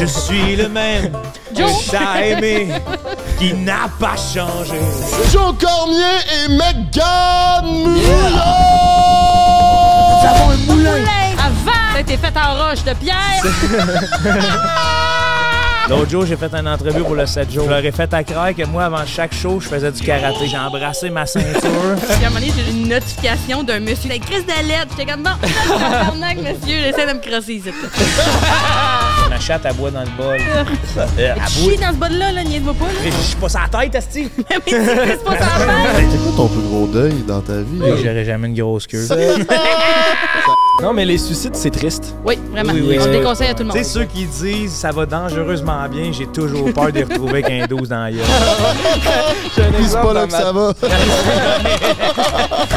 Je suis le même que t'as aimé, qui n'a pas changé. Joe Cormier et Megan Moulin! Nous avons un moulin! Avant, été fait en roche de pierre. L'autre jour, j'ai fait un entrevue pour le 7 jours. Je leur ai fait à croire que moi, avant chaque show, je faisais du karaté. J'ai embrassé ma ceinture. Puis à j'ai eu une notification d'un monsieur. C'est Chris Dalette. J'étais comme, non. un monsieur, j'essaie de me crosser ici. ma chatte, elle boit dans le bol. Tu chies dans ce bol-là, là, niaise-moi pas. Là. Je suis pas sa tête, Asti. Mais c'est pas sa tête. C'est quoi ton plus gros deuil dans ta vie? J'aurais jamais une grosse queue. Non, mais les suicides, c'est triste. Oui, vraiment. Oui, Je déconseille à tout le monde. Tu sais, ceux qui disent ça va dangereusement bien, j'ai toujours peur de retrouver qu'un 12 dans la gueule. Puis c'est pas là que ça va.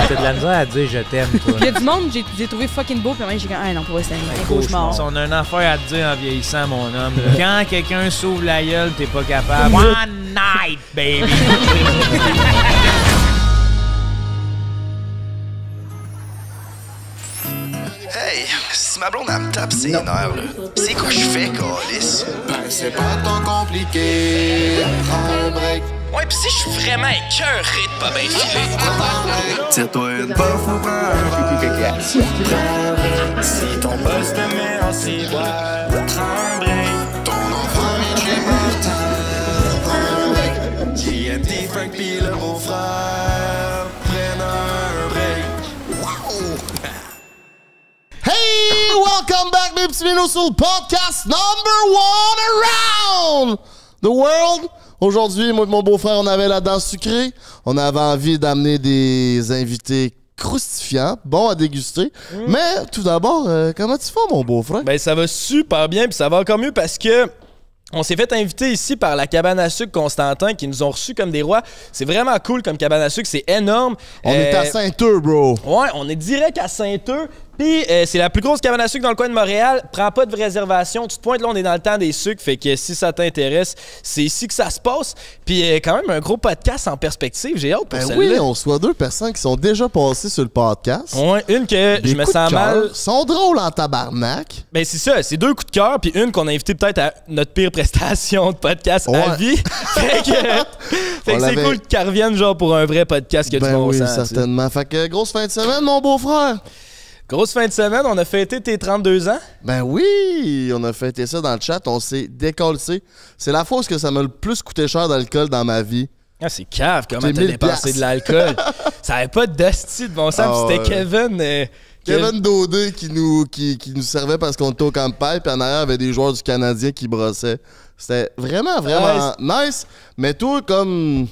c'est de la misère à dire je t'aime, toi. Il y a du monde, j'ai, trouvé fucking beau, puis moi, j'ai dit, ah non, pour c'est un, cauchemar. On a une affaire à te dire en vieillissant, mon homme. Quand quelqu'un s'ouvre la gueule, t'es pas capable. One night, baby! ma blonde, elle me tape ses nerfs, là, c'est quoi je fais, Calis? Ben, c'est pas tant compliqué. Ouais, pis si je suis vraiment écœuré de pas bien filer. Tire-toi une bof ou prends un break. Si ton boss te met en ciboire, prends un break. Hey, welcome back, mes sur le podcast number one around the world. Aujourd'hui, moi et mon beau-frère, on avait la danse sucrée. On avait envie d'amener des invités croustifiants, bons à déguster. Mm. Mais tout d'abord, euh, comment tu vas, mon beau-frère? Ben, ça va super bien, puis ça va encore mieux parce que. On s'est fait inviter ici par la cabane à sucre Constantin qui nous ont reçus comme des rois. C'est vraiment cool comme cabane à sucre, c'est énorme. On est à euh, Saint-Eux, bro. Ouais, on est direct à Saint-Eux. Euh, c'est la plus grosse cabane à sucre dans le coin de Montréal. Prends pas de réservation. Tu te pointes là, on est dans le temps des sucres. Fait que si ça t'intéresse, c'est ici que ça se passe. Puis euh, quand même, un gros podcast en perspective. J'ai hâte pour ben Oui, on soit deux personnes qui sont déjà passées sur le podcast. Ouais, une que je me sens mal. sont drôles en tabarnak. Ben c'est ça, c'est deux coups de cœur. Puis une qu'on a invité peut-être à notre pire prestation de podcast à vie. fait que, c'est cool qu'elle revienne genre pour un vrai podcast que ben tu oui, certainement. Fait que grosse fin de semaine, mon beau-frère. Grosse fin de semaine, on a fêté tes 32 ans. Ben oui, on a fêté ça dans le chat, on s'est décollé. C'est la fausse que ça m'a le plus coûté cher d'alcool dans ma vie. Ah, c'est cave comment de dépenser de l'alcool. ça n'avait pas dusty de bon sens. Ah, c'était Kevin. Euh, Kevin Daudet qui nous, qui, nous servait parce qu'on était au campagne, puis en arrière, il y avait des joueurs du Canadien qui brossaient. C'était vraiment, vraiment nice. nice. Mais toi, comme.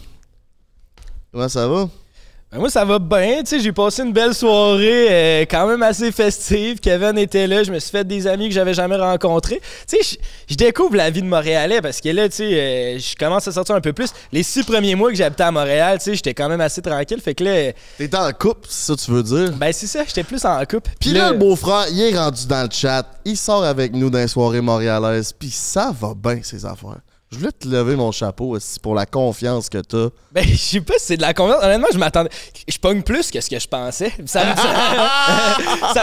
Comment ça va? Ben, moi, ça va bien. Tu sais, j'ai passé une belle soirée, euh, quand même assez festive. Kevin était là. Je me suis fait des amis que j'avais jamais rencontrés. Tu sais, je découvre la vie de Montréalais parce que là, tu sais, euh, je commence à sortir un peu plus. Les six premiers mois que j'habitais à Montréal, tu sais, j'étais quand même assez tranquille. Fait que là. T'étais en couple, si ça tu veux dire? Ben, c'est ça. J'étais plus en couple. Puis là, le beau-frère, il est rendu dans le chat. Il sort avec nous dans soirée soirées montréalaises. Puis ça va bien, ses affaires. Je voulais te lever mon chapeau aussi pour la confiance que t'as. Ben, je sais pas si c'est de la confiance. Honnêtement, je m'attendais. Je pogne plus que ce que je pensais. Ça,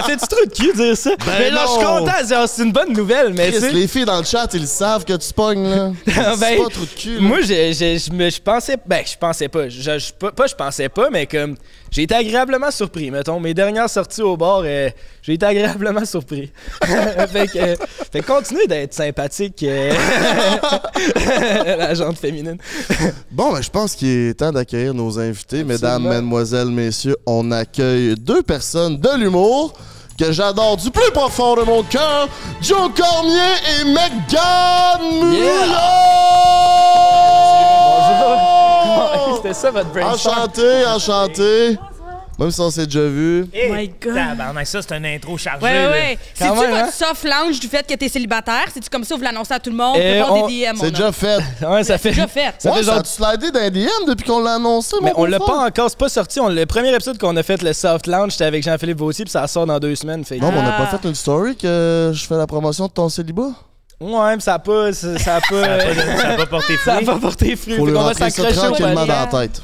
fait du truc de cul dire ça. Ben mais là, je suis content. C'est une bonne nouvelle. Mais les filles dans le chat, ils savent que tu pognes, c'est pas ben, trop de cul. Moi, je, pensais. Ben, je pensais pas. pas. Pas je pensais pas, mais comme. J'ai été agréablement surpris, mettons. Mes dernières sorties au bord, euh, j'ai été agréablement surpris. fait, que, euh, continuez d'être sympathique, euh, la gente féminine. bon, ben, je pense qu'il est temps d'accueillir nos invités. Mesdames, mademoiselles, messieurs, on accueille deux personnes de l'humour que j'adore du plus profond de mon cœur, Joe Cormier et Megan Muller! Bonjour! C'était ah. ça votre brainstorm? Enchanté, enchanté. Même si on s'est déjà vu. Hey, my God. Tabarnak, ça, c'est un intro chargé! Ouais, ouais. C'est-tu votre hein? soft lounge du fait que t'es célibataire? C'est-tu comme ça, vous l'annoncez à tout le monde? Et eh, on... Oh, des DM. C'est déjà fait. ouais, ça fait. C'est déjà fait. Ça ouais, fait genre... ça dans les DM depuis qu'on l'a annoncé, Mais on l'a pas encore, c'est pas sorti. Le premier épisode qu'on a fait, le soft lounge, c'était avec Jean-Philippe Vautier, puis ça sort dans deux semaines. Non, mais on a pas ah. fait une story que je fais la promotion de ton célibat? Ouais, mais ça peut pas. Ça ça va porter fruit. Ça va porter fruit. Faut lui s'accrocher tranquillement dans la tête.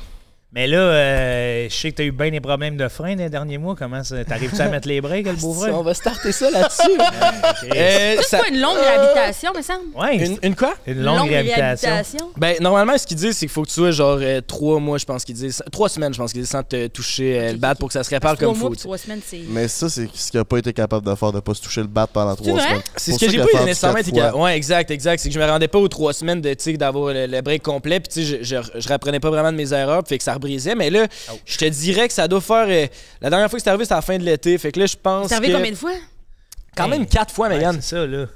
Mais là, euh, je sais que tu as eu bien des problèmes de frein les derniers mois. Comment ça, t'arrives-tu à mettre les breaks, le ah, beau vrai? On va starter ça là-dessus. Ah, c'est euh, quoi, une longue réhabilitation me semble? une, quoi? Une longue, réhabilitation. Ben, normalement, ce qu'ils disent, c'est qu'il faut que tu sois genre euh, trois mois, je pense qu'ils disent. Trois semaines, je pense qu'ils disent, sans te toucher euh, le bat pour que ça se répare comme faut. Mais ça, c'est ce qu'il n'a pas été capable de faire, de ne pas se toucher le bat pendant trois semaines. C'est ce que j'ai pas nécessairement été exact, exact. C'est que je me rendais pas aux trois semaines d'avoir le, break complet. Puis, je, je, reprenais pas vraiment de mes erreurs. puis que brisé, Mais là, je te dirais que ça doit faire. Euh, la dernière fois que c'est arrivé, c'était à la fin de l'été. Fait que là, je pense. C'est arrivé combien de fois? Quand ben, même quatre fois, Megan. Ouais, c'est ça, là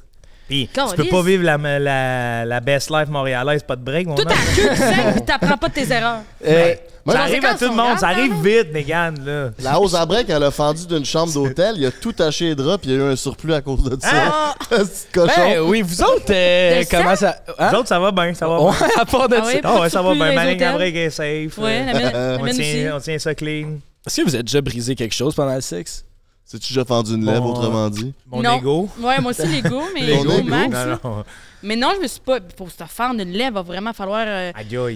tu peux pas vivre la, la, best life montréalaise, pas de break, mon Tout ta à cul sec, t'apprends pas de tes erreurs. Euh, ça arrive à tout le monde, ça arrive hein. vite, Mégane, là. La hausse à break, elle a fendu d'une chambre d'hôtel, il a tout taché les draps, puis il y a eu un surplus à cause de ça. Ah! cochon. Ben, oui, vous autres, euh, comment ça... Hein? Vous autres, ça va bien, ça va bien. Ouais, à part de ah ça. Ah ça va bien, ma à break est safe. Ouais, euh, on, tient, on tient ça clean. Est-ce que vous êtes déjà brisé quelque chose pendant le sexe? C'est-tu déjà fendu une lèvre, autrement dit? Mon ego. Ouais, moi aussi l'ego, mais l'ego max. Non, Mais non, je me suis pas. Pour se faire une lèvre, va vraiment falloir. Euh,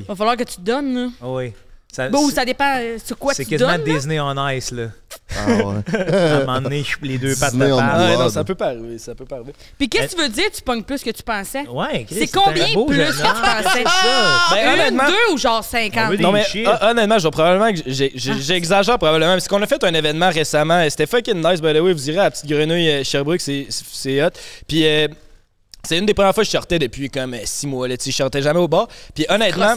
Va falloir que tu donnes. Là. Ah oui. Ça, ça dépend euh, sur quoi tu donnes. C'est quasiment Disney on Ice, là. Ah ouais. un moment donné, les deux pattes de ah, non, ça peut pas arriver, ça peut pas arriver. Puis qu'est-ce que tu veux dire, tu pognes plus que tu pensais? Ouais, c'est combien plus que tu pensais? ça ben, Une, deux ou genre 50? Non, mais euh, honnêtement, probablement ah. j'exagère probablement. Parce qu'on a fait un événement récemment, c'était fucking nice, by the way, vous irez à la Petite Grenouille euh, Sherbrooke, c'est hot. Puis... c'est une des premières fois que je sortais depuis comme six mois. Là, je sortais jamais au bar. Puis honnêtement,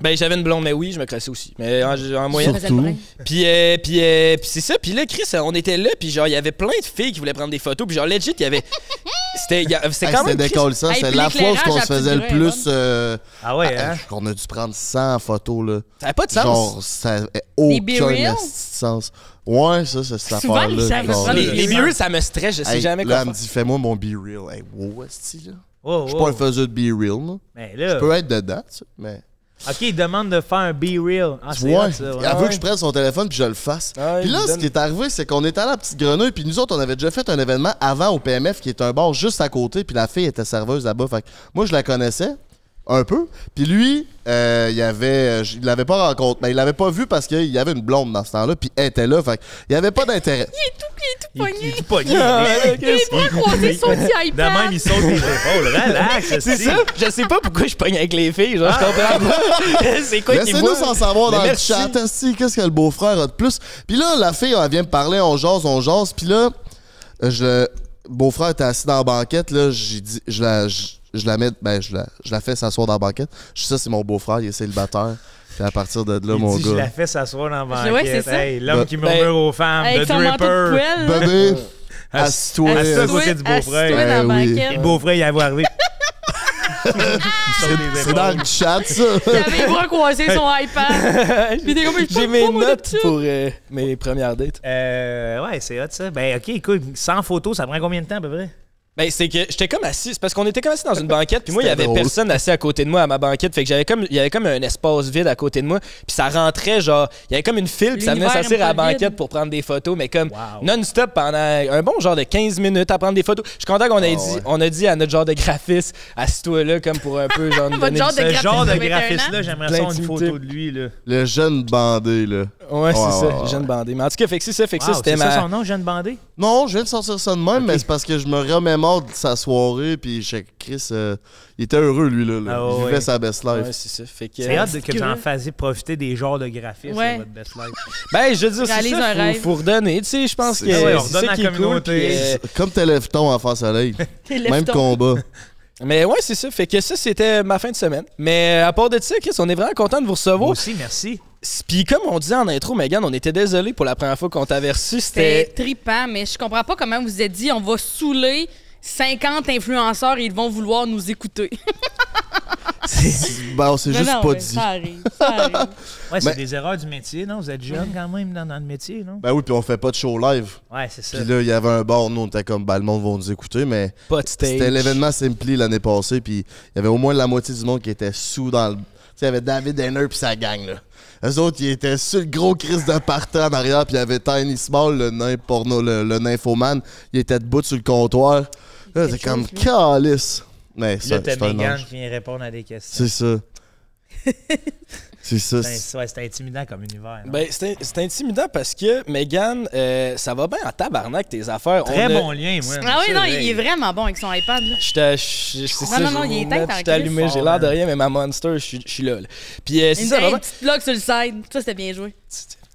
ben, j'avais une blonde, mais oui, je me crassais aussi. Mais en, moyenne. Surtout. Puis, euh, puis, euh, puis c'est ça. Puis là, Chris, on était là, puis genre, il y avait plein de filles qui voulaient prendre des photos. Puis genre, legit, il y avait. C'était hey, quand même. C'était ça. c'est la fois où on se faisait le plus. Euh, ah ouais, ah, hein? On a dû prendre 100 photos, là. Ça n'a pas de sens. Genre, ça n'a aucun sens. Ouais, ça, c'est cette affaire-là. Les, les ça me stresse, je sais jamais quoi. Là, elle me dit, fais-moi mon be reel Hey, wow, là? Oh, je suis pas oh. un faiseur de be reel là. Je peux être dedans, mais. OK, il demande de faire un be real. Ah, tu vois, ça, que je prenne son téléphone puis je le fasse. Ah puis là, ce qui est arrivé, c'est qu'on était à la petite grenouille puis nous autres, on avait déjà fait un événement avant au PMF qui est un bar juste à côté puis la fille était serveuse là-bas. Fait moi, je la connaissais. Un peu. Puis lui, euh, il avait, euh, pas rencontré, mais il l'avait pas vu parce qu'il y avait une blonde dans ce temps-là, puis elle était là, fait qu'il y avait pas d'intérêt. Il est tout, il est tout ah, pogné. Il est tout pogné. Il est pas croisé son petit De même, il saute les épaules. Relax, c'est ça. Je sais pas pourquoi je pogne avec les filles, genre, je ah. comprends pas. c'est quoi Laissez-nous s'en savoir dans le chat. Qu'est-ce que le beau-frère a de plus? Puis là, la fille, elle vient me parler, on jase, on jase, puis là, je beau-frère était assis dans la banquette, là, j'ai dit, je la, je la mets, ben, je la, je la fais s'asseoir dans la banquette. Je, ça, c'est mon beau-frère, il est célibataire. Puis à partir de là, mon gars. Je la fais s'asseoir dans la banquette. Ouais, c'est hey, l'homme ben, qui murmure ben, aux femmes, The dripper. Bébé, assis-toi. Assis-toi du beau-frère. la oui. Le beau-frère, il voir arrivé. c'est dans le chat, ça. a les bras son iPad. J'ai mes notes pour euh, mes premières dates. Euh, ouais, c'est hot, ça. Ben, OK, écoute, sans photo, ça prend combien de temps, à peu près? Ben, c'est que j'étais comme assis, parce qu'on était comme assis dans une banquette, puis moi, il y avait personne assis à côté de moi à ma banquette, fait que j'avais comme, il y avait comme un espace vide à côté de moi, puis ça rentrait, genre, il y avait comme une file, puis ça venait s'asseoir à la banquette pour prendre des photos, mais comme non-stop pendant un bon genre de 15 minutes à prendre des photos. Je suis content qu'on ait ah dit, on a dit à notre genre de graphiste, assis-toi là, comme pour un peu, genre, nous donner genre de graphiste, là, j'aimerais ça une photo de lui, là. Le jeune bandé, là. Ouais, c'est ça, Jeanne Bandé. Mais en tout cas, fait que c'est ça, fait ça, son nom, Jeune Bandé? Non, je viens de sortir ça de même, mais c'est parce que je me remémore de sa soirée, puis Chris, euh, il était heureux, lui, là. Ah, il vivait sa best life. Ouais, c'est ça. Fait que, c'est euh, hâte que vous en fassiez profiter des genres de graphisme ouais. votre best life. Ben, je veux dire, c'est ça, faut, faut redonner, tu sais, je pense que c'est ça qui est euh, Comme tes lève en face soleil. même combat. Mais ouais, c'est ça. Fait que ça, c'était ma fin de semaine. Mais à part de ça, Chris, on est vraiment content de vous recevoir. Moi aussi, merci. Puis comme on disait en intro, Megan, on était désolé pour la première fois qu'on t'avait reçu. C'était tripant, mais je comprends pas comment vous avez dit on va saouler 50 influenceurs et ils vont vouloir nous écouter. bon, c'est juste pas dit. Ça arrive, ça arrive. Ouais, c'est des erreurs du métier, non? Vous êtes jeunes quand même dans, le métier, non? Ben oui, puis on fait pas de show live. Ouais, c'est ça. Puis là, il y avait un bord, nous, on était comme, ben le monde va nous écouter, mais. Pas de stage. C'était l'événement Simply l'année passée, puis il y avait au moins la moitié du monde qui était sous dans le. Tu sais, il y avait David Denner puis sa gang, là. Eux autres, ils étaient sur le gros Chris de partant en arrière, puis il y avait Tiny Small, le nain porno, le, le nymphoman. Il était debout sur le comptoir. Là, c'est comme calice. Mais ça, là, t'as Megan qui vient répondre à des questions. C'est ça. C'est ça. C'est intimidant comme univers. Hein. Ben, c'est intimidant parce que Megan, euh, ça va bien en tabarnak tes affaires. Très bon lien, moi. Ah oui, non, il est vraiment bon avec son iPad. Je Non, non, non, il est Je allumé, j'ai l'air de rien, mais ma Monster, je suis là. Puis euh, c'est ça. Une petite blog sur le side. Ça, c'était bien joué.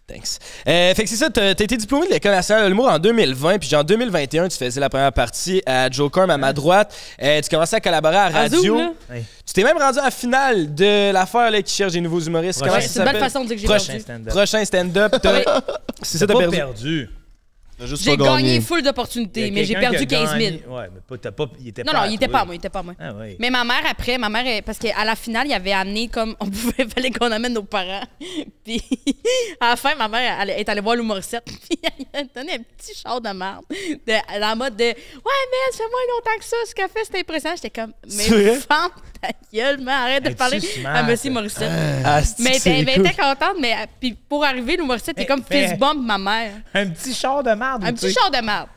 Thanks. Euh, fait que c'est ça, t'as été diplômé de l'École nationale de l'humour en 2020, puis en 2021, tu faisais la première partie à Joe Corm à ma ah. droite. Euh, tu commençais à collaborer à radio. tu t'es même rendu à la finale de l'affaire qui cherche des nouveaux humoristes. C'est une belle façon de dire que j'ai Prochain stand-up. Prochain stand-up. c'est ça, t'as perdu. perdu. J'ai gagné full d'opportunités, mais j'ai perdu 15 000. Ouais, mais pas, il était non, Non, non, il était pas moi, il était pas moi. Ah mais ma mère, après, ma mère, parce qu'à la finale, il avait amené comme. On pouvait, il fallait qu'on amène nos parents. puis à la fin, ma mère, est allée voir Lou Morissette, puis elle a donné un petit char de merde. De, la mode de Ouais, mais c'est moi moins longtemps que ça, ce qu'elle fait, c'était impressionnant. J'étais comme, mais femme, gueule, arrête de parler à M. Morissette. Ah, ah, mais elle était contente, mais puis pour arriver, le Morissette, t'es comme fist bomb ma mère. Un petit char de merde. Un petit char de merde.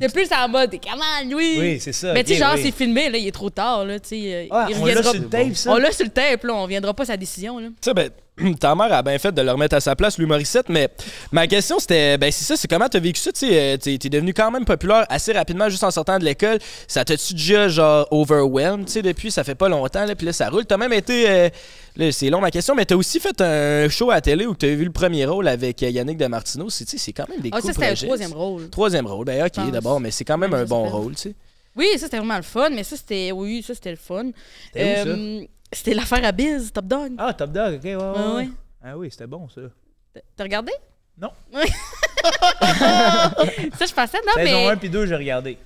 C'est plus en mode, comment lui? Oui, c'est ça. Mais tu sais, genre, c'est filmé, là, il est trop tard, là, tu sais. Euh, on l'a sur le tape, ça. On l'a sur là, on viendra pas à sa décision, là. sais, ben, ta mère a bien fait de le remettre à sa place, Morissette. mais ma question c'était ben c'est ça, c'est comment t'as vécu ça? Tu es euh, devenu quand même populaire assez rapidement juste en sortant de l'école. Ça t'a-tu déjà genre overwhelmed tu sais, depuis? Ça fait pas longtemps, là, puis là ça roule. T'as même été. Euh, c'est long ma question, mais t'as aussi fait un show à télé où t'as vu le premier rôle avec Yannick Martino C'est, c'est quand même des Ah, ça c'était le troisième rôle. Troisième rôle, ben ok d'abord, mais c'est quand même un bon rôle, tu sais. Oui, ça c'était vraiment le fun, mais ça c'était oui, ça c'était le fun. Euh, c'était l'affaire à Biz, Top Dog. Ah, Top Dog, ok, ouais, Ah oui, c'était bon, ça. T'as regardé? Non. Ça, je pensais, non, Saison mais 1 puis 2, j'ai regardé.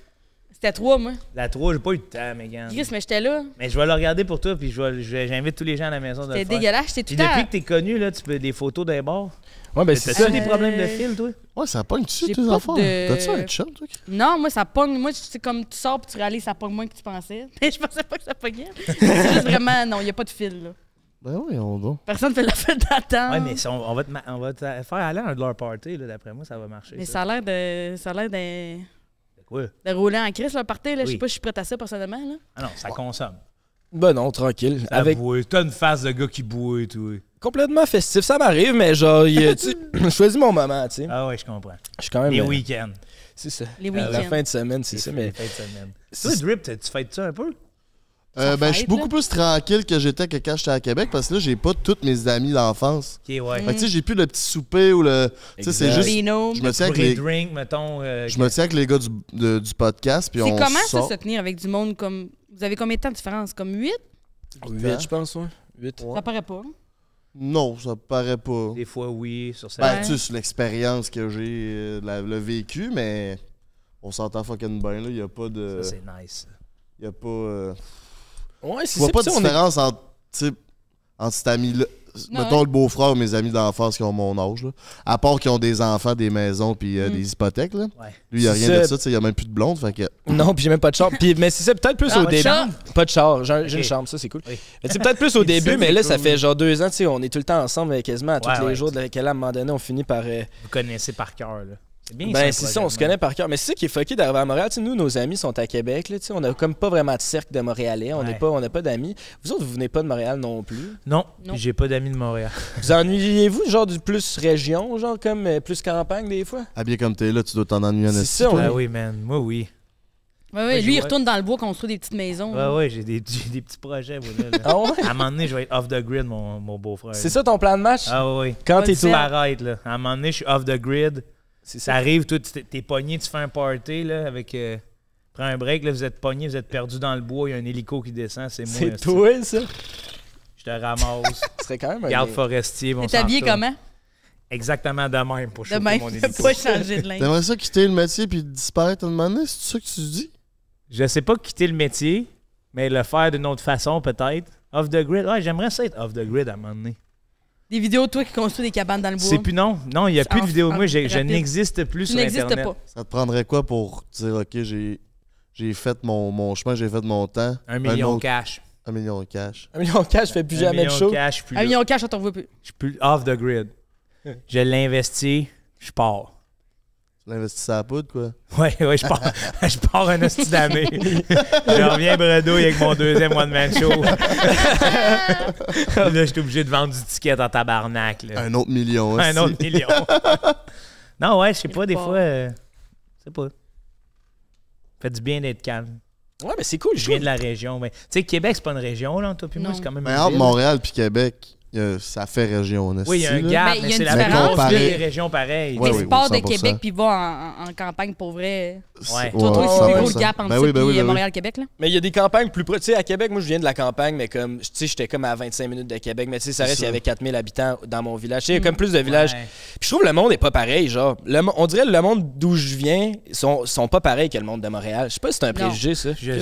c'était 3, moi. La 3, j'ai pas eu de temps, gars. Chris, mais j'étais là. Mais je vais le regarder pour toi, puis j'invite tous les gens à la maison de le C'était dégueulasse. J'étais tout à depuis que t'es connu, là, tu peux des photos d'un bord. Ouais, ben c'est ça. des problèmes de fil, toi? Ouais, ça pogne tu tes enfants. T'as-tu un chum, toi? Non, moi, ça pogne. Moi, c'est comme tu sors puis tu réalises, ça pogne moins que tu pensais. je pensais pas que ça pognait. c'est juste vraiment, non, il n'y a pas de fil, là. Ben oui, on va. Personne ne fait la fête d'attente. Ouais, mais on, va te, on va faire aller à un de party là d'après moi, ça va marcher. Mais ça, a l'air de. Ça a l'air de. quoi? De rouler en crise, leur party, là. Je sais pas, je suis prête à ça personnellement, là. Ah non, ça consomme. Ben non, tranquille. Avec... T'as une face de gars qui et tout complètement festif. Ça m'arrive, mais genre, je choisis mon moment, tu sais. Ah ouais, je comprends. Je suis quand même. Les week-ends. C'est ça. Les week-ends. La fin de semaine, c'est ça. Mais... La fin de semaine. Toi, Drip, tu fêtes ça un peu? Euh, ben, je suis beaucoup plus tranquille que j'étais que quand j'étais à Québec parce que là, j'ai pas tous mes amis d'enfance. OK, ouais. tu sais, j'ai plus le petit souper ou le. Tu sais, c'est juste. Je me tiens avec les. Drinks, mettons, euh, je me tiens avec les gars du, du podcast. Puis on comment ça, se tenir avec du monde comme. Vous avez combien de temps de différence Comme 8 8, je pense, ouais. 8. Ça paraît pas. Non, ça paraît pas. Des fois, oui, sur Ben, tu sais, l'expérience que j'ai, euh, le vécu, mais on s'entend fucking bien, là. Il n'y a pas de. Ça, c'est nice. Il n'y a pas. Euh... Ouais, c'est pas de différence entre, entre cet ami-là mettons hein. le beau-frère ou mes amis d'enfance qui ont mon âge, là. à part qu'ils ont des enfants, des maisons puis euh, hmm. des hypothèques. Là. Lui, il a rien de ça, il a même plus de blonde. Fait que... Non, puis j'ai même pas de charme Mais ah, mais c'est peut-être plus au début. Pas de char, j'ai une chambre, ça c'est cool. C'est peut-être plus au début, mais là, ça fait genre deux ans, on est tout le temps ensemble euh, quasiment à tous les jours. De à un moment donné, on finit par. Euh, Vous connaissez par cœur. là bien ben, c'est ça, on se connaît par cœur. Mais c'est ça qui est fucké d'arriver à Montréal. T'sais, nous, nos amis sont à Québec. Là, on n'a comme pas vraiment de cercle de Montréalais. On n'a pas, pas d'amis. Vous autres, vous venez pas de Montréal non plus. Non, j'ai pas d'amis de Montréal. Vous ennuyez-vous, genre du plus région, genre comme euh, plus campagne des fois? Ah, bien comme t'es là, tu dois t'en ennuyer en C'est ça, Ah oui, man. Moi, oui. Oui, oui, lui, il retourne dans le bois construire des petites maisons. Oui, oui, j'ai des, petits projets. Moi, ah À un moment donné, je vais être off the grid, mon, beau-frère. C'est ça ton plan de match? Ah oui. Quand t'es tout. Arrête, là. À un moment donné, je suis off the grid. Si ça arrive, toi, t'es pogné, tu fais un party là, avec. Euh, prends un break, là, vous êtes pogné, vous êtes perdu dans le bois, il y a un hélico qui descend, c'est moi. C'est toi, ça? Je te ramasse. Tu serais quand même un. Garde forestier, bon T'es habillé comment? Exactement de même pour changer de même, mon peux pas changer de linge. T'aimerais ça quitter le métier puis disparaître un moment donné, c'est ça que tu dis? Je sais pas quitter le métier, mais le faire d'une autre façon peut-être. Off the grid, ouais, j'aimerais ça être off the grid à un moment donné. Des vidéos de toi qui construis des cabanes dans le bois. C'est plus non. Non, il n'y a plus ah, de vidéos. Moi, ah, je, n'existe plus sur Internet. Ça te prendrait quoi pour dire, OK, j'ai, fait mon, mon chemin, j'ai fait mon temps. Un million de cash. Un million de cash. Un million de cash, je fais plus jamais de show. cash, plus Un million de cash, je t'en veux plus. Je suis plus off the grid. Je l'investis, je pars. L'investisseur à poudre, quoi. Ouais, ouais, je pars, je pars un hostie d'année. je reviens bredouille avec mon deuxième one-man show. là, je suis obligé de vendre du ticket en tabarnak. Un autre million aussi. Un autre million. non, ouais, je sais pas, des fois. c'est euh, sais pas. Fait du bien d'être calme. Ouais, mais c'est cool. Je viens de la région. Mais... Tu sais, Québec, c'est pas une région, là, toi, puis moi, c'est quand même. Mais entre Montréal puis Québec ça fait région. oui, il y a un gap, ben, mais, c'est la différence. des régions pareilles. oui, de Québec, puis va en, campagne pour vrai. Ouais. Toi, toi, c'est plus gros gap entre ben ben euh, ben Montréal-Québec, là? Mais il y a des campagnes plus proches. Tu sais, à Québec, moi, je viens de la campagne, mais comme, tu sais, j'étais comme à 25 minutes de Québec, mais tu sais, ça reste, il y avait 4000 habitants dans mon village. Tu sais, il y a comme mm. plus de villages. Puis je trouve que le monde est pas pareil, genre. on dirait le monde d'où je viens sont, sont pas pareils que le monde de Montréal. Je sais pas si c'est un préjugé, ça. Je,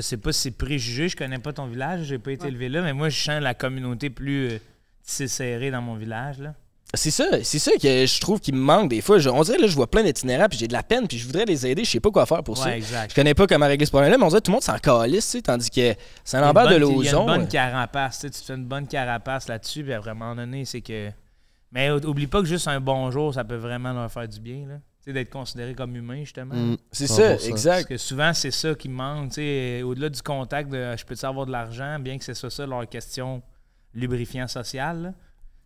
sais pas si c'est préjugé, je connais pas ton village, j'ai pas été élevé là, mais moi, je sens la communauté plus, euh, serrée dans mon village, là c'est ça, c'est ça que je trouve qui me manque des fois. on dirait là, je vois plein d'itinéraires puis j'ai de la peine, puis je voudrais les aider, je sais pas quoi faire pour ça. Je connais pas comment régler ce problème-là, mais on dirait que tout le monde s'en calisse, tandis que ça embarras de l'ozone. Tu une bonne carapace, tu, fais une bonne carapace là-dessus, puis à vraiment donné, c'est que. Mais oublie pas que juste un bonjour, ça peut vraiment leur faire du bien, là. Tu d'être considéré comme humain, justement. Mm. c'est ça, exact. Parce que souvent, c'est ça qui manque, au-delà du contact de je peux-tu avoir de l'argent, bien que c'est ça, leur question lubrifiant social,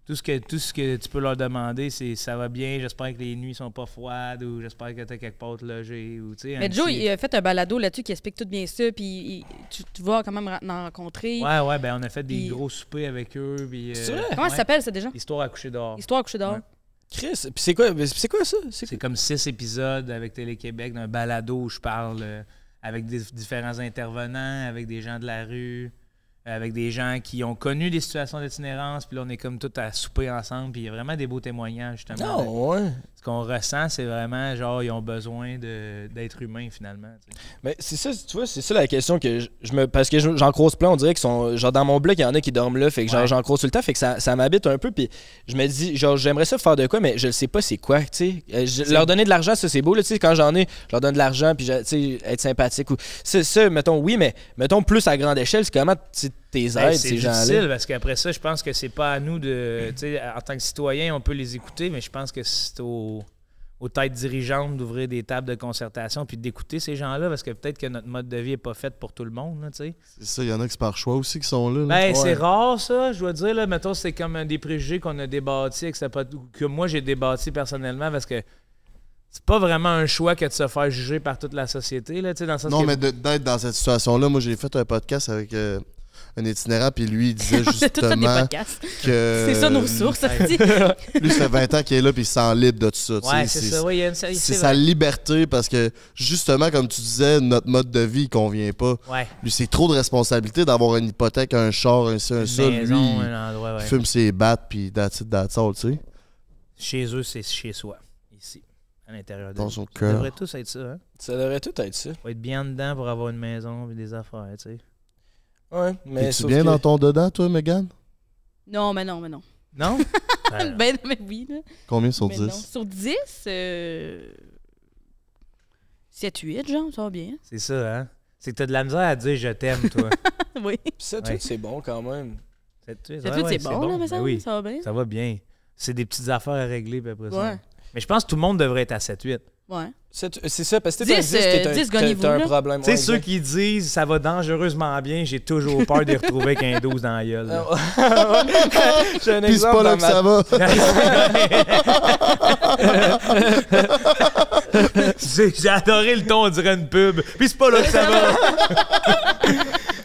tout ce que tout ce que tu peux leur demander, c'est ça va bien, j'espère que les nuits sont pas froides ou j'espère que tu as quelque part te loger. Mais Joe, il a fait un balado là-dessus qui explique tout bien ça, puis tu, vas quand même rencontrer. Ouais, ouais, ben on a fait des gros soupers avec eux. Puis, euh, Comment ça s'appelle ça déjà? Histoire à coucher dehors. Histoire à coucher dehors. Chris, puis c'est quoi, ça? C'est comme six épisodes avec Télé-Québec d'un balado où je parle euh, avec des différents intervenants, avec des gens de la rue. Euh, avec des gens qui ont connu des situations d'itinérance, puis là, on est comme tout à souper ensemble, puis il y a vraiment des beaux témoignages, justement. Oh, ouais qu'on ressent, c'est vraiment genre, ils ont besoin d'être humains finalement. Mais c'est ça, tu vois, c'est ça la question que je, me. Parce que j'en croise plein, on dirait que sont. Genre, dans mon bloc, il y en a qui dorment là, fait que genre j'en croise tout le temps, fait que ça, m'habite un peu, puis je me dis, genre, j'aimerais ça faire de quoi, mais je ne sais pas c'est quoi, tu sais. Euh, leur donner de l'argent, ça c'est beau, là, tu sais, quand j'en ai, je leur donne de l'argent, puis, tu sais, être sympathique ou. C'est ça, mettons, oui, mais mettons, plus à grande échelle, c'est comment gens C'est difficile parce qu'après ça, je pense que c'est pas à nous de. En tant que citoyen, on peut les écouter, mais je pense que c'est aux, têtes dirigeantes d'ouvrir des tables de concertation puis d'écouter ces gens-là parce que peut-être que notre mode de vie n'est pas fait pour tout le monde. c'est ça, il y en a qui par choix aussi qui sont là. Ben, C'est rare ça, je dois dire. Là, mettons, c'est comme un des préjugés qu'on a débattu que, que moi j'ai débattu personnellement parce que c'est pas vraiment un choix que de se faire juger par toute la société. Là, dans le non, mais d'être dans cette situation-là, moi j'ai fait un podcast avec euh, un itinérant, puis lui, il disait justement que. C'est ça nos sources, Lui, ça fait 20 ans qu'il est là, puis il s'en libre de tout ça. Ouais, c'est ça. c'est sa liberté, parce que justement, comme tu disais, notre mode de vie, il convient pas. Ouais. Lui, c'est trop de responsabilité d'avoir une hypothèque, un char, un seul, un ça. Lui, un endroit, ouais. il fume ses battes, puis that's it, that's tu sais. Chez eux, c'est chez soi, ici à l'intérieur de Dans son cœur. Ça devrait tous être ça, hein? Ça devrait tout être ça. Faut être bien dedans pour avoir une maison des affaires, tu sais. Ouais, mais. Es-tu bien dans ton dedans, toi, Megan? Non, mais non, mais non. Non? Ben, euh. ben, ben, oui. Là. Combien sur mais 10? Non. Sur 10, euh... 7-8, genre, ça va bien. C'est ça, hein? C'est que t'as de la misère à dire je t'aime, toi. oui. 7-8, c'est bon quand même. 7-8, c'est bon, Là, mais ça, ça va bien. Ça va bien. C'est des petites affaires à régler, puis après ça. Mais je pense que tout le monde devrait être à 7-8. Ouais. Euh, c'est ça, parce que t'es un 10, euh, un, problème. Tu sais, ceux qui disent ça va dangereusement bien, j'ai toujours peur de retrouver avec un 12 dans la gueule. Ah, j'ai Puis c'est pas là que ça va. j'ai adoré le ton, on dirait une pub. Puis c'est pas là que ça va.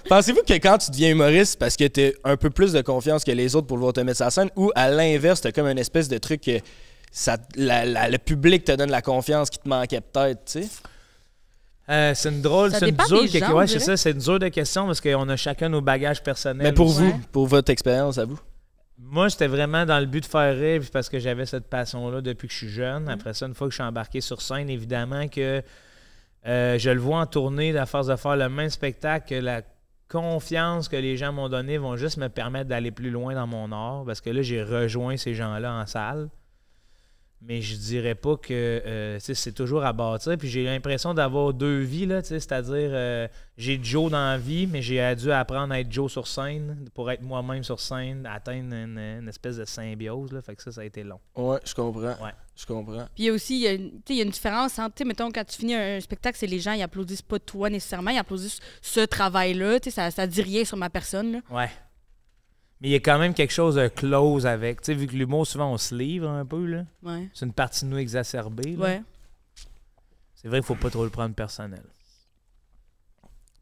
Pensez-vous que quand tu deviens humoriste, parce que t'as un peu plus de confiance que les autres pour vouloir te mettre sa scène, ou à l'inverse, t'as comme une espèce de truc que le public te donne la confiance qui te manquait peut-être, tu sais? Euh, c'est une drôle, c'est une dure c'est c'est une dure de question parce qu'on a chacun nos bagages personnels. Mais pour vous, pour votre expérience à vous. Moi, j'étais vraiment dans le but de faire rire parce que j'avais cette passion-là depuis que je suis jeune. Mm-hmm. Après ça, une fois que je suis embarqué sur scène, évidemment que euh, je le vois en tournée, la force de faire le même spectacle, que la confiance que les gens m'ont donnée vont juste me permettre d'aller plus loin dans mon art parce que là, j'ai rejoint ces gens-là en salle mais je dirais pas que euh, c'est toujours à bâtir. Puis j'ai l'impression d'avoir deux vies, c'est-à-dire euh, j'ai Joe dans la vie, mais j'ai dû apprendre à être Joe sur scène pour être moi-même sur scène, atteindre une, espèce de symbiose. Là. Fait que ça, ça a été long. Ouais, je comprends. Ouais. Je comprends. Puis il y a aussi, il y a, une différence entre, mettons, quand tu finis un, spectacle, c'est les gens, ils applaudissent pas toi nécessairement, ils applaudissent ce travail-là. Ça, ça dit rien sur ma personne. Là. Ouais. Mais il y a quand même quelque chose de close avec. Tu sais, vu que l'humour, souvent, on se livre un peu. là. C'est une partie de nous exacerbée. Ouais. C'est vrai qu'il faut pas trop le prendre personnel.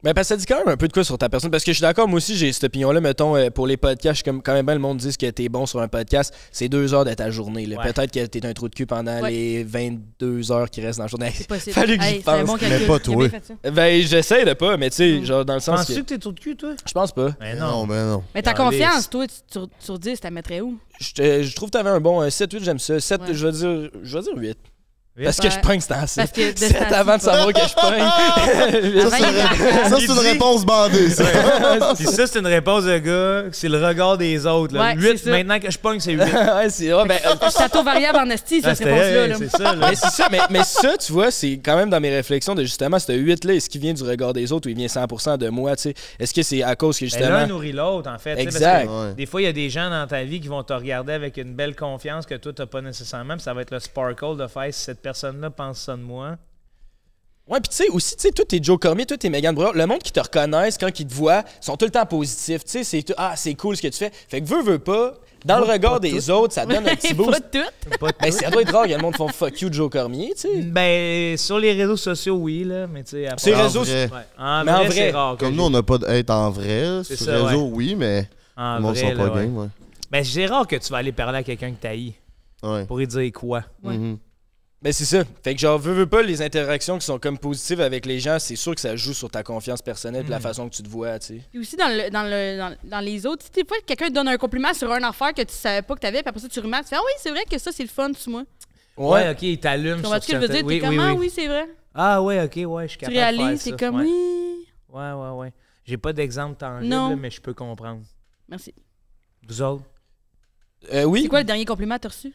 Ben parce que ça dit quand même un peu de quoi sur ta personne. Parce que je suis d'accord, moi aussi, j'ai cette opinion-là. Mettons, euh, pour les podcasts, comme quand même bien le monde dit que t'es bon sur un podcast. C'est deux heures de ta journée. Peut-être que t'es un trou de cul pendant les 22 heures qui restent dans la journée. C'est possible. Fallu que j'y pense. mais pas toi. Ben, j'essaie de pas, mais tu sais, genre dans le sens. Penses-tu que, que t'es trou de cul, toi Je pense pas. Ben mais non, mais ben non. Mais ta confiance, toi, tu, sur, sur 10, t'as mettrais où euh, je, trouve que t'avais un bon 7-8, euh, j'aime ça. 7, je, vais dire, je vais dire 8. Parce que je prends c'est assez. C'est avant de savoir que je pogne. ça, c'est une réponse bandée. Ça, Puis ça c'est une réponse de gars, c'est le regard des autres. maintenant que je pogne, c'est 8. ouais, c'est ouais, ben, taux variable en esti, ah, cette réponse-là. C'est ça, Mais, ça mais, ça, tu vois, c'est quand même dans mes réflexions de justement, ce 8-là, est-ce qu'il vient du regard des autres ou il vient 100% de moi? Est-ce que c'est à cause que ben, justement. L'un nourrit l'autre, en fait. Exact. des fois, il y a des gens dans ta vie qui vont te regarder avec une belle confiance que toi, tu n'as pas nécessairement. Puis ça va être le sparkle de face cette personne-là pense ça de moi. Ouais, puis tu sais, aussi, tu sais, tout est Joe Cormier, tout est Megan Brown, le monde qui te reconnaissent quand ils te voient, sont tout le temps positifs. Tu sais, c'est ah, c'est cool ce que tu fais. Fait que veux, veux pas, dans le regard des autres, ça donne un petit boost. pas tout. Mais ben, ça doit être rare que le monde font fuck you Joe Cormier, tu sais. Ben, sur les réseaux sociaux, oui, là, mais tu sais, après. les réseaux En vrai, Comme nous, on n'a pas d'être en vrai. Sur les réseaux, oui, mais. En le monde vrai, pas ouais. Ben, c'est rare que tu vas aller parler à quelqu'un que t'a Ouais. Pour lui dire quoi. Mm-hmm. Ben c'est ça. Fait que genre, veux, veux pas, les interactions qui sont comme positives avec les gens, c'est sûr que ça joue sur ta confiance personnelle et la mm. façon que tu te vois, tu sais. Et aussi dans, le, dans, le, dans, les autres, tu sais, fois quelqu'un te donne un compliment sur un affaire que tu savais pas que t'avais, puis après ça, tu remarques, tu fais « Ah oui, c'est vrai que ça, c'est le fun, tu moi. » Ouais, OK, il t'allume sur ce que je veux dire? Oui, comment ah oui, oui. c'est vrai. Ah ouais, OK, ouais, je suis capable Tu réalises, c'est comme « Oui. » Ouais, ouais, ouais. J'ai pas d'exemple tangible, mais je peux comprendre. Merci. Vous autres? Euh, oui. C'est quoi le dernier compliment que tu reçu?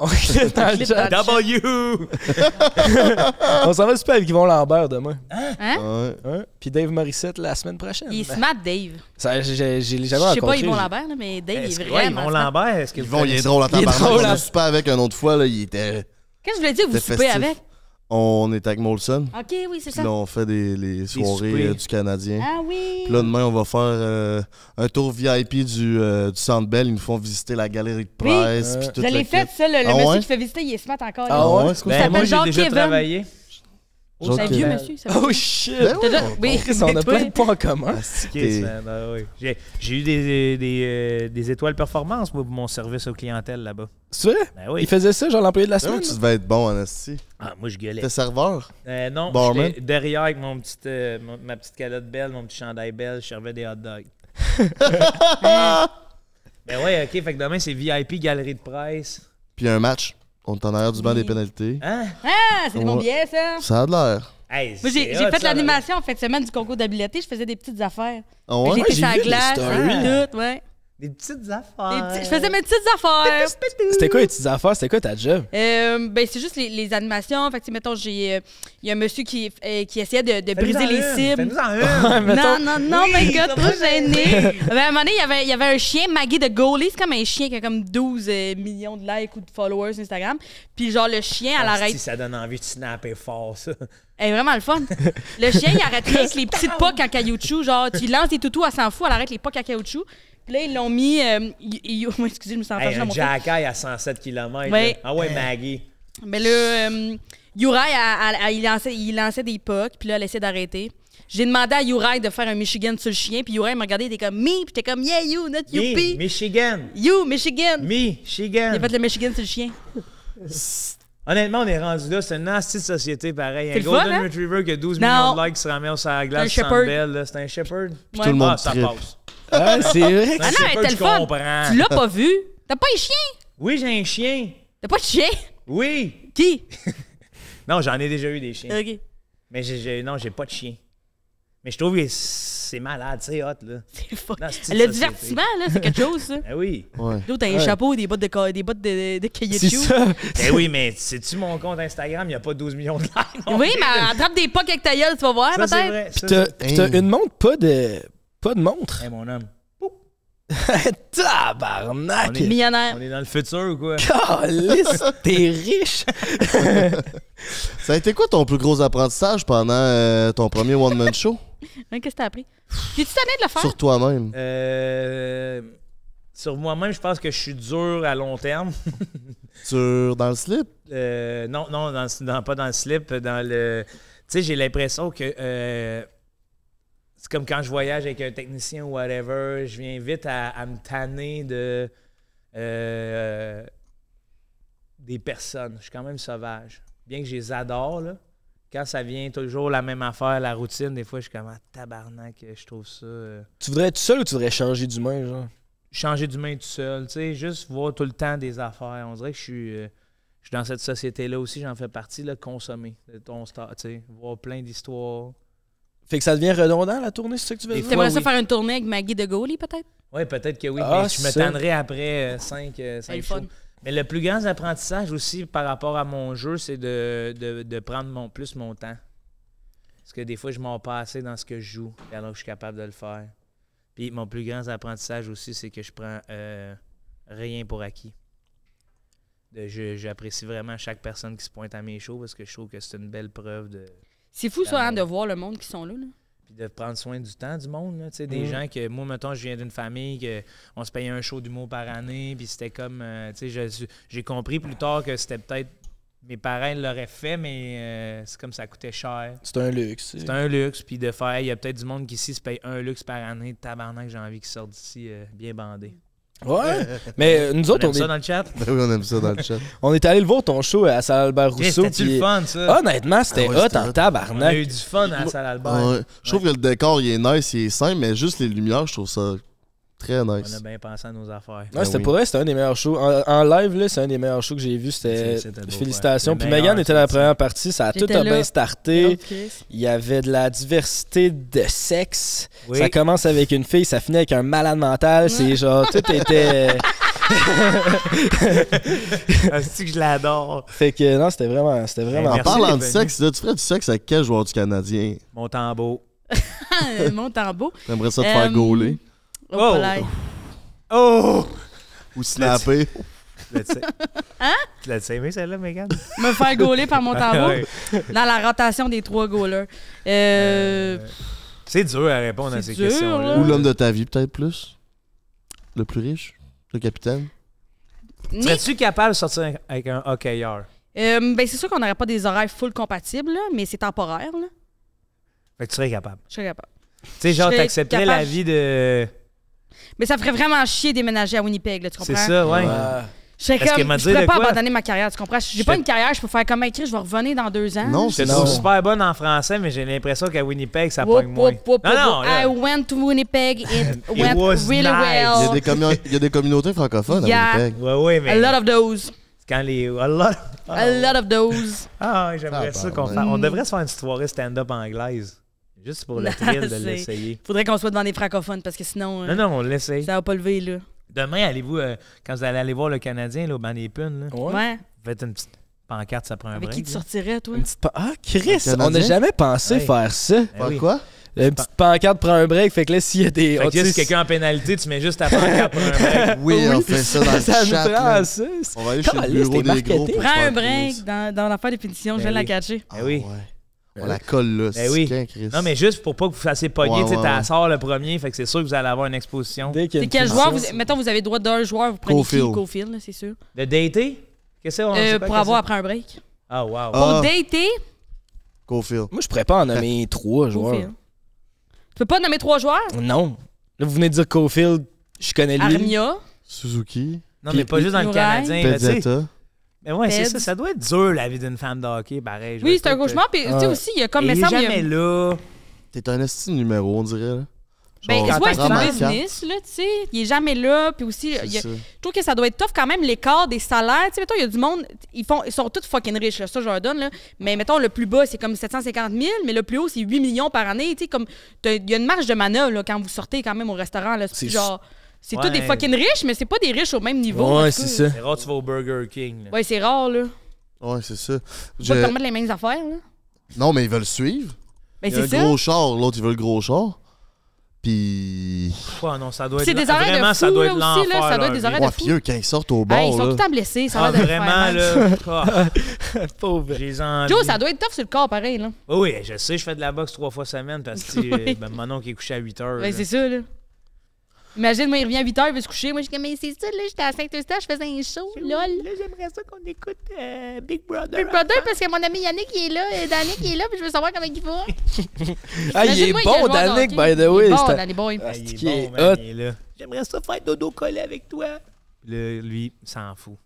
On dans le chat. W! on s'en va super avec Yvon Lambert demain. Hein? hein? Puis Dave Morissette la semaine prochaine. Il se mate Dave. Ça, j'ai, j'ai Je sais pas Yvon Lambert, mais Dave, est il est vraiment. Yvon Lambert, est-ce que. Yvon, il est drôle en temps. Il est drôle. On super avec un autre fois, là, il était. Qu'est-ce que je voulais dire, vous soupez avec? On est avec Molson. OK, oui, c'est ça. Là, on fait des, les soirées euh, du Canadien. Ah oui! Puis là, demain, on va faire euh, un tour VIP du, euh, du Centre Bell. Ils nous font visiter la galerie de presse. Oui. Puis je l'ai fait, ça. Le, le ah monsieur qui fait visiter, il est smart encore. Ah ouais? C'est ben, moi, j'ai déjà Kevin. travaillé. Oh, c'est vieux monsieur. Ça oh shit! Ben on, a plein de points en commun. Ah, ben, ben j'ai eu des, des, des, euh, étoiles performance, pour mon service aux clientèles là-bas. C'est vrai? Ben oui. Il faisait ça, genre l'employé de la semaine. tu devais être bon en asti. Ah, moi, je gueulais. T'es serveur? Euh, non, derrière avec mon petite, euh, ma petite calotte belle, mon petit chandail belle, je servais des hot dogs. ben ouais, ok, fait que demain, c'est VIP, galerie de presse. Puis un match. On t'en a l'air du banc des pénalités. Hein? Ah, c'est mon ça. Ça a de l'air. J'ai fait l'animation en fait, de semaine du concours d'habileté. Je faisais des petites affaires. J'étais ah ouais? J'ai été ah, sur la glace, ah. ouais. Des petites affaires. je faisais mes petites affaires. C'était quoi les petites affaires? C'était quoi ta job? Euh, ben, c'est juste les, les, animations. Fait que, mettons, j'ai. Il y a un monsieur qui, qui essayait de, de briser les cibles. en un. non, non, non, oui, gars, trop gêné. ben, à un moment donné, il y avait, y avait un chien, Maggie de goalie. C'est comme un chien qui a comme 12 millions de likes ou de followers sur Instagram. Puis, genre, le chien, à l'arrêt. Si ça donne envie de snapper fort, ça. Elle est vraiment le fun. Le chien, il arrête les petites pocs en caoutchouc. Genre, tu lances des toutous, elle s'en fout, elle arrête les pocs en caoutchouc. Puis là, ils l'ont mis. Euh, excusez, je me sens un à 107 km. Ah ouais, euh. Maggie. Mais le. Euh, il, lançait, des pocs, puis là, elle essaie d'arrêter. J'ai demandé à Yurai de faire un Michigan sur le chien, puis Yurai m'a regardé, il était comme Me, puis t'es comme Yeah, you, not you, Michigan. You, Michigan. Michigan. Il a fait le Michigan sur le chien. Honnêtement, on est rendu là. C'est une nasty société pareil. Un Golden hein? Retriever qui a 12 millions de likes qui se ramènent sur la glace C'est un Shepherd. tout le ah, monde ah, ça passe. Ah, c'est vrai. que ah Tu l'as pas vu? T'as pas un chien? Oui, j'ai un chien. T'as pas de chien? Oui. Qui? non, j'en ai déjà eu des chiens. OK. Mais j'ai, non, j'ai pas de chien. Mais je trouve que c'est malade, c'est hot, là. C'est Le divertissement, là, c'est quelque chose, ça. Eh oui. Ouais. t'as un chapeau, des bottes de, des bottes de, de C'est ça. Eh oui, mais sais-tu mon compte Instagram, il n'y a pas 12 millions de likes. Oui, mais attrape des pocs avec ta gueule, tu vas voir, peut-être. vrai. Puis t'as une montre, pas de, pas de montre. Eh mon homme, On Tabarnak! est- Millionnaire. on est dans le futur ou quoi? ça! t'es riche! Ça a été quoi ton plus gros apprentissage pendant euh, ton premier one-man show? Qu'est-ce que t'as appris? Tu tu tanné de le faire? Sur toi-même. Euh, sur moi-même, je pense que je suis dur à long terme. Dur dans le slip? Euh, non, non, pas dans le slip. Dans le, tu sais, j'ai l'impression que euh, c'est comme quand je voyage avec un technicien ou whatever, je viens vite à, à me tanner de des personnes. Je suis quand même sauvage. Bien que je les adore, là quand ça vient toujours la même affaire, la routine, des fois, je suis comme ah, tabarnak, je trouve ça. Euh, tu voudrais être seul ou tu voudrais changer d'humain, genre Changer d'humain tout seul, tu sais, juste voir tout le temps des affaires. On dirait que je suis. Euh, je dans cette société-là aussi, j'en fais partie, là, consommer. ton star, voir plein d'histoires. Fait que ça devient redondant la tournée, c'est ça que tu veux dire? T'aimerais ça faire une tournée avec Maggie de Gaulle, peut-être? Oui, peut-être que oui, ah, mais je me tendrais après 5 euh, cinq, mais le plus grand apprentissage aussi par rapport à mon jeu, c'est de, prendre mon, plus mon temps. Parce que des fois, je m'en passe dans ce que je joue, alors que je suis capable de le faire. Puis mon plus grand apprentissage aussi, c'est que je prends euh, rien pour acquis. J'apprécie vraiment chaque personne qui se pointe à mes shows parce que je trouve que c'est une belle preuve de. C'est fou, ça, hein, de voir le monde qui sont là. là puis de prendre soin du temps du monde. Là, sais, Des mm. gens que, moi, mettons, je viens d'une famille que on se payait un show d'humour par année, puis c'était comme, euh, tu sais, j'ai compris plus tard que c'était peut-être mes parents l'auraient fait, mais euh, c'est comme ça coûtait cher. C'est un luxe. C'est un luxe. Puis de faire, il y a peut-être du monde qui ici se paye un luxe par année. de Tabarnak, j'ai envie qu'ils sortent d'ici euh, bien bandé. Ouais, mais euh, nous autres, on, est... ça dans le chat. Ben oui, on aime ça dans le chat. on est allé le voir ton show à Salle Albert Rousseau. c'était le fun, ça. Honnêtement, c'était ah hot en tabarnak. On a eu du fun à Salle Albert. Je trouve que le décor, il est nice, il est simple, mais juste les lumières, je trouve ça Très nice. On a bien pensé à nos affaires. Ben c'était pour c'était un des meilleurs shows. En, live, c'est un des meilleurs shows que j'ai vu. C'était Félicitations. Puis Megan était la première partie. Ça a tout a bien starté. Il y avait de la diversité de sexe. Ça commence avec une fille, ça finit avec un malade mental. C'est genre, tout était. Ah, c'est que je l'adore. Fait que non, c'était vraiment. C'était ben, vraiment. en parlant de sexe, tu ferais du sexe avec quel joueur du Canadien Mon tambour. Mon tambour. T'aimerais ça te faire euh, gauler Oh! Oh! Ou snapper. Hein? Tu l'as aimé celle-là, Megan? Me faire gauler par mon ah, tambour dans la rotation des trois goalers. Euh, euh, c'est dur à répondre à ces questions. -là. Ou l'homme de ta vie, peut-être plus? Le plus riche? Le capitaine? Serais-tu capable de sortir avec un OKR? Euh, ben, c'est sûr qu'on n'aurait pas des horaires full compatibles, mais c'est temporaire. Là. Fait tu serais capable. Je serais capable. Tu sais, genre, t'accepterais la vie de mais ça ferait vraiment chier déménager à Winnipeg, là, tu comprends? C'est ça, ouais. Je ne pourrais pas abandonner ma carrière, tu comprends? J'ai pas une carrière, je peux faire comme écrit, je vais revenir dans deux ans. Non, c'est super bonne en français, mais j'ai l'impression qu'à Winnipeg, ça pogne moins. non, non, I went to Winnipeg, it, went really well. Il y, a des communautés francophones à Winnipeg. Oui, mais... A lot of those. Quand les... A lot, of those. Ah, j'aimerais ah, ça bah, qu'on On devrait se faire une soirée stand-up anglaise. Juste pour le thrill de l'essayer. Faudrait qu'on soit devant des francophones parce que sinon. Euh, non, non, on l'essaye. Ça va pas lever, là. Demain, allez-vous, euh, quand vous allez aller voir le Canadien, là, au Ban des Punes, là. Ouais. Faites une petite pancarte, ça prend un break. Mais qui te sortirait, toi? Une petite Ah, Chris, on n'a jamais pensé faire ça. Pourquoi? Ben quoi? Une petite pancarte prend un break. Fait que là, s'il y a des. Fait que si quelqu'un en pénalité, tu mets juste ta pancarte prend un break. Oui, on fait ça dans le chat. On va aller chez le bureau des gros. Prends un break dans, dans l'affaire des pétitions, je ben vais la cacher. Ben ah, oui. On la colle, là. Ben oui. Non, mais juste pour pas que vous fassiez pogner, tu sais, t'as sort le premier, fait que c'est sûr que vous allez avoir une exposition. Dès qu'il y a quel joueur, vous, mettons, vous avez droit d'un joueur, vous prenez Cofield. qui Cofield, c'est sûr. De dater? Qu'est-ce que Euh, pour avoir après un break. Ah, wow. Ah. Pour date? dater, Cofield. Moi, je pourrais pas en nommer trois joueurs. tu peux pas nommer trois joueurs? Non. Là, vous venez de dire Cofield, je connais lui. Armia. Suzuki, Non, mais pas juste dans le Canadien. là, oui c'est ça. Ça doit être dur, la vie d'une femme de hockey, pareil. Oui, c'est un gauchement. Puis, tu sais, aussi, il y a comme. Il est jamais là. T'es un estime numéro, on dirait. Là. Ben, ouais, c'est un business, là, tu sais. Il est jamais là. Puis aussi, je trouve que ça doit être tough quand même, l'écart des salaires. Tu sais, mettons, il y a du monde, ils, font, ils sont tous fucking riches, là, ça, je leur donne, là. Mais mettons, le plus bas, c'est comme 750 000, mais le plus haut, c'est 8 millions par année. Tu sais, comme, il y a une marge de manœuvre, là, quand vous sortez quand même au restaurant, là. C'est genre. C'est ouais. tous des fucking riches, mais c'est pas des riches au même niveau. Ouais, c'est ça. C'est rare tu vas au Burger King. Ouais, c'est rare, là. Ouais, c'est ça. Je... Pas permettre les mêmes affaires, là. Non, mais ils veulent suivre. Mais ben, c'est ça. Le gros char, l'autre, il veut le gros char. Puis. Ouais, non, ça doit être. C'est des arrêts vraiment, de fou, ça doit être là, aussi, là. Ça doit être des arrêts ouais, de fou. quand ils sortent au bord. Hey, ils sont tout le temps blessés. Ça ah, va vraiment, là. Oh. Pauvre. Joe, ça doit être tough sur le corps, pareil, là. Oui, je sais, je fais de la boxe trois fois semaine parce que oui. ben, mon oncle est couché à 8 heures. Ben, c'est ça, là. Imagine, moi, il revient 8 h, il veut se coucher. Moi, je dis, mais c'est ça, là, j'étais à Saint-Eustache, je faisais un show, lol. Là, j'aimerais ça qu'on écoute euh, Big Brother. Big Brother, parce que mon ami Yannick, il est là, et euh, Danick, il est là, puis je veux savoir comment il va. ah, il est bon, Danick, by the way. Il est bon, ah, il est bon, il est là. J'aimerais ça faire dodo collé avec toi. Là, lui, s'en fout.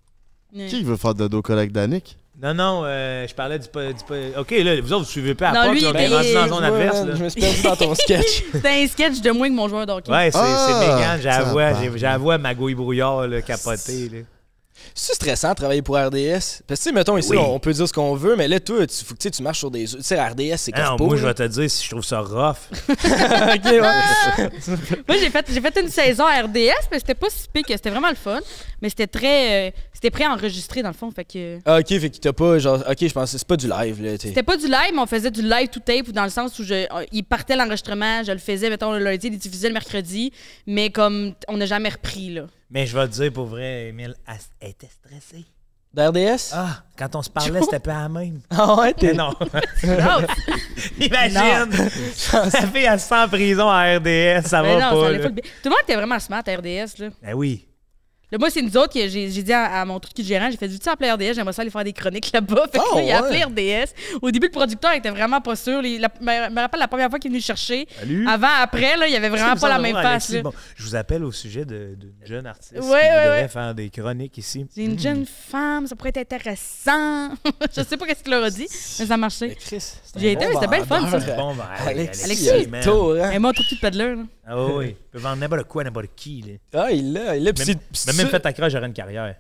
Qui veut faire dodo collé avec Danick? Non, non, euh, je parlais du, du, OK, là, vous autres, vous suivez pas à non, porte, lui, dans une zone adverse. là. Je me suis perdu dans ton sketch. C'est un sketch de moins que mon joueur d'hockey. Ouais, c'est ah, méchant. J'avoue, j'avoue Magouille Brouillard le capoté. C'est stressant de travailler pour RDS. Parce que, mettons, ici, on, peut dire ce qu'on veut, mais là, toi, tu, faut tu marches sur des. Tu sais, RDS, c'est comme Moi, je vais te dire si je trouve ça rough. moi, j'ai fait, fait, une saison à RDS, mais c'était pas si pire que c'était vraiment le fun. Mais c'était très. Euh, c'était pré-enregistré, dans le fond. Fait que. Ah, ok, fait que t'as pas. Genre, ok, je pensais, c'est pas du live, là. C'était pas du live, mais on faisait du live tout tape, dans le sens où je, euh, il partait l'enregistrement, je le faisais, mettons, le lundi, il diffusait le mercredi, mais comme on n'a jamais repris, là. Mais je vais te dire, pour vrai, Emile, elle était stressée. RDS. Ah, quand on se parlait, c'était pas la même. Ah ouais? T'es... non. non. Imagine! Ça fait à elle prison à RDS, ça va pas. Tout le monde était vraiment smart à RDS, là. Ben oui moi, c'est une autre que j'ai dit à, mon truc de gérant, j'ai fait du temps à Player DS, j'aimerais ça aller faire des chroniques là-bas. Fait que oh, là, il a ouais. appelé RDS. Au début, le producteur était vraiment pas sûr. Je me rappelle la première fois qu'il est venu chercher. Avant, après, il il avait vraiment pas la même face. je vous appelle au sujet d'une jeune artiste qui devrait faire des chroniques ici. C'est une hmm. jeune femme, ça pourrait être intéressant. je sais pas qu'est-ce qu'il leur a dit, mais ça a marché. J'ai été, c'était belle fun, ça. Bon, Alexis, Alexis, Alexis, tour. Hein. moi, ah oui, il peut vendre n'importe quoi, n'importe qui. Là. Ah, il l'a, il l'a. Même, même, même fait ta croix, j'aurais une carrière.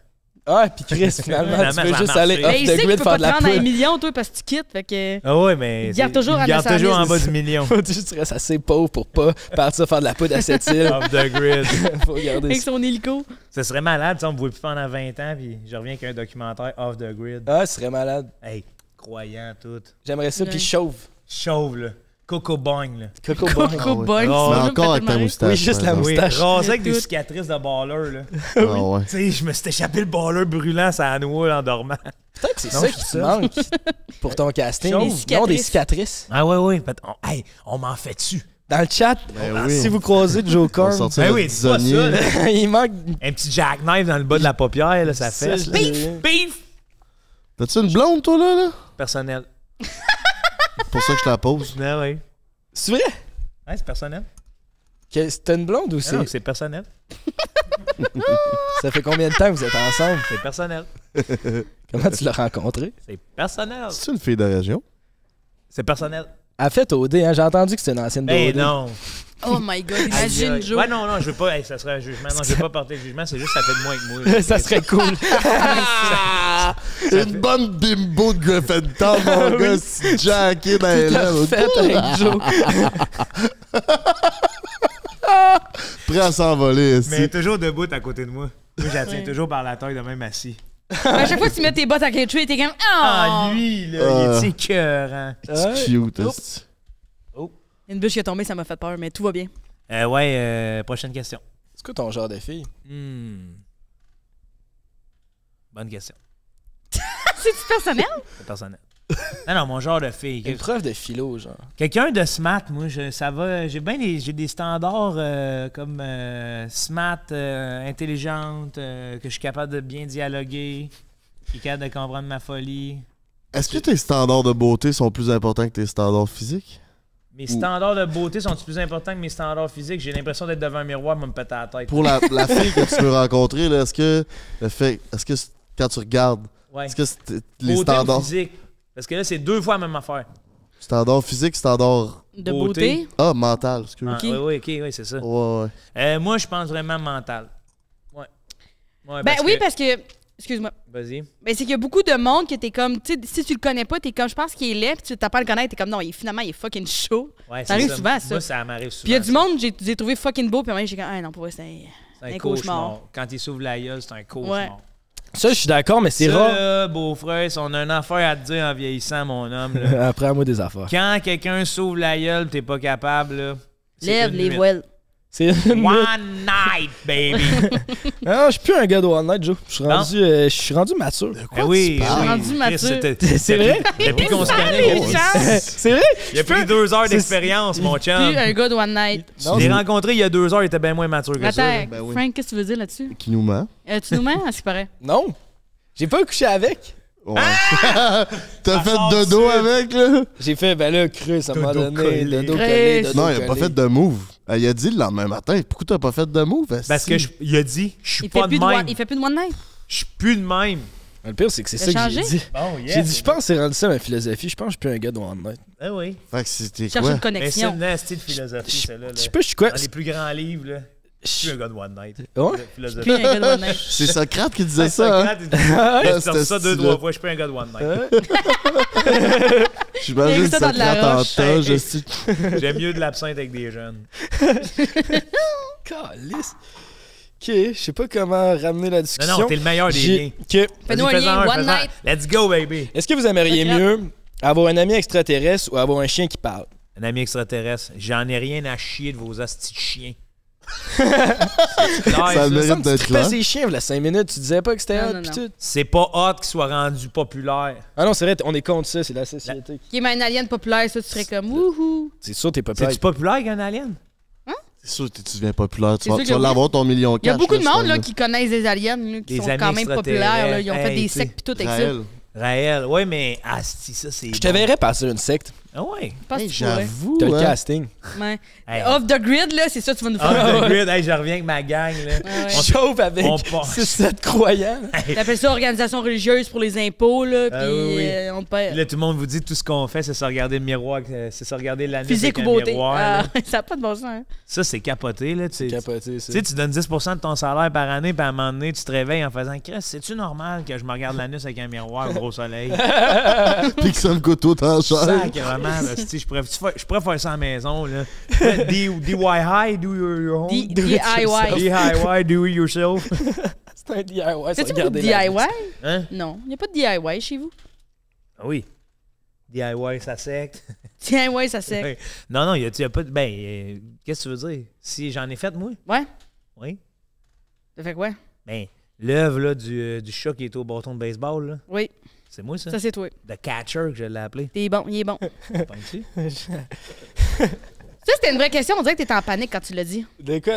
Ah, puis Chris, finalement, tu peux juste aller off the grid faire de la Mais il sait pas te rendre un million, toi, parce que tu quittes. Fait que ah oui, mais... Il garde toujours, toujours en bas du million. Faut juste tu restes assez pauvre pour pas partir faire de la poudre à cette île. Off the grid. Faut garder Avec son hélico. Ça serait malade, tu sais, on ne voit plus pendant 20 ans, puis je reviens avec un documentaire off the grid. Ah, ce serait malade. Hey, croyant, tout. J'aimerais ça, puis chauve. Chauve, là. Coco Boing, là. Coco bang, Coco bang, oh, ouais. encore avec ta moustache. Oui, juste la moustache. Oui, rasé avec des cicatrices de baller, là. Ah, oui. Tu sais, je me suis échappé le baller brûlant ça à noix en dormant. Peut-être que c'est ça qui te manque pour ton casting. Des non, des cicatrices. Ah ouais, ouais. On, hey, on m'en fait dessus. Dans le chat, ben si vous croisez Joe Joker, ben oui, c'est pas ça, il manque un petit jackknife dans le bas de la paupière, là, ça fait. Beef, beef. T'as-tu une blonde, toi, là? là? Personnel pour ça que je la pose. C'est vrai? Ouais, c'est personnel. C'est une blonde ou c'est. c'est personnel. Ça fait combien de temps que vous êtes ensemble? C'est personnel. Comment tu l'as rencontrée? C'est personnel. C'est une fille de région. C'est personnel. Elle fait OD, hein? J'ai entendu que c'était une ancienne ben de non. Oh my god, imagine Joe. Ouais, non, non, je veux pas. ça serait un jugement. Non, je veux pas porter le jugement. C'est juste ça fait de moins que moi. ça serait cool. C'est Une bonne bimbo de Griffintown, mon gars, Jack jacké dans les lèvres. Fait avec Joe. Prêt à s'envoler ici. Mais est toujours debout à côté de moi. Moi, je toujours par la taille de même assis. À chaque fois que tu mets tes bottes à tu t'es comme. Ah, Ah, lui, là, il est euh. écœurant. C'est cute, une bûche qui est tombée, ça m'a fait peur, mais tout va bien. Euh, ouais, euh, prochaine question. C'est quoi ton genre de fille? Hmm. Bonne question. cest personnel? C'est personnel. Non, non, mon genre de fille. Une preuve de philo, genre. Quelqu'un de smart, moi, je, ça va. J'ai bien des, j'ai des standards euh, comme smart, intelligente, que je suis capable de bien dialoguer, qui est capable de comprendre ma folie. Est-ce que tes standards de beauté sont plus importants que tes standards physiques? Mes standards de beauté sont plus importants que mes standards physiques? J'ai l'impression d'être devant un miroir et me péter la tête. Pour la, fille que tu peux rencontrer, est-ce que le Est-ce que quand tu regardes, est-ce que les standards. physiques Parce que là, c'est deux fois la même affaire. Standard physique, standard. De beauté? Ah, mental, ah, Oui, oui, oui, c'est ça. Euh, moi, je pense vraiment mental. ben oui, parce que Excuse-moi. Vas-y. Mais c'est qu'il y a beaucoup de monde que t'es comme, tu sais, si tu le connais pas, t'es comme, je pense qu'il est laid, tu t'as pas le connaître, t'es comme, non, il, finalement, il est fucking chaud. Ouais, ça arrive souvent, ça. Moi, ça m'arrive souvent. Puis il y a du monde, j'ai, trouvé fucking beau, puis moi, j'ai comme, ah non, pour c'est un, cauchemar. Quand il s'ouvre la gueule, c'est un cauchemar. Ça, je suis d'accord, mais c'est rare. beau frère, on a une affaire à te dire en vieillissant, mon homme. Après, moi, des affaires. Quand quelqu'un s'ouvre la gueule, t'es pas capable, là. Lève les voiles. C'est One night, baby! non, je suis plus un gars de One Night, Joe. Je suis rendu, euh, je suis rendu mature. De eh quoi oui, tu parles? rendu mature. C'est vrai? Depuis qu'on se connaît. C'est vrai? Il a pris deux heures d'expérience, mon chum. Je suis un gars de One Night. Je l'ai rencontré il y a deux heures, il était bien moins mature que ça. Ben Frank, qu'est-ce que tu veux dire là-dessus? Qui nous ment? Euh, tu nous mens, à ce qui paraît? Non. J'ai pas couché avec. Tu as ah! T'as fait dodo avec, là? J'ai fait, ben là, cru, ça m'a donné. Dodo collé. Non, il a pas fait de move. Ben, il a dit le lendemain matin, pourquoi t'as pas fait de move? Parce que il a dit, je suis pas de de même. il fait plus de one night. Je suis plus de même. Le pire, c'est que c'est ça que j'ai dit. J'ai dit, je pense que c'est rendu ça ma philosophie. Je pense que je suis plus un gars de One Night. Eh oui. Fait Cherche une connexion. c'est une nasty de philosophie, celle je sais pas, suis quoi? Dans les plus grands livres, là suis un gars One Night. Je suis un gars One Night. C'est Socrate hein. qui disait ça. Socrate, il disait ça, ça deux, trois fois. Je suis un gars One Night. Je suis juste de la temps. J'aime mieux de l'absinthe avec des jeunes. Calice. Ok, je sais pas comment ramener la discussion. Non, non, t'es le meilleur des liens. Fais-nous un lien, one night. Let's go, baby. Est-ce que vous aimeriez mieux avoir un ami extraterrestre ou avoir un chien qui parle? Un ami extraterrestre. J'en ai rien à chier de vos astis chiens ça mérite d'être là. Tu chiens, la 5 minutes, tu disais pas que c'était hot, pis tout. C'est pas hot qu'il soit rendu populaire. Ah non, c'est vrai, on est contre ça, c'est la société. Qui est un alien populaire, ça, tu serais comme wouhou. C'est sûr, t'es populaire. C'est-tu populaire un alien? Hein? C'est sûr que tu deviens populaire. Tu vas, l'avoir ton million Il y a beaucoup de monde là, qui connaissent des aliens, qui sont quand même populaires. Ils ont fait des sectes pis tout avec ça. Raël, ouais, mais asti, ça, c'est. Je te verrais passer une secte. Ah ouais. J'avoue. T'as le hein. casting. Ouais. Off the grid, là, c'est ça que tu vas nous faire. Off the grid, hey, je reviens avec ma gang. Là. On chauffe avec ça Tu as T'appelles ça organisation religieuse pour les impôts, là, ah puis euh, on perd Là, tout le monde vous dit tout ce qu'on fait, c'est se regarder le miroir, euh, c'est se regarder la Physique ou beauté. Ah, ça n'a pas de bon sens. Hein. Ça, c'est capoté. Là, tu, capoté, c'est. Tu sais, tu donnes 10 de ton salaire par année, puis à un moment donné, tu te réveilles en faisant c'est-tu normal que je me regarde l'anus avec un miroir au gros soleil? puis que ça me coûte autant cher. je, pourrais, je pourrais faire ça à la maison. Là. DIY, do your, home. DIY. DIY, do it yourself. C'est un DIY. cest un DIY? Hein? Non. Il n'y a pas de DIY chez vous. Ah oui. DIY, ça secte. DIY, ça secte. Non, non, il n'y a, pas Ben, qu'est-ce que tu veux dire? Si j'en ai fait, moi? Ouais. Oui. Ça fait quoi? Ben, l'œuvre du, euh, du chat qui est au bâton de baseball. Oui. C'est moi, ça? Ça, c'est toi. The Catcher, que je l'ai appelé. Il est bon, il est bon. Penses-tu? Ça, c'était une vraie question. On dirait que t'étais en panique quand tu l'as dit.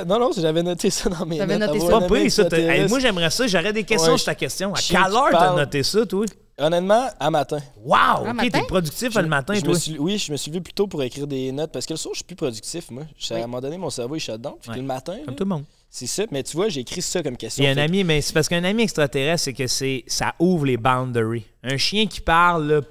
Non, non, j'avais noté ça dans mes J'avais notes. noté ça. Pas moi, j'aimerais ça. J'aurais des questions sur ta question. À quelle heure t'as noté ça, toi? Honnêtement, à matin. Wow! ok, t'es productif le matin, toi. oui, je me suis levé plus tôt pour écrire des notes parce que le soir, je suis plus productif, moi. À un moment donné, mon cerveau, il shut down. le matin, Comme tout le monde. C'est ça, mais tu vois, j'ai écrit ça comme question. Il y a un ami, mais c'est parce qu'un ami extraterrestre, c'est que c'est ça ouvre les boundaries. Un chien qui parle, là,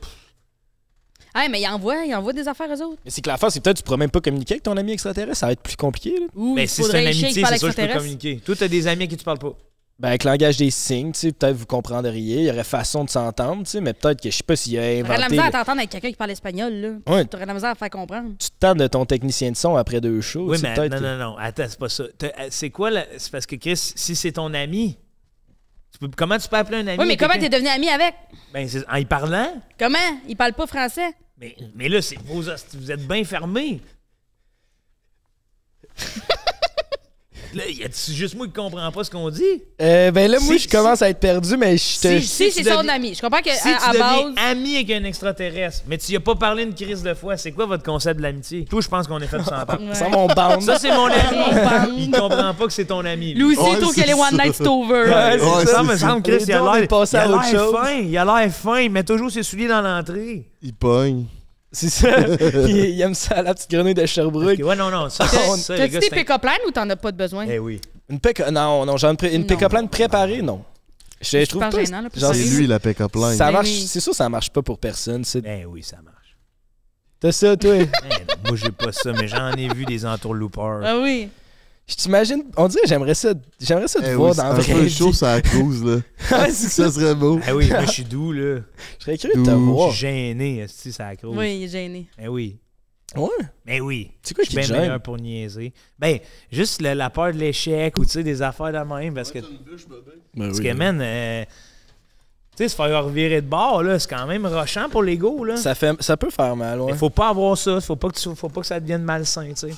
ah, mais il envoie, des affaires aux autres. Mais c'est que l'affaire, c'est peut-être que tu pourras même pas communiquer avec ton ami extraterrestre. Ça va être plus compliqué. mais si c'est un amitié, c'est sûr que je peux communiquer. Toi, t'as des amis à qui tu parles pas. Ben, avec le langage des signes, peut-être vous comprendriez. Il y aurait façon de s'entendre, mais peut-être que je sais pas s'il y a inventé... T'aurais de la misère à t'entendre avec quelqu'un qui parle espagnol, là. Ouais. T'aurais de la misère à faire comprendre. Tu te de ton technicien de son après deux shows. Oui, mais non, non, non. Attends, c'est pas ça. Euh, c'est quoi, là? C'est parce que, Chris, si c'est ton ami, comment tu peux appeler un ami? Oui, mais comment t'es devenu ami avec? Ben, en y parlant. Comment? Il parle pas français. Mais, mais là, c'est vous êtes bien fermé. Là, y a juste moi qui comprends pas ce qu'on dit? Euh, ben là, moi, je commence à être perdu, mais je te. Si, si c'est ton ami. Je comprends que si à, tu ami avec un extraterrestre, mais tu as pas parlé d'une crise de foi, c'est quoi votre concept de l'amitié? Toi, je pense qu'on est fait sans parler. Ça, mon bond. Ça, c'est mon ami. Il comprend pas que c'est ton ami. Lui aussi, il trouve qu'elle est one night over. ça, me semble, Chris, il a l'air fin. Il a l'air fin. Il met toujours ses souliers dans l'entrée. Il pogne. C'est ça. il, aime ça, la petite grenouille de Sherbrooke. ouais, non, non. Ça, ça, T'as-tu des pick-up ou t'en as pas de besoin? Eh oui. Une pick Non, non, une pick préparée, non. Je, trouve pas. C'est lui la pick-up Ça ben marche, c'est sûr, ça marche pas pour personne. Eh oui, ça marche. T'as ça, toi? Eh, moi, j'ai pas ça, mais j'en ai vu des entourloupeurs. Ah oui. Je t'imagine, on dirait j'aimerais ça j'aimerais ça te eh voir dans un vrai peu chaud ça cruise là. ah, ça. serait beau. Eh oui, moi je suis doux là. Je serais curieux de te voir. Je suis gêné si ça cruise. Oui, il est gêné. Eh oui. Ouais. Mais oui. sais quoi qui Je suis bien meilleur pour niaiser. Ben, juste la peur de l'échec ou tu sais des affaires de même parce ouais, que une bûche, ben parce oui, que man euh, tu sais, se faire revirer de bord, là, c'est quand même rochant pour l'ego, là. Ça, fait, ça peut faire mal, ouais. Il faut pas avoir ça. Faut pas que, faut pas que ça devienne malsain, tu sais.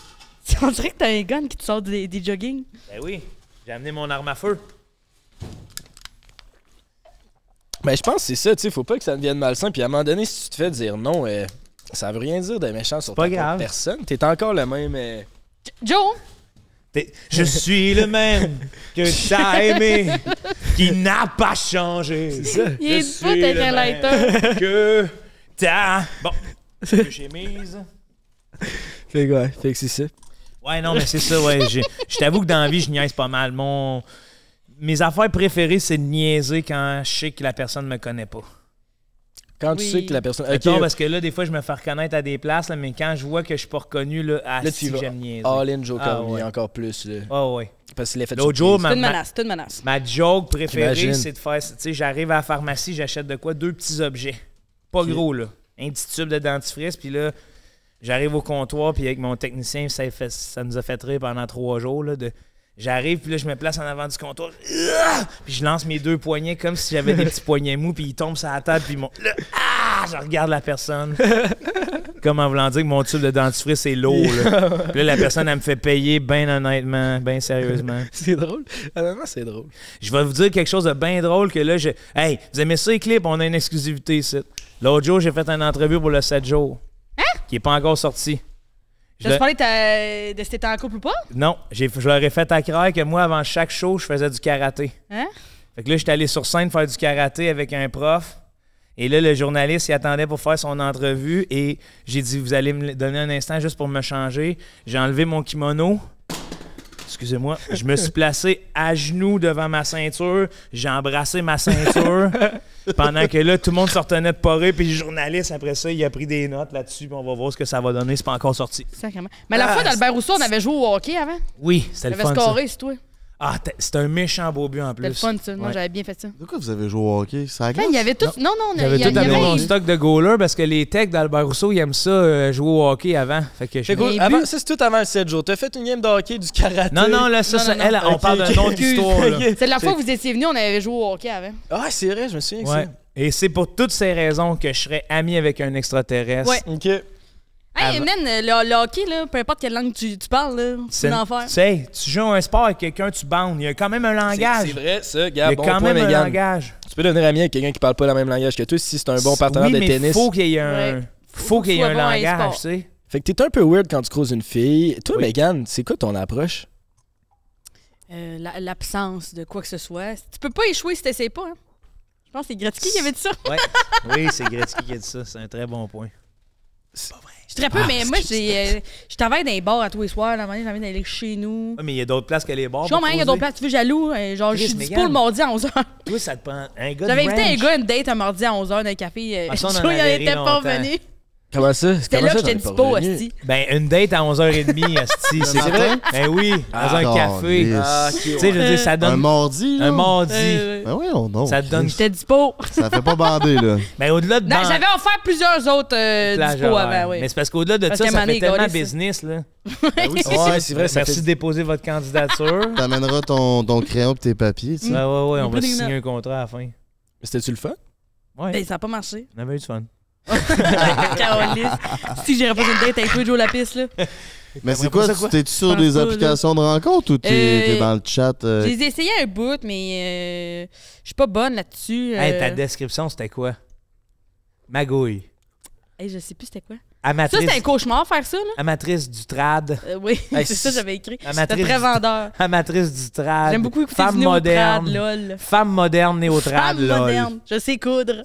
On dirait que t'as un gun qui te sort des, des jogging. Ben oui, j'ai amené mon arme à feu. Ben je pense que c'est ça, tu sais, faut pas que ça devienne malsain. Puis à un moment donné, si tu te fais dire non, euh, ça veut rien dire d'être méchant sur pas grave. personne. T'es encore le même. Euh, Joe! Je suis le même que t'as aimé, qui n'a pas changé. C'est ça. Il est fou t'es un lighter. que t'as. Bon, j'ai mise. Fait que ouais, fait que c'est ça. Ouais, non, mais c'est ça, ouais. Je t'avoue que dans la vie, je niaise pas mal. Mon... Mes affaires préférées, c'est de niaiser quand je sais que la personne ne me connaît pas. Quand tu sais que la personne. Okay. parce que là, des fois, je me fais reconnaître à des places, mais quand je vois que je suis pas reconnu, là, à ah, là, si j'aime niaiser. All in joker ah, encore plus. Là. Ah ouais. Parce que l'effet de L'autre jour, une menace, ma, une menace. ma joke préférée, c'est de faire. Tu sais, j'arrive à la pharmacie, j'achète de quoi Deux petits objets. Pas gros, là. Un petit tube de dentifrice, puis là, J'arrive au comptoir, puis avec mon technicien, ça, nous a fait rire pendant trois jours. Là, J'arrive, puis là, je me place en avant du comptoir. Puis je lance mes deux poignets comme si j'avais des petits poignets mous, puis ils tombent sur la table, puis mon. Ah! je regarde la personne. comme en voulant dire que mon tube de dentifrice est lourd. Là. puis là, la personne, elle me fait payer, bien honnêtement, bien sérieusement. c'est drôle. Honnêtement, c'est drôle. Je vais vous dire quelque chose de bien drôle que là, je. Hey, vous aimez ça, les clips? On a une exclusivité ici. L'autre jour, j'ai fait une entrevue pour le 7 jours. Hein? Qui n'est pas encore sorti. Je tu parlé de si t'étais en couple ou pas? Non, je leur ai fait accroire que moi, avant chaque show, je faisais du karaté. Hein? Fait que là, j'étais allé sur scène faire du karaté avec un prof. Et là, le journaliste, il attendait pour faire son entrevue. Et j'ai dit, vous allez me donner un instant juste pour me changer. J'ai enlevé mon kimono excusez-moi, je me suis placé à genoux devant ma ceinture, j'ai embrassé ma ceinture, pendant que là, tout le monde sortait de poré puis le journaliste, après ça, il a pris des notes là-dessus, on va voir ce que ça va donner, c'est pas encore sorti. Mais la fois ah, d'Albert Rousseau, on avait joué au hockey avant. Oui, c'était le fun. Scoré, c'est toi. Ah, c'est un méchant beau but en plus. C'était le fun, ça. Moi, j'avais bien fait ça. De quoi vous avez joué au hockey? Ça ben, il y avait tout. Non, non, y avait tout amené mon stock de goalers parce que les techs d'Albert Rousseau, ils aiment ça euh, jouer au hockey avant. Fait que avant, c'est tout avant le 7 jours. T'as fait une game de hockey du karaté. Non, non, là, ça, on parle d'un autre histoire. C'est la fois où vous étiez venu, on avait joué au hockey avant. Ah, c'est vrai, je me souviens que ouais. Et c'est pour toutes ces raisons que je serais ami avec un extraterrestre. Ouais. OK. Hey, même euh, le, hockey, là, peu importe quelle langue tu, parles, c'est un enfer. Tu sais, tu joues un sport avec quelqu'un, tu bandes. Il y a quand même un langage. C'est vrai, ça, gars. Il y a quand même un langage. Tu peux devenir ami avec quelqu'un qui parle pas le même langage que toi si c'est un bon partenaire de tennis. Faut qu'il y ait un, faut qu'il y ait un langage, tu sais. Fait que t'es un peu weird quand tu croises une fille. Toi, Mégane, Megan, c'est quoi ton approche? Euh, l'absence de quoi que ce soit. Tu peux pas échouer si t'essayes pas. Hein. Je pense que c'est Gretzky qui avait dit ça. Oui, c'est Gretzky qui a dit ça. C'est un très bon point. C'est pas vrai. Je suis très peu, ah, mais moi, j'ai, euh, je travaille dans les bars à tous les soirs. Là, j'ai envie d'aller chez nous. mais il y a d'autres places que les bars. Je suis il y a d'autres places. Tu veux jaloux? Euh, genre, je suis dispo le mardi à 11h. Toi, ça te prend un gars J'avais invité un gars à une date un mardi à 11h dans un café. Je ça, on en il n'était pas venu. Comment ça? C'était là que j'étais dispo, Asti. Ben, une date à 11h30, Asti. C'est vrai? Ben oui, dans un ah, café. Tu ah, sais, je veux ça donne. Un mardi, Un mardi. Ben oui, on donne. Ça donne. J'étais dispo. Ça fait pas bander, là. Ben au-delà de. J'avais offert plusieurs autres euh, dispo avant, oui. Mais c'est parce qu'au-delà de ça, ça fait tellement business, là. oui, c'est vrai. Merci de déposer votre candidature. T'amèneras ton crayon et tes papiers, tu Ben ouais, ouais, on va signer un contrat à la fin. C'était-tu le fun? Ouais. Ben, ça n'a pas marché. On avait eu du fun si j'irais pas une date avec Joe Lapis, là. Mais c'est quoi? T'es sur des applications de rencontre ou t'es euh, dans le chat? Euh? J'ai essayé un bout, mais euh, je suis pas bonne là-dessus. ta description, c'était quoi? Magouille. je sais plus c'était quoi. Amatrice, ça, c'est un cauchemar faire ça, là. Amatrice du trad. oui, c'est ça que j'avais écrit. Amatrice très vendeur. Amatrice du trad. J'aime beaucoup écouter femme moderne, lol. Femme moderne néo-trad, lol. Moderne. Je sais coudre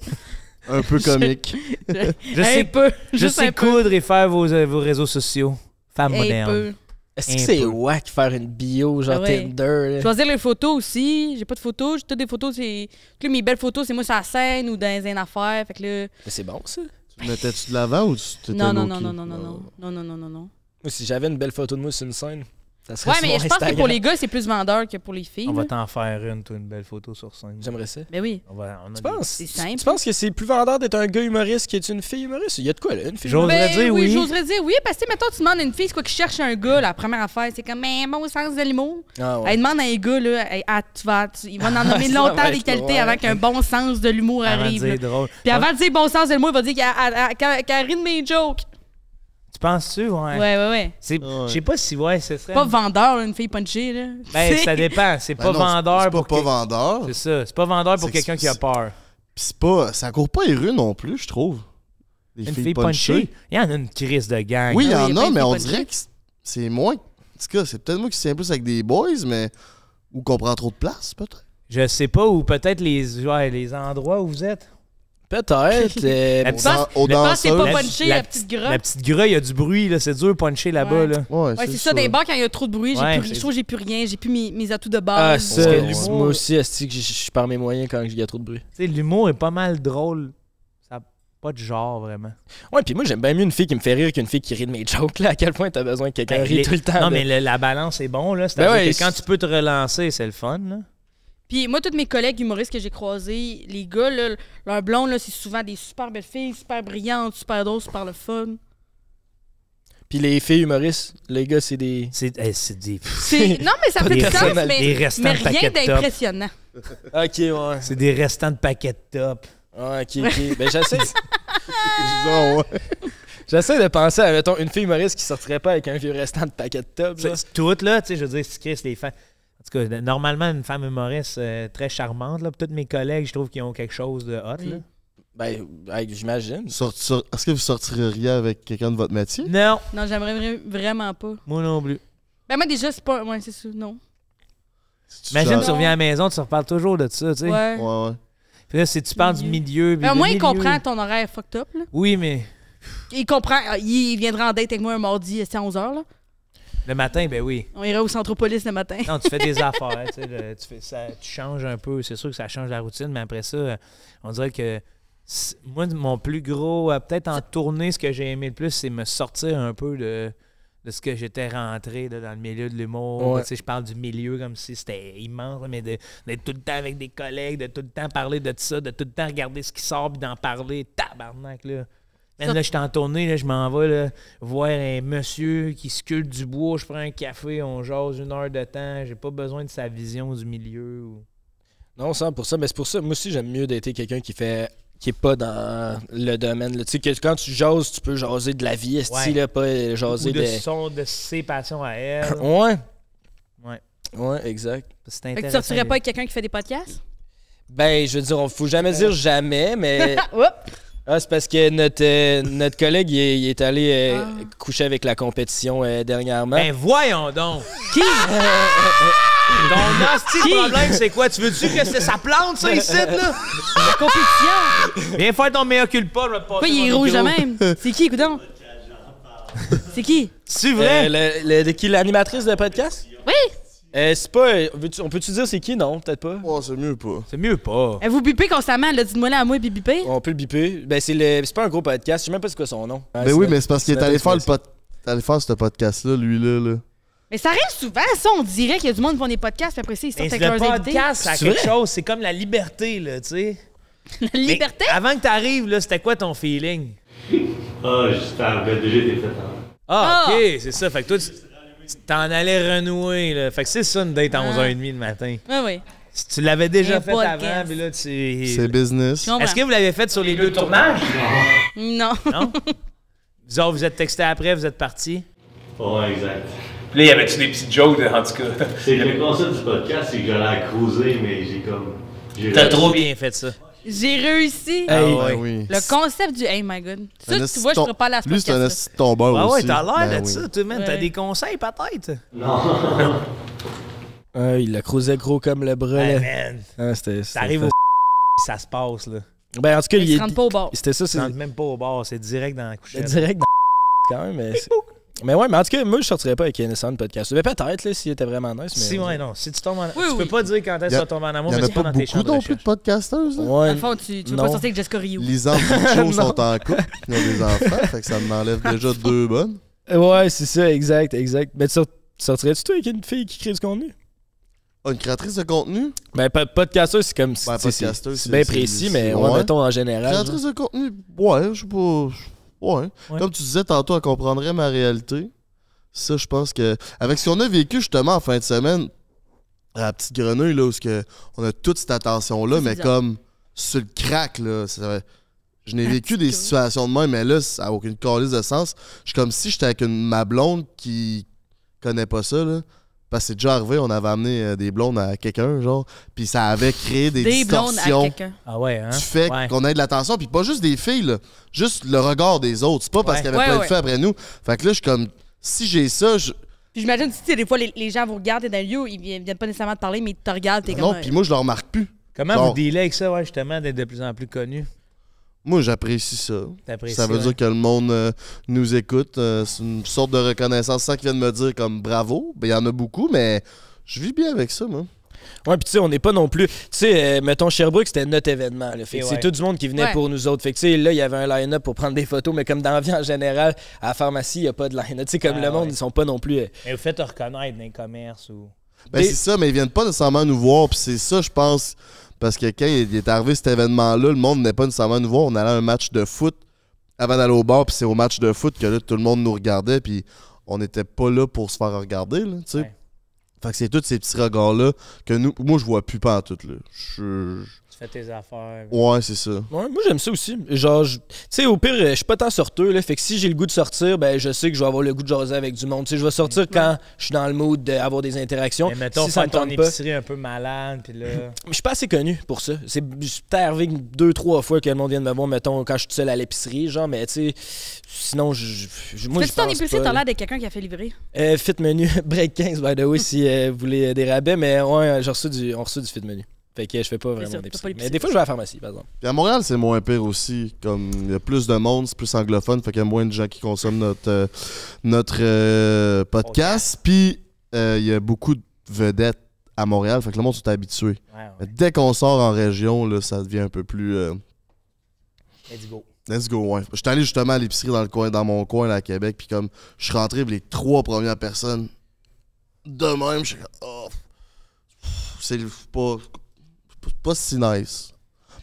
un peu comique. Je, sais, peu, je sais coudre et faire vos, euh, vos réseaux sociaux. Femme moderne. Est-ce que c'est wack faire une bio genre ah Tinder? Choisir les photos aussi. J'ai pas de photos. J'ai toutes des photos. C'est... mes belles photos, c'est moi sur la scène ou dans une affaire. Fait que là... Mais c'est bon ça. Ben, tu mettais-tu de l'avant ou tu t'étais non non oh. non, non non non, non, non, non, non, non, non, non, non, non, Si j'avais une belle photo de moi sur une scène, oui, ouais, mais je pense que pour les gars, c'est plus vendeur que pour les filles. On va t'en faire une, toi, une belle photo sur scène. J'aimerais ça. Mais ben oui. On va, tu, penses, c'est simple. tu penses que c'est plus vendeur d'être un gars humoriste qu'être une fille humoriste? Il y a de quoi, là, une fille J'oserais dire ben oui. oui. J'oserais dire oui, parce que, mettons, tu demandes à une fille, c'est quoi qui cherche un gars, la première affaire, c'est comme, mais ben, bon sens de l'humour. Ah, Elle demande à un gars, là, ah, tu vas, tu, il va en nommer longtemps des qualités avec un bon sens de l'humour arrive. Puis avant de dire bon sens de l'humour, il va dire qu'elle de mes jokes penses-tu? Ouais. Ouais, ouais, ouais. C'est- ah Je sais pas si, ouais, ce serait. Pas vendeur, une fille punchée, là. Ben, ça dépend. C'est ben pas vendeur pour... vendeur C'est pas, vendeur. C'est ça. C'est pas vendeur pour quelqu'un qui a peur. Pis c'est pas. Ça court pas les rues non plus, je trouve. Une fille punchée. Il y en a une crise de gang. Oui, il y ah en a mais on dirait que c'est- moins. En tout cas, c'est peut-être moi qui un plus avec des boys, mais. Ou qu'on prend trop de place, peut-être. Je sais pas, ou peut-être les, les endroits où vous êtes. Peut-être. mais pense c'est pas punché, la, petite grue. La petite grue, il y a du bruit, là. C'est dur puncher là-bas, Ouais, c'est ça. Des bars, quand il y a trop de bruit, j'ai plus, que j'ai plus rien. J'ai plus mes, atouts de ah, base. moi aussi, je suis par mes moyens quand il y a trop de bruit. Tu sais, l'humour est pas mal drôle pas de genre vraiment. Ouais, puis moi j'aime bien mieux une fille qui me fait rire qu'une fille qui rit de mes jokes là. À quel point t'as besoin que quelqu'un ben, rit tout le temps. Non, mais la balance est bon là. Ben c'est quand tu peux te relancer, c'est le fun là. Puis moi, tous mes collègues humoristes que j'ai croisés, les gars, là, leur blonde, là, c'est souvent des super belles filles, super brillantes, super douces, par le fun. Puis les filles humoristes, les gars, c'est des. C'est des. Non, mais ça fait des sens, mais, mais rien d'impressionnant. Ok, ouais. C'est des restants de paquets top. Ah, ok, ok. Ben, j'essaie. J'essaie de penser à, mettons, une fille humoriste qui sortirait pas avec un vieux restant de paquet de top. là. C'est là, tu sais, je veux dire, c'est Chris, les fans tout cas, normalement, une femme humoriste euh, très charmante. Là. Toutes mes collègues, je trouve qu'ils ont quelque chose de hot. Là. Ben, j'imagine. Est-ce que vous sortiriez avec quelqu'un de votre métier? Non. Non, j'aimerais vraiment pas. Moi non plus. Ben, moi, déjà, c'est pas. Ouais, c'est sûr. Non. Imagine, tu reviens à la maison, tu reparles toujours de ça, tu sais. Ouais. Ouais, ouais. là, si tu parles du milieu. ben, au moins, il comprend ton horaire fucked up, là. Oui, mais. Il comprend. Il viendra en date avec moi un mardi à 11h, là. Le matin, ben oui. On ira au Centropolis le matin. non, tu fais des affaires. tu, fais, ça, tu changes un peu. C'est sûr que ça change la routine, mais après ça, on dirait que moi, mon plus gros, euh, peut-être en tournée, ce que j'ai aimé le plus, c'est me sortir un peu de, ce que j'étais rentré dans le milieu de l'humour. Si Je parle du milieu comme si c'était immense, mais d'être tout le temps avec des collègues, de tout le temps parler de ça, de tout le temps regarder ce qui sort, puis d'en parler, tabarnak, là. Même là, je suis en tournée, je m'en vais là, voir un monsieur qui sculpte du bois, je prends un café, on jase une heure de temps, j'ai pas besoin de sa vision du milieu. Ou... Non, ça, mais c'est pour ça, moi aussi, j'aime mieux d'être quelqu'un qui fait qui est pas dans le domaine. Tu sais, quand tu jases, tu peux jaser de la vie, est là, pas jaser de... son, de ses passions à elle. ouais. Ouais. Ouais, exact. C'est intéressant. Fait que tu sortirais pas avec quelqu'un qui fait des podcasts? Ben, je veux dire, on faut jamais dire jamais, mais... Ah, c'est parce que notre, euh, notre collègue il est, allé euh, ah. coucher avec la compétition euh, dernièrement. Ben voyons donc! Qui? Ton le problème, c'est quoi? Tu veux-tu que c'est sa plante, ça, ici, là? La compétition! Viens faire ton meilleur culpa, je vais il est rouge même? C'est qui, coudon? C'est qui? C'est vrai? Le, qui, l'animatrice de podcast? Oui! Euh, c'est pas. Euh, on peut-tu dire c'est qui? Non, peut-être pas. Oh, c'est mieux pas. C'est mieux pas. Et vous bipez constamment, là. Dites-moi là à moi et On peut le biper. Ben, c'est le... pas un gros podcast. Je sais même pas c'est quoi son nom. Ben oui, mais c'est parce qu'il est, allé faire, le pod... faire ce podcast-là, lui-là. Là. Mais ça arrive souvent, ça. On dirait qu'il y a du monde qui font des podcasts, puis après ça, ils sortent avec leurs Le podcast, c'est quelque chose. C'est comme la liberté, là, tu sais. la liberté? avant que t'arrives, là, c'était quoi ton feeling? Ah, oh, juste en déjà des ah, ah, OK, c'est ça. Fait que toi, tu t'en allais renouer. Là. Fait que c'est ça une date à 11h30 ah. le matin. Oui, oui. Si tu l'avais déjà fait avant, mais là, tu. C'est business. Est-ce que vous l'avez fait sur les, deux, tournages? Non. Non? vous vous êtes texté après, vous êtes partis? Oh exact. Puis là, y avait-tu des petites jokes, en tout cas? C'est le concept du podcast, c'est que j'allais à mais j'ai comme. T'as trop bien fait ça. J'ai réussi. Hey, ah, ah oui. Le concept du Hey my God. Ça, tu vois, je ne pourrais pas la Lui, c'est un tombeur ah aussi. ouais, t'as l'air ben de oui. tu ouais. T'as des conseils peut-être? Non. Ah, il la creusait gros comme le bras. Hey, man. Ah, T'arrives au ça se passe, là. Ben, en tout cas, il, il est. pas au bord. C'était ça, c'est. même pas au bord, c'est direct dans la ben, couchette. Direct dans quand même, mais. Mais ouais, mais en tout cas, moi, je sortirais pas avec Innocent podcast. Mais peut-être, là, s'il était vraiment nice. Mais... Si, ouais, non. Si tu tombes en... oui, tu peux pas dire quand elle ce que en amour, mais c'est pas dans tes chambres. Il y pas beaucoup non plus de podcasteuses. Là. Dans fond, tu, tu veux pas sortir avec Jessica Les sont en couple, ils ont des enfants, fait que ça m'enlève déjà deux bonnes. Ouais, c'est ça, exact, exact. Mais tu sortirais-tu, toi, avec une fille qui crée du contenu? une créatrice de contenu? Ben, podcasteuse, c'est comme. Ben, c'est bien précis, mais on mettons en général. Créatrice de contenu, ouais, je sais pas. Ouais. Comme tu disais tantôt, elle comprendrait ma réalité. Ça, je pense que. Avec ce qu'on a vécu justement en fin de semaine, à la petite grenouille, là, où que on a toute cette attention-là, mais comme sur le crack, là. Je n'ai vécu des situations de même, mais là, ça n'a aucune calice de sens. Je suis comme si j'étais avec une, ma blonde qui connaît pas ça, là. Parce que c'est déjà arrivé, on avait amené euh, des blondes à quelqu'un, genre, puis ça avait créé des, Des blondes à quelqu'un. Ah ouais, hein? du fait qu'on ait de l'attention, puis pas juste des filles, là, juste le regard des autres. C'est pas parce qu'il y avait pas plein de après nous. Fait que là, je suis comme, si j'ai ça, je... Puis j'imagine, tu sais, des fois, les, gens vous regardent, et dans le lieu, ils viennent pas nécessairement te parler, mais ils te regardent, t'es comme. non, puis moi, je le remarque plus. Comment vous dealez avec ça, ouais, justement, d'être de plus en plus connu? Moi, j'apprécie ça. Ça veut dire que le monde euh, nous écoute. Euh, c'est une sorte de reconnaissance sans qu'ils viennent me dire comme bravo. Ben, il y en a beaucoup, mais je vis bien avec ça, moi. Ouais, puis tu sais, on n'est pas non plus. Tu sais, euh, mettons, Sherbrooke, c'était notre événement. c'est tout du monde qui venait pour nous autres. Fait tu sais, là, il y avait un line-up pour prendre des photos, mais comme dans la vie en général, à la pharmacie, il n'y a pas de line-up. Tu sais, comme ah, le monde, ils sont pas non plus. Mais vous faites reconnaître dans les commerces ou. Ben, c'est ça, mais ils viennent pas nécessairement nous voir. Puis c'est ça, je pense. Parce que quand il est arrivé cet événement-là, le monde n'est pas nécessairement nous voir. On allait à un match de foot avant d'aller au bar, puis c'est au match de foot que tout le monde nous regardait, puis on n'était pas là pour se faire regarder. Là, sais. Fait que c'est tous ces petits regards-là que nous, moi, je vois plus pas en tout. Là. je tes affaires. Ouais, c'est ça. moi, j'aime ça aussi. Genre, tu au pire, je suis pas tant sorteux, là. Fait que si j'ai le goût de sortir, ben, je sais que je vais avoir le goût de jaser avec du monde. je vais sortir quand je suis dans le mood d'avoir des interactions. Mais mettons, si ça me ton pas, un peu malade, puis là. Je suis pas assez connu pour ça. C'est arrivé deux, trois fois que le monde vient me voir, mettons, quand je suis seul à l'épicerie, genre, mais tu sais, sinon, je. Moi, je ton épicerie, t'as l'air de quelqu'un qui a fait livrer? Euh, fit menu, break 15, by the way, si euh, vous voulez euh, des rabais, mais ouais, j'ai du, on reçoit du fit menu. Fait que je fais pas vraiment Mais des fois, je vais à la pharmacie, par exemple. Puis à Montréal, c'est moins pire aussi. Comme il y a plus de monde, c'est plus anglophone, fait qu'il y a moins de gens qui consomment notre, euh, notre euh, podcast. Puis euh, il y a beaucoup de vedettes à Montréal, fait que le monde s'est habitué. dès qu'on sort en région, là, ça devient un peu plus. Let's go. Let's go, ouais. suis allé justement à l'épicerie dans le coin, dans mon coin là, à Québec, puis comme je suis rentré, les trois premières personnes de même, je suis oh, c'est pas pas si nice.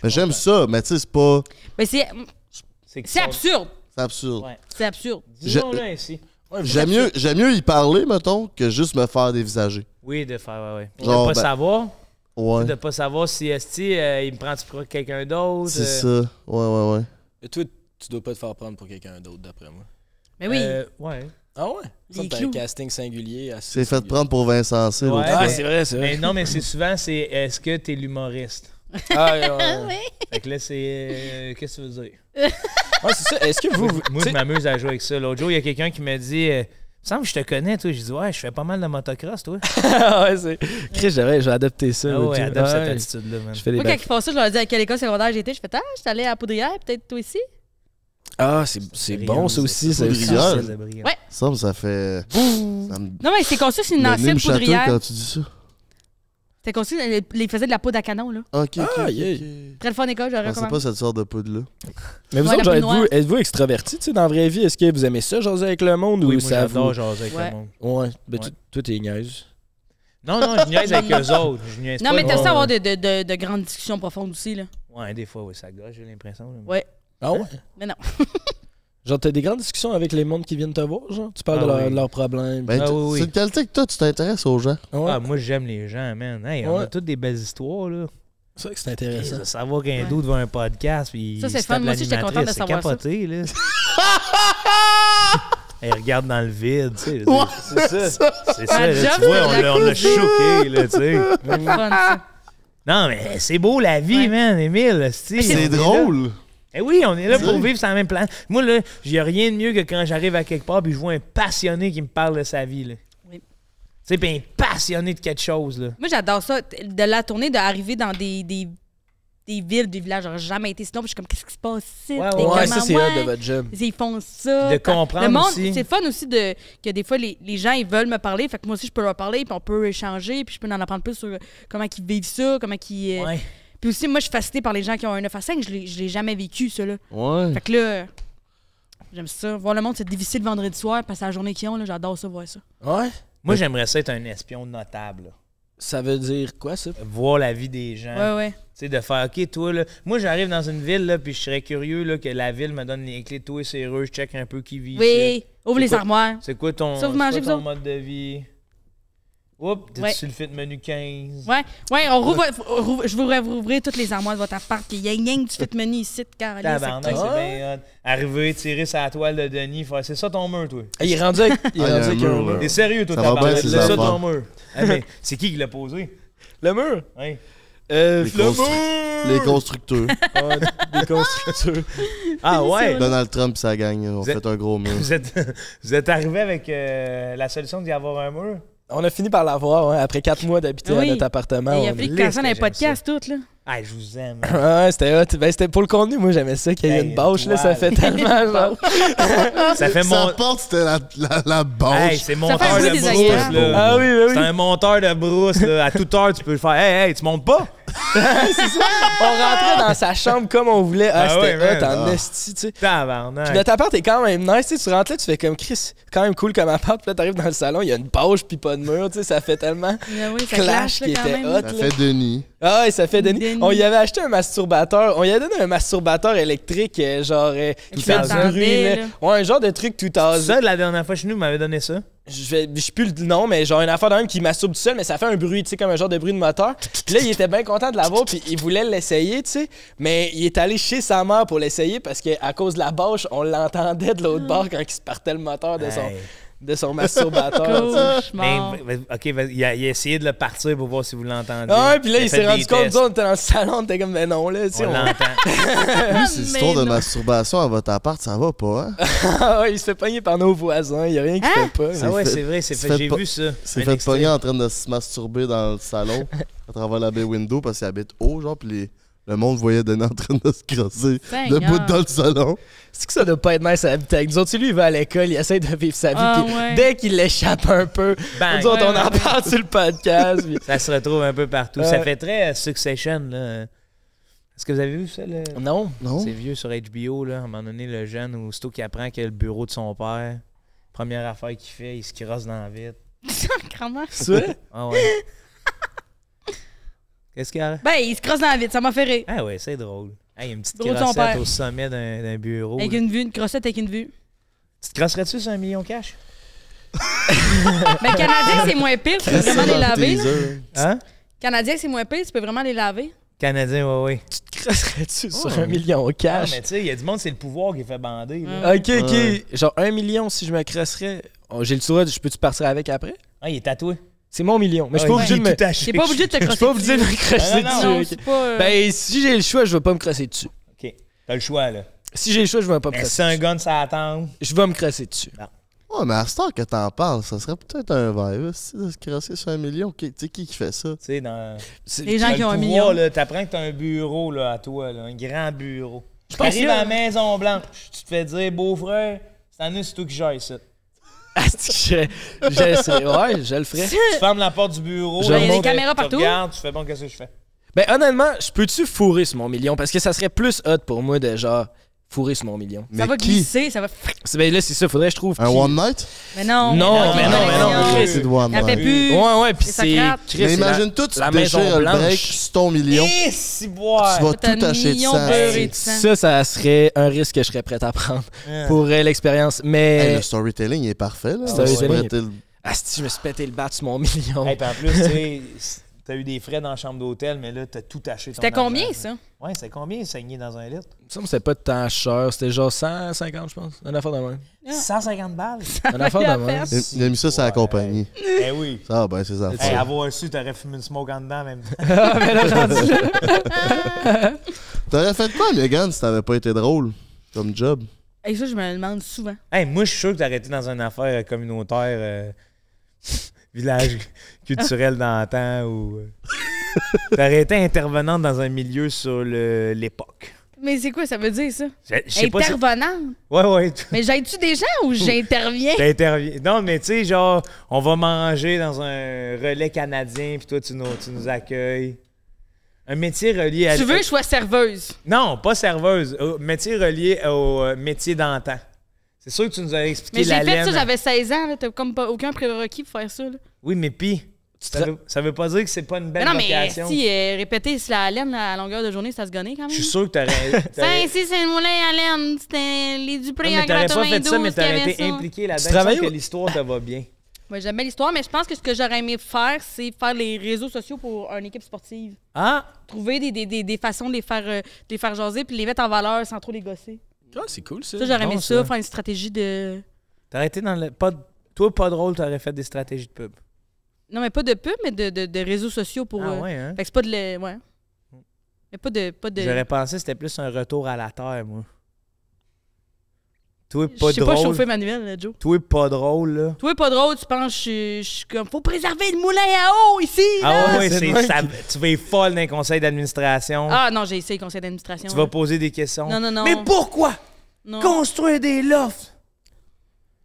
Mais j'aime ça, mais tu sais, c'est pas. Mais c'est. Mm, c'est absurde. C'est absurde. Ouais. C'est absurde. Disons-le euh, ainsi. j'aime mieux, y parler, mettons, que juste me faire dévisager. Oui, de faire, ouais, ouais. Genre, de pas ben, savoir. Ouais. De pas savoir si Esti, euh, il me prend pour quelqu'un d'autre. C'est euh? ça. Ouais, ouais, ouais. Et toi, tu dois pas te faire prendre pour quelqu'un d'autre, d'après moi. Mais oui. ouais. Ah ouais? Ça, un casting singulier. C'est fait prendre pour Vincent C. ah, c'est vrai, c'est vrai. Mais non, mais c'est souvent, c'est est-ce que t'es l'humoriste? Ah, ouais. oui. Fait que là, c'est. Euh, qu'est-ce que tu veux dire? c'est ça. Est-ce que vous. moi, je m'amuse à jouer avec ça. L'autre jour, il y a quelqu'un qui m'a dit. Euh, semble que je te connais, toi. Je dis ouais, je fais pas mal de motocross, toi. ouais, c'est. Chris, j'ai adopté ça. Ah ouais, cette attitude-là, Je fais Moi, quand ils font ça, je leur dis à quelle école secondaire j'étais. Je fais, ah, j'étais allé à Poudrière, peut-être toi aussi? » Ah, c'est bon, ça aussi. C'est poudrière. Ouais. Ça, ça fait. Non, mais c'est conçu, c'est une ancienne poudrière. quand tu dis ça. C'est conçu, ils faisaient de la poudre à canon, là. Ah, ok, ok. Ah, ok. Très le fun école, j'aurais recommandé. Je pas cette sorte de poudre-là. Mais vous autres, êtes-vous extraverti, tu sais, dans la vraie vie? Est-ce que vous aimez ça, jaser avec le monde oui, ou moi, J'adore avec le monde. Ouais. Ben, toi, t'es niaise. Non, non, je niaise avec eux autres. non, mais t'as ça avoir de, grandes discussions profondes aussi, là. Ouais, des fois, oui, ça gâche, j'ai l'impression. Ouais. Ah ouais? Mais non. genre, t'as des grandes discussions avec les mondes qui viennent te voir, genre? Tu parles ah de, leurs problèmes. Ben, Ah oui, C'est une qualité que toi, tu t'intéresses aux gens. Ah ouais. Ah, moi, j'aime les gens, man. Hey, on a toutes des belles histoires, là. C'est vrai que c'est intéressant. Ça, qu'un Ouais. doute devant un podcast, puis Ça, c'est le fun. Moi aussi, j'étais content de l'animatrice, savoir ça. là. Elle regarde dans le vide, tu sais. c'est ça. C'est ça, tu vois, on la choqué, là, tu sais. Non, mais c'est beau, la vie, man, Émile, C'est drôle. Eh oui, on est là pour vivre sur la même plan. Moi, là, j'ai rien de mieux que quand j'arrive à quelque part et je vois un passionné qui me parle de sa vie. Là. Oui. C'est un passionné de quelque chose. Là. Moi, j'adore ça. De la tournée, d'arriver dans des, des, villes, des villages. J'aurais jamais été sinon. Puis je suis comme, qu'est-ce qui se passe ici? Ouais, ça, c'est ah, ouais, de votre job. Ils font ça. De comprendre le monde, C'est fun aussi de, que des fois, les, gens, ils veulent me parler. Fait que moi aussi, je peux leur parler. Puis on peut échanger. Puis je peux en apprendre plus sur comment ils vivent ça, comment ils. Euh, puis aussi, moi, je suis fasciné par les gens qui ont un 9 à 5. Je l'ai jamais vécu, ça, là. Ouais. Fait que là, j'aime ça. Voir le monde, c'est difficile vendredi soir, passer la journée qu'ils ont, là. J'adore ça, voir ça. Ouais. Moi, j'aimerais ça être un espion notable. Ça veut dire quoi, ça? Voir la vie des gens. Ouais, ouais. Tu sais, de faire, OK, toi, là, moi, j'arrive dans une ville, là, puis je serais curieux là, que la ville me donne les clés, toi, c'est heureux, je check un peu qui vit. Oui, ouvre les armoires. C'est quoi ton mode de vie? Oups, tu ouais. sur le menu 15. Ouais, ouais, on rouvre, je voudrais vous rouvrir toutes les armoires de votre appart. Il y a rien du fit menu ici, Caroline. Tabarnak, c'est bien Arriver, tirer sa toile de Denis, c'est ça ton mur, toi. Ah, il est rendu Il est ah, rendu T'es sérieux, toi, C'est ça ton mur. Ah, c'est qui qui l'a posé Le mur Euh, les, constructeurs. ah, les constructeurs. Ah ouais. Donald Trump ça gagne. On fait un gros mur. Vous êtes, arrivé avec euh, la solution d'y avoir un mur? On a fini par l'avoir, hein, après quatre mois d'habiter dans à notre appartement. Il y a plus que personne dans les podcasts, tout, là. Ah, je vous aime. ouais, c'était Ben, c'était pour le contenu. Moi, j'aimais ça qu'il y ait ben, une bâche, là. Ça fait tellement genre. ça fait mon. Ça porte, c'était la, la, bâche. c'est monteur de brousse, Ah oui, ben oui. C'est un monteur de brousse, À toute heure, tu peux le faire. Hey, hey, tu montes pas? ça. On rentrait dans sa chambre comme on voulait. Ah, ah c'était hot en esti, tu sais. Puis ta est quand même nice, tu rentres là, tu fais comme Chris, quand même cool comme appart. Puis là, t'arrives dans le salon, il y a une poche puis pas de mur, tu sais. Ça fait tellement ben clash, qui Ça fait Denis. Ah ouais, ça fait Denis. On y avait acheté un masturbateur. On y a donné un masturbateur électrique, euh, genre, euh, qui fait du bruit. Ouais, un genre de truc tout à Ça, la dernière fois chez nous, m'avait donné ça je, ne sais plus le nom, mais j'ai une affaire de même qui m'assoupe tout seul, mais ça fait un bruit, tu sais, comme un genre de bruit de moteur. Puis là, il était bien content de l'avoir, puis il voulait l'essayer, tu sais. Mais il est allé chez sa mère pour l'essayer parce qu'à cause de la bâche, on l'entendait de l'autre ah. bord quand il se partait le moteur de son de son masturbateur. ok, il a, essayé de le partir pour voir si vous l'entendez. Ah ouais, puis là, il, s'est rendu compte, qu'on était dans le salon, on était comme, mais non, là, tu On, l'entend. c'est de masturbation à votre appart, ça va pas, hein? Ah ouais, il se fait pogner par nos voisins, il n'y a rien qui hein? fait pas. Ah ouais, c'est vrai, c'est fait, j'ai vu ça. C'est fait pogner en train de se masturber dans le salon, à travers la baie window, parce qu'il habite haut, genre, puis les le monde voyait Denis en train de se crosser bout dans le salon. C'est que ça doit pas être nice à habiter avec nous autres. Si lui, il va à l'école, il essaie de vivre sa vie. Ah, dès qu'il l'échappe un peu, disons ben, on en parle sur le podcast. Ça se retrouve un peu partout. Ça euh. fait très euh, Succession. là. Est-ce que vous avez vu ça? Là? Non. C'est vieux sur HBO. Là. À un moment donné, le jeune, aussitôt qui apprend a le bureau de son père, première affaire qu'il fait, il se crosse dans la vitre. Grand-mère. Ça? Ah ouais. Qu'est-ce qu'il y a? Ben, il se crosse dans la vitre, ça m'a fait rire. Ah ouais, c'est drôle. il y a une petite Drôle crossette au sommet d'un bureau. Avec une vue, une crossette avec une vue. Tu te crosserais-tu sur un million cash? Ben, Canadien, c'est moins pire, tu peux vraiment les laver. Hein? Canadien, c'est moins pire, tu peux vraiment les laver. Canadien, ouais, ouais. Tu te crosserais-tu sur un million Ah, cash? mais tu sais, il y a du monde, c'est le pouvoir qui fait bander. Ah. ok, ok. Genre un million si je me crosserais. Oh, j'ai le sourire, je peux-tu partir avec après? Ah, il est tatoué. C'est mon million. Mais je ah suis pas obligé de me. Je suis pas obligé de Je suis pas obligé de me crasser dessus. Ben, si j'ai le choix, je vais pas me crasser dessus. Ok. T'as le choix, là. Si j'ai le choix, je vais pas me ben, dessus. Si un gun, ça attend. Je vais me crasser dessus. Oh mais à ce temps que t'en parles, ça serait peut-être un rêve de se crasser sur un million. Tu sais, qui fait ça? dans... Les gens qui ont un million. T'apprends que t'as un bureau là, à toi, un grand bureau. Tu arrives à la Maison-Blanche, tu te fais dire, beau-frère, cette année, c'est toi que j'ai ça je, ouais, je le ferai. Tu fermes la porte du bureau, il y a des caméras partout. Tu regardes, tu fais bon, qu'est-ce que je fais? Ben honnêtement, je peux-tu fourrer sur mon million? Parce que ça serait plus hot pour moi déjà fourrer sur mon million. Ça va glisser, ça va. Ben là, c'est ça, faudrait que je trouve. Un One Night? Mais non. Non, mais non, mais non. C'est de One Night. plus. Ouais, ouais, puis c'est. Mais imagine tout, tu déchires le break sur ton million. Et si Tu vas tout acheter de ça. Ben, ça, ça serait un risque que je serais prêt à prendre pour euh, l'expérience. Mais. le storytelling est parfait, là. Storytelling. si, je me suis pété le bat sur mon million. en plus, tu sais. tu as eu des frais dans la chambre d'hôtel, mais là, tu as tout taché. C'était combien, ça? Oui, c'était combien saigner dans un litre? Ça me c'est pas de cher. C'était genre 150, je pense. Une affaire de main. Ah. 150 balles? Une affaire de main. Il a mis ça sur la compagnie. Eh oui. Ça, ben, c'est ça. Hey, eh, avoir su, t'aurais fumé une smoke en dedans, même. ah, mais là, T'aurais fait quoi, Megan, si t'avais pas été drôle comme job? Et ça, je me le demande souvent. Hey, moi, je suis sûr que t'aurais été dans une affaire communautaire. Euh, village culturel d'antan ou. Euh, t'aurais été intervenante dans un milieu sur l'époque. Mais c'est quoi ça veut dire, ça? Intervenante? Ouais, ouais. Mais jai tu des gens ou j'interviens? T'interviens. Non, mais tu sais, genre, on va manger dans un relais canadien, puis toi, tu nous, tu nous accueilles. Un métier relié à... Tu veux que je sois serveuse? Non, pas serveuse. métier relié au euh, métier d'antan. C'est sûr que tu nous as expliqué mais la Mais j'ai fait ça, hein. j'avais 16 ans. T'as comme pas aucun prérequis pour faire ça. Oui, mais puis, ça ne veut pas dire que c'est pas une belle mais non, mais si, euh, répéter si la laine à longueur de journée, ça se gagnait quand même. Je suis sûr que tu Tiens, ici, c'est le moulin à laine. C'était les Dupré ah, à tu n'aurais pas fait ça, mais t'aurais été impliqué là-dedans. Je que l'histoire te va bien. Moi, j'aime l'histoire, mais je pense que ce que j'aurais aimé faire, c'est faire les réseaux sociaux pour une équipe sportive. Ah! Trouver des, des, des, façons de les faire, euh, de les faire jaser puis les mettre en valeur sans trop les gosser. Ah, c'est cool ça. j'aurais aimé ça, faire une stratégie de. T'aurais été dans le. Pas... Toi, pas drôle, t'aurais fait des stratégies de pub. Non, mais pas de pub, mais de, de, réseaux sociaux pour. Ah, euh, ouais, hein? Fait que c'est pas de. Ouais. Mm. Mais pas de. Pas de... J'aurais pensé que c'était plus un retour à la terre, moi. Toi, pas drôle. pas chauffer manuel, Joe. Toi, pas drôle, là. Toi, pas drôle, tu penses que je suis Faut préserver le moulin à eau ici! Ah ouais, c'est ça. Tu vas être folle d'un conseil d'administration. Ah non, j'ai essayé le conseil d'administration. Tu vas poser des questions. Non, non, non. Mais pourquoi? Construire des lofts!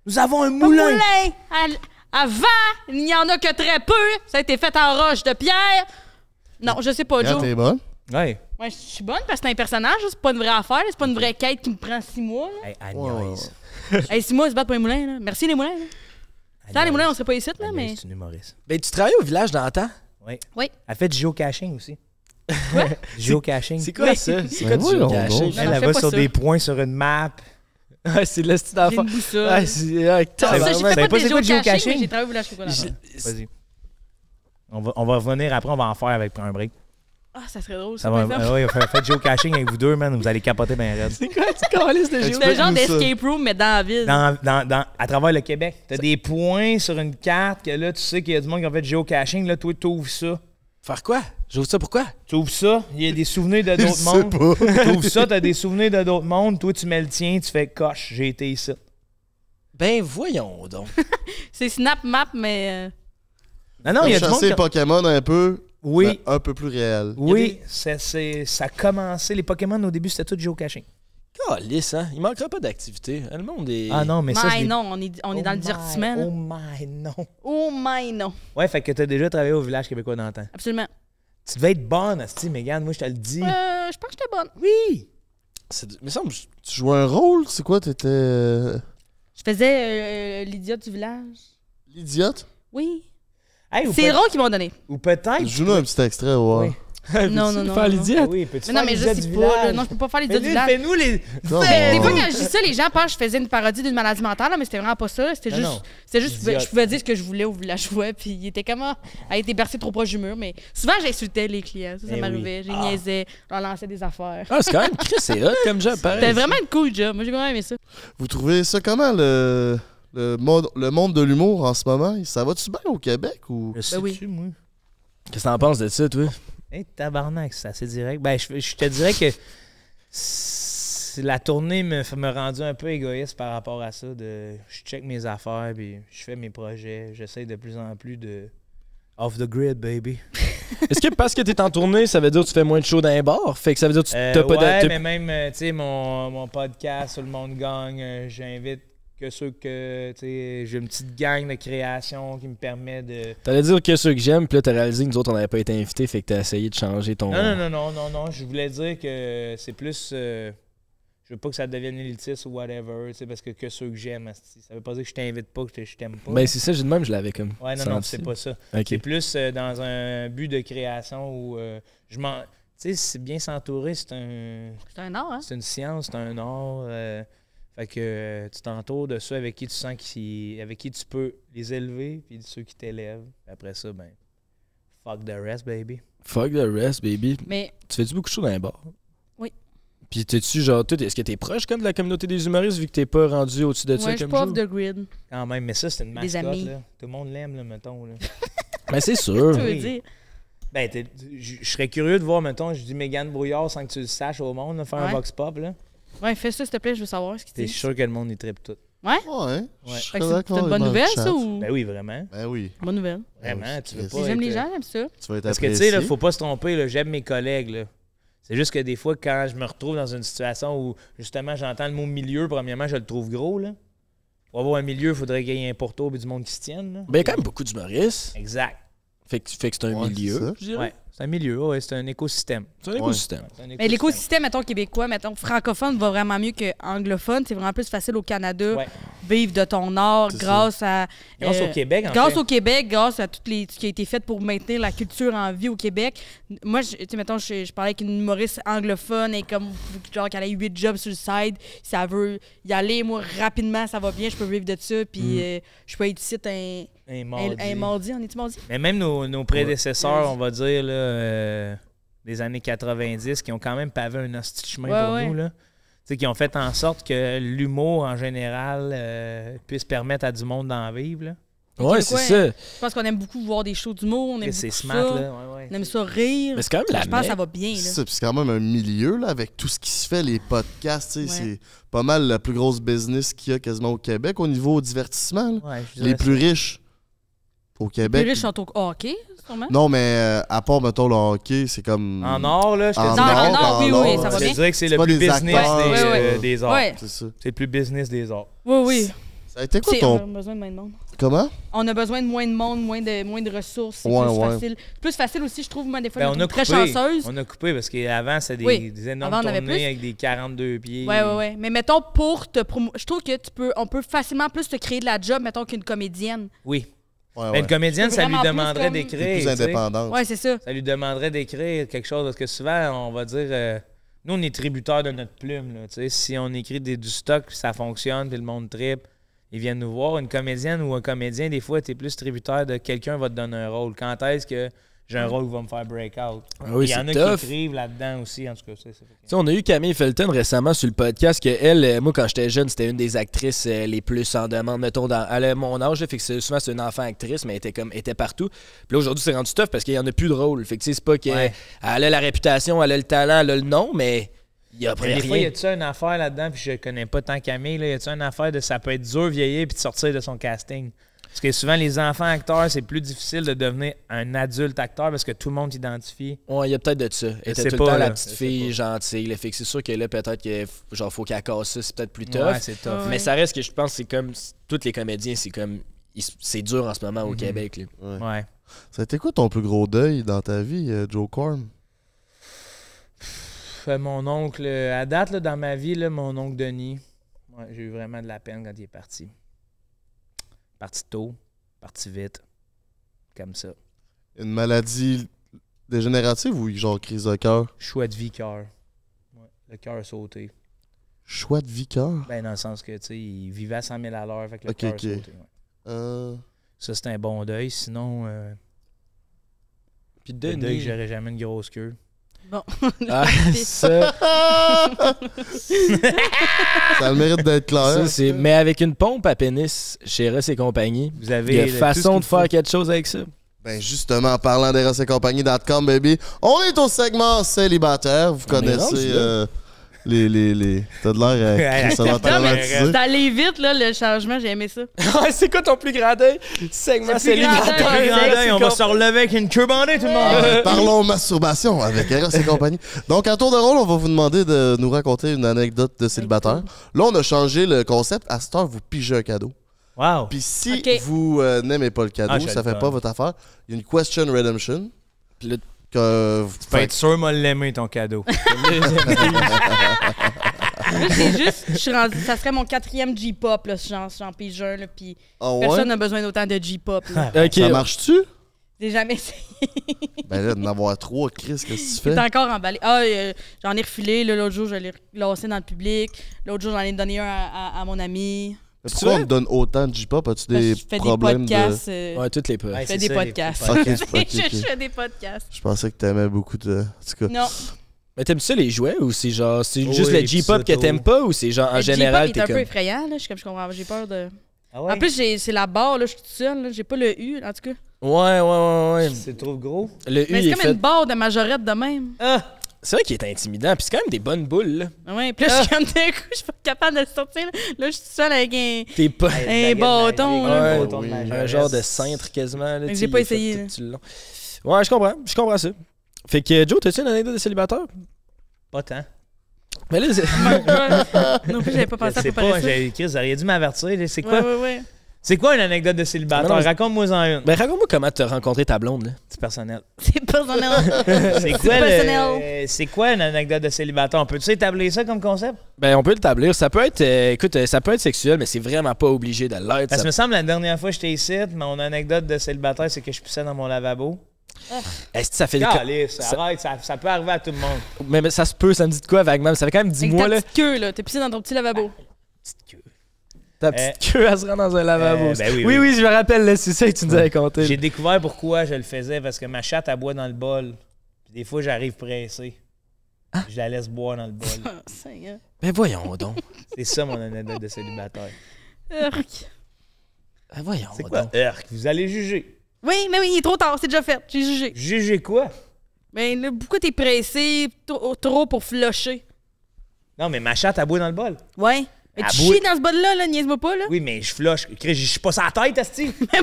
Nous avons un moulin! Un moulin! avant, il n'y en a que très peu. Ça a été fait en roche de pierre. Non, je sais pas, Joe. T'es bonne. Ouais. Ouais, je suis bonne parce que c'est un personnage, c'est pas une vraie affaire, c'est pas une vraie quête qui me prend six mois. Hey, Agnès. hey, six mois, ils se battent pour les moulins. Là. Merci les moulins. ça les moulins, on serait pas ici, là, mais. une humoriste. Ben, tu travailles au village dans le temps? Oui. Oui. Elle fait du geocaching aussi. Quoi? geocaching. C'est quoi ça? C'est ben quoi du geocaching? Elle, va sur des points sur une map. Ah, c'est là style d'enfant. Ah, c'est. Ah, pas, pas ben, des geocaching, j'ai travaillé au village chocolat. Vas-y. On va revenir après, on va en faire avec un break. Ah, ça serait drôle. Ça va, euh, faites geocaching avec vous deux, man. Vous allez capoter bien raide. C'est quoi, tu connais de jeu? C'est le genre d'escape room, mais dans la ville. Dans, dans, à travers le Québec. T'as des points sur une carte que là, tu sais qu'il y a du monde qui a fait geocaching. Là, toi, t'ouvres ça. Faire quoi? J'ouvre ça pourquoi? Tu ouvres ça, il y a des souvenirs de d'autres mondes. Tu ouvres ça, t'as des souvenirs d'autres mondes. Toi, tu mets le tien, tu fais coche, j'ai été ici. Ben voyons donc. C'est Snap Map, mais. Euh, non, non, il y a du Pokémon un peu. Oui. Ben, un peu plus réel. Oui, ça a commencé. Les Pokémon, au début, c'était tout geocaching. Calice, hein? Il manquera pas d'activité. Le monde est. Ah non, mais ça. Ah non, on est, dans le oh divertissement. Oh my non. Oh my non. Ouais, fait que t'as déjà travaillé au village québécois d'antan. Absolument. Tu devais être bonne, Asti, mais moi je te le dis. Euh, je pense que j'étais bonne. Oui. Mais ça Tu jouais un rôle? C'est quoi? étais euh? Je faisais euh, euh, l'idiote du village. L'idiote? Oui c'est Ron qui m'ont donné. Ou peut-être. Joue-nous un petit extrait, ouais. non, non, non. Faire Oui, peux-tu non, mais je sais pas. non, je peux pas faire les du Fais-nous les. Des fois, quand je dis ça, les gens pensent que je faisais une parodie d'une maladie mentale, mais c'était vraiment pas ça. C'était juste. C'était juste. Je pouvais dire ce que je voulais au village, ouais. Puis il était comme. a ah, été bercée trop proche du mur. Mais souvent, j'insultais les clients. Ça, ça eh m'arrivait. Oui. J'ai ah. Je lançais des affaires. Ah, c'est quand même. C'est comme job, pareil. C'était vraiment une cool job. Moi, j'ai même aimé ça. Vous trouvez ça comment, le. Le monde, le monde de l'humour en ce moment, ça va-tu bien au Québec ou. Ben oui. Qu'est-ce que t'en penses de ça, toi? Hey, eh, tabarnak, c'est assez direct. Ben, je, je te dirais que la tournée me, me rendu un peu égoïste par rapport à ça. De, je check mes affaires, puis je fais mes projets. J'essaie de plus en plus de. Off the grid, baby. Est-ce que parce que t'es en tournée, ça veut dire que tu fais moins de show dans bord bar? Fait que ça veut dire que tu euh, t'as pas ouais, mais même, euh, mon, podcast sur le monde gang, euh, j'invite que ceux que j'ai une petite gang de création qui me permet de. T'allais dire que ceux que j'aime, puis là t'as réalisé que nous autres on n'avait pas été invités, fait que t'as essayé de changer ton. Non, non, non, non, non, non. Je voulais dire que c'est plus. Euh, je veux pas que ça devienne élitiste ou whatever, parce que que ceux que j'aime, ça veut pas dire que je t'invite pas, que je t'aime pas. Ben c'est ça, j'ai de même, je l'avais comme. Ouais, non, non, c'est pas ça. C'est plus euh, dans un but de création où euh, je m'en. Tu sais, bien s'entourer, c'est un. C'est un art, hein? C'est une science, c'est un art. Fait que euh, tu t'entoures de ceux avec qui tu sens qu'ils avec qui tu peux les élever, puis de ceux qui t'élèvent. Après ça, ben, fuck the rest, baby. Fuck the rest, baby. Mais. Tu fais du beaucoup de choses dans les bars? Oui. Puis t'es-tu genre. Est-ce que t'es proche comme de la communauté des humoristes vu que t'es pas rendu au-dessus de ça comme je suis off the grid. Quand même, mais ça, c'est une mascotte. Des amis. Là. Tout le monde l'aime, là, mettons. Là. mais ben, c'est sûr. tu veux dire? Ben, je serais curieux de voir, mettons, je dis Mégane Brouillard sans que tu le saches au monde, faire un box pop, là. Ouais, fais ça, s'il te plaît, je veux savoir ce qui T'es sûr que le monde y tripe tout. Ouais? Ouais. c'est- une bonne nouvelle, ça, ou? Ben oui, vraiment. Ben oui. Bonne nouvelle. Vraiment, tu veux pas. J'aime les euh, gens, j'aime ça. Tu vas être Parce que tu sais, là, faut pas se tromper, j'aime mes collègues. là. C'est juste que des fois, quand je me retrouve dans une situation où justement j'entends le mot milieu, premièrement, je le trouve gros. Là. Pour avoir un milieu, il faudrait qu'il y ait un porto et du monde qui se tienne. là. Ben, il y a quand même beaucoup d'humoristes. Exact. Fait que, c'est un milieu, c'est un milieu, ouais, c'est un écosystème. C'est un écosystème. Mais l'écosystème, mettons, québécois, mettons, francophone, va vraiment mieux qu'anglophone. C'est vraiment plus facile au Canada vivre de ton art grâce à. Grâce au euh, Québec, en Grâce au Québec, grâce à tout ce qui a été fait pour maintenir la culture en vie au Québec. Moi, tu sais, mettons, je, parlais avec une humoriste anglophone et comme, genre, qu'elle a huit jobs sur le side, ça veut y aller, moi, rapidement, ça va bien, je peux vivre de ça, puis mm. euh, je peux être ici un. Un mardi. on est mardi? Mais même nos, prédécesseurs, on va dire, euh, des années 90 qui ont quand même pavé un hostie chemin pour nous. qui ont fait en sorte que l'humour en général euh, puisse permettre à du monde d'en vivre. Oui, c'est ça. Je pense qu'on aime beaucoup voir des shows d'humour, on aime smart, ça. on aime ça rire. quand même Je pense que ça va bien. C'est quand même un milieu là, avec tout ce qui se fait, les podcasts. C'est pas mal la plus grosse business qu'il y a quasiment au Québec au niveau divertissement. les plus riches au Québec. Les plus riches sont au hockey. Non, mais euh, à part, mettons, le hockey, c'est comme. En or, là, je te dis. En or, oui, oui, ça va Je dirais que c'est le plus business des, oui, oui. Euh, arts. C'est le plus business des arts. Oui, oui. Ça a été quoi ton. On a besoin de moins de monde. Comment? On a besoin de moins de monde, moins de, moins de ressources. C'est plus facile. Plus facile aussi, je trouve, moi, des fois, ben, on est très chanceuse. On a coupé parce qu'avant, c'était des, énormes tournées avec des 42 pieds. Oui, oui, oui. Mais mettons, pour te promouvoir je trouve que tu peux, on peut facilement plus te créer de la job, mettons, qu'une comédienne. Oui. Ben, une comédienne, ça lui demanderait d'écrire. Plus indépendante. Oui, c'est ça. Ça lui demanderait d'écrire quelque chose. Parce que souvent, on va dire. Euh, nous, on est tributaires de notre plume. si on écrit des, du stock, ça fonctionne, puis le monde tripe, ils viennent nous voir. Une comédienne ou un comédien, des fois, tu es plus tributaire de quelqu'un va te donner un rôle. Quand est-ce que j'ai un rôle qui va me faire break out. Ah il y en a qui écrivent là-dedans aussi, en tout cas. ça on a eu Camille Felton récemment sur le podcast que elle, euh, moi quand j'étais jeune, c'était une des actrices euh, les plus en demande. Mettons, dans, elle a euh, mon âge, fait que souvent c'est une enfant actrice, mais elle était comme était partout. Puis là aujourd'hui c'est rendu tough parce qu'il n'y en a plus de rôle. Fait que c'est pas qu'elle a la réputation, elle a le talent, elle a le nom, mais. Il y a après des rien. Il y a-tu une affaire là-dedans, puis je connais pas tant Camille, il y a-tu une affaire de ça peut être dur vieillir puis de sortir de son casting? Parce que souvent, les enfants acteurs, c'est plus difficile de devenir un adulte acteur parce que tout le monde t'identifie. Ouais, il y a peut-être de ça. Elle était tout le temps la petite fille gentille. fait que c'est sûr que là, peut-être qu'il faut qu'elle casse ça, c'est peut-être plus tough. Ouais, c'est tough. Mais ça reste que je pense que c'est comme tous les comédiens, c'est comme. C'est dur en ce moment au mhm. Québec. Ouais. Ça a été quoi ton plus gros deuil dans ta vie, euh, Joe Corm? Euh, mon oncle, euh, à date dans ma vie, mon oncle Denis, j'ai eu vraiment de la peine quand il est parti. Parti tôt, parti vite, comme ça. Une maladie dégénérative ou genre crise de cœur? Choix de vie, cœur. Ouais, le cœur a sauté. Choix de vie, cœur? Ben, dans le sens que, tu sais, il vivait à 100 000 à l'heure, avec le cœur sauté. Euh. Ça, c'est un bon deuil. Sinon. Euh, Puis de deuil, j'aurais jamais une grosse queue. Bon. Ah, ça... le mérite d'être clair. mais avec une pompe à pénis chez Russ et compagnie, vous avez façon de faire quelque chose avec ça. Ben justement, en parlant des Russes et compagnie.com, baby, on est au segment célibataire. Vous connaissez les, les, les... T'as de l'air euh, non, vite, là, le changement, j'ai aimé ça. c'est quoi ton plus grand deuil? Segment ton Plus grand deuil, on va se relever avec une queue bandée, tout le monde. parlons masturbation avec Eros et compagnie. Donc, en tour de rôle, on va vous demander de nous raconter une anecdote de célibataire. Là, on a changé le concept. À cette heure, vous pigez un cadeau. Wow. Puis si vous euh, n'aimez pas le cadeau, ah, ça fait pas votre affaire. Il y a une question redemption. Puis là, que. Tu peux être sûr, moi, l'aimer, ton cadeau. j'ai juste. Je suis rendu, ça serait mon quatrième J-pop, là, genre jeune, là, puis ah personne n'a besoin d'autant de J-pop. Ça marche-tu? J'ai jamais essayé. ben là, d'en avoir trois, Chris, qu'est-ce que tu fais? T'es encore emballé. Ah, euh, j'en ai refilé, l'autre jour, je l'ai lancé dans le public. L'autre jour, j'en ai donné un à mon ami. Pourquoi on te donne autant de J-pop? As-tu des je fais problèmes des podcasts, de... Euh, ouais, toutes les podcasts. Ouais, je fais des podcasts. je, fais des podcasts. Je pensais que t'aimais beaucoup de... En tout cas... Non. Mais t'aimes ça les jouets ou c'est genre... C'est juste le J-pop que t'aimes pas ou c'est genre en général... Le J-pop est un peu effrayant, là. Je, comme, je comprends, j'ai peur de... Ah ouais? En plus, c'est la barre, là, je suis toute seule, J'ai pas le U, en tout cas. Ouais, ouais, ouais, ouais. C'est trop gros. Le U, Mais c'est comme une barre de majorette de même. Ah! C'est vrai qu'il est intimidant, puis c'est quand même des bonnes boules. Oui, ah Ouais, puis là, je suis comme d'un coup, je suis pas capable de sortir. Là, je suis seule avec un. T'es Un, un bâton, Un genre de cintre quasiment. Là, J'ai pas essayé. ouais, je comprends. Je comprends ça. Fait que Joe, t'as-tu une anecdote de célibataire? Pas tant. Mais là, c'est... Oh non plus, j'avais pas pensé à pas, ça. Chris, vous auriez dû m'avertir. C'est quoi? Ouais, ouais, ouais. C'est quoi une anecdote de célibataire? Raconte-moi en une. Ben, raconte-moi comment tu as rencontré ta blonde. là. C'est personnel. C'est personnel. c'est quoi, c'est quoi une anecdote de célibataire? On peut-tu établir ça comme concept? Ben, on peut l'établir. Ça peut être, euh, écoute, euh, ça peut être sexuel, mais c'est vraiment pas obligé de l'être. Ça- me semble la dernière fois que j'étais ici, mon anecdote de célibataire, c'est que je pissais dans mon lavabo. Ah. Est-ce que ça fait des- Calice, ça- arrête, ça, peut arriver à tout le monde. Mais, ça se peut, ça me dit de quoi vaguement. Ça fait quand même 10 mois, ta là. petite queue, là. T'es pissé dans ton petit lavabo. Petite queue. La petite eh. queue, elle se rend dans un lavabo. Eh, ben oui, oui, je me rappelle, c'est ça que tu nous avais compté. J'ai découvert pourquoi je le faisais, parce que ma chatte, elle boit dans le bol. des fois, j'arrive pressé. Hein? Je la laisse boire dans le bol. Mais oh, ben voyons donc. C'est ça mon anecdote de célibataire. Urk. Ben voyons C'est quoi donc. Urk? Vous allez juger. Oui, mais oui, il est trop tard, c'est déjà fait. J'ai jugé. Jugé quoi? Ben pourquoi t'es pressé trop pour flusher? Non, mais ma chatte, elle boit dans le bol. Ouais tu chies dans ce bol là là, niaise pas, là. Oui, mais je flush. Je suis pas sa tête, Asti. mais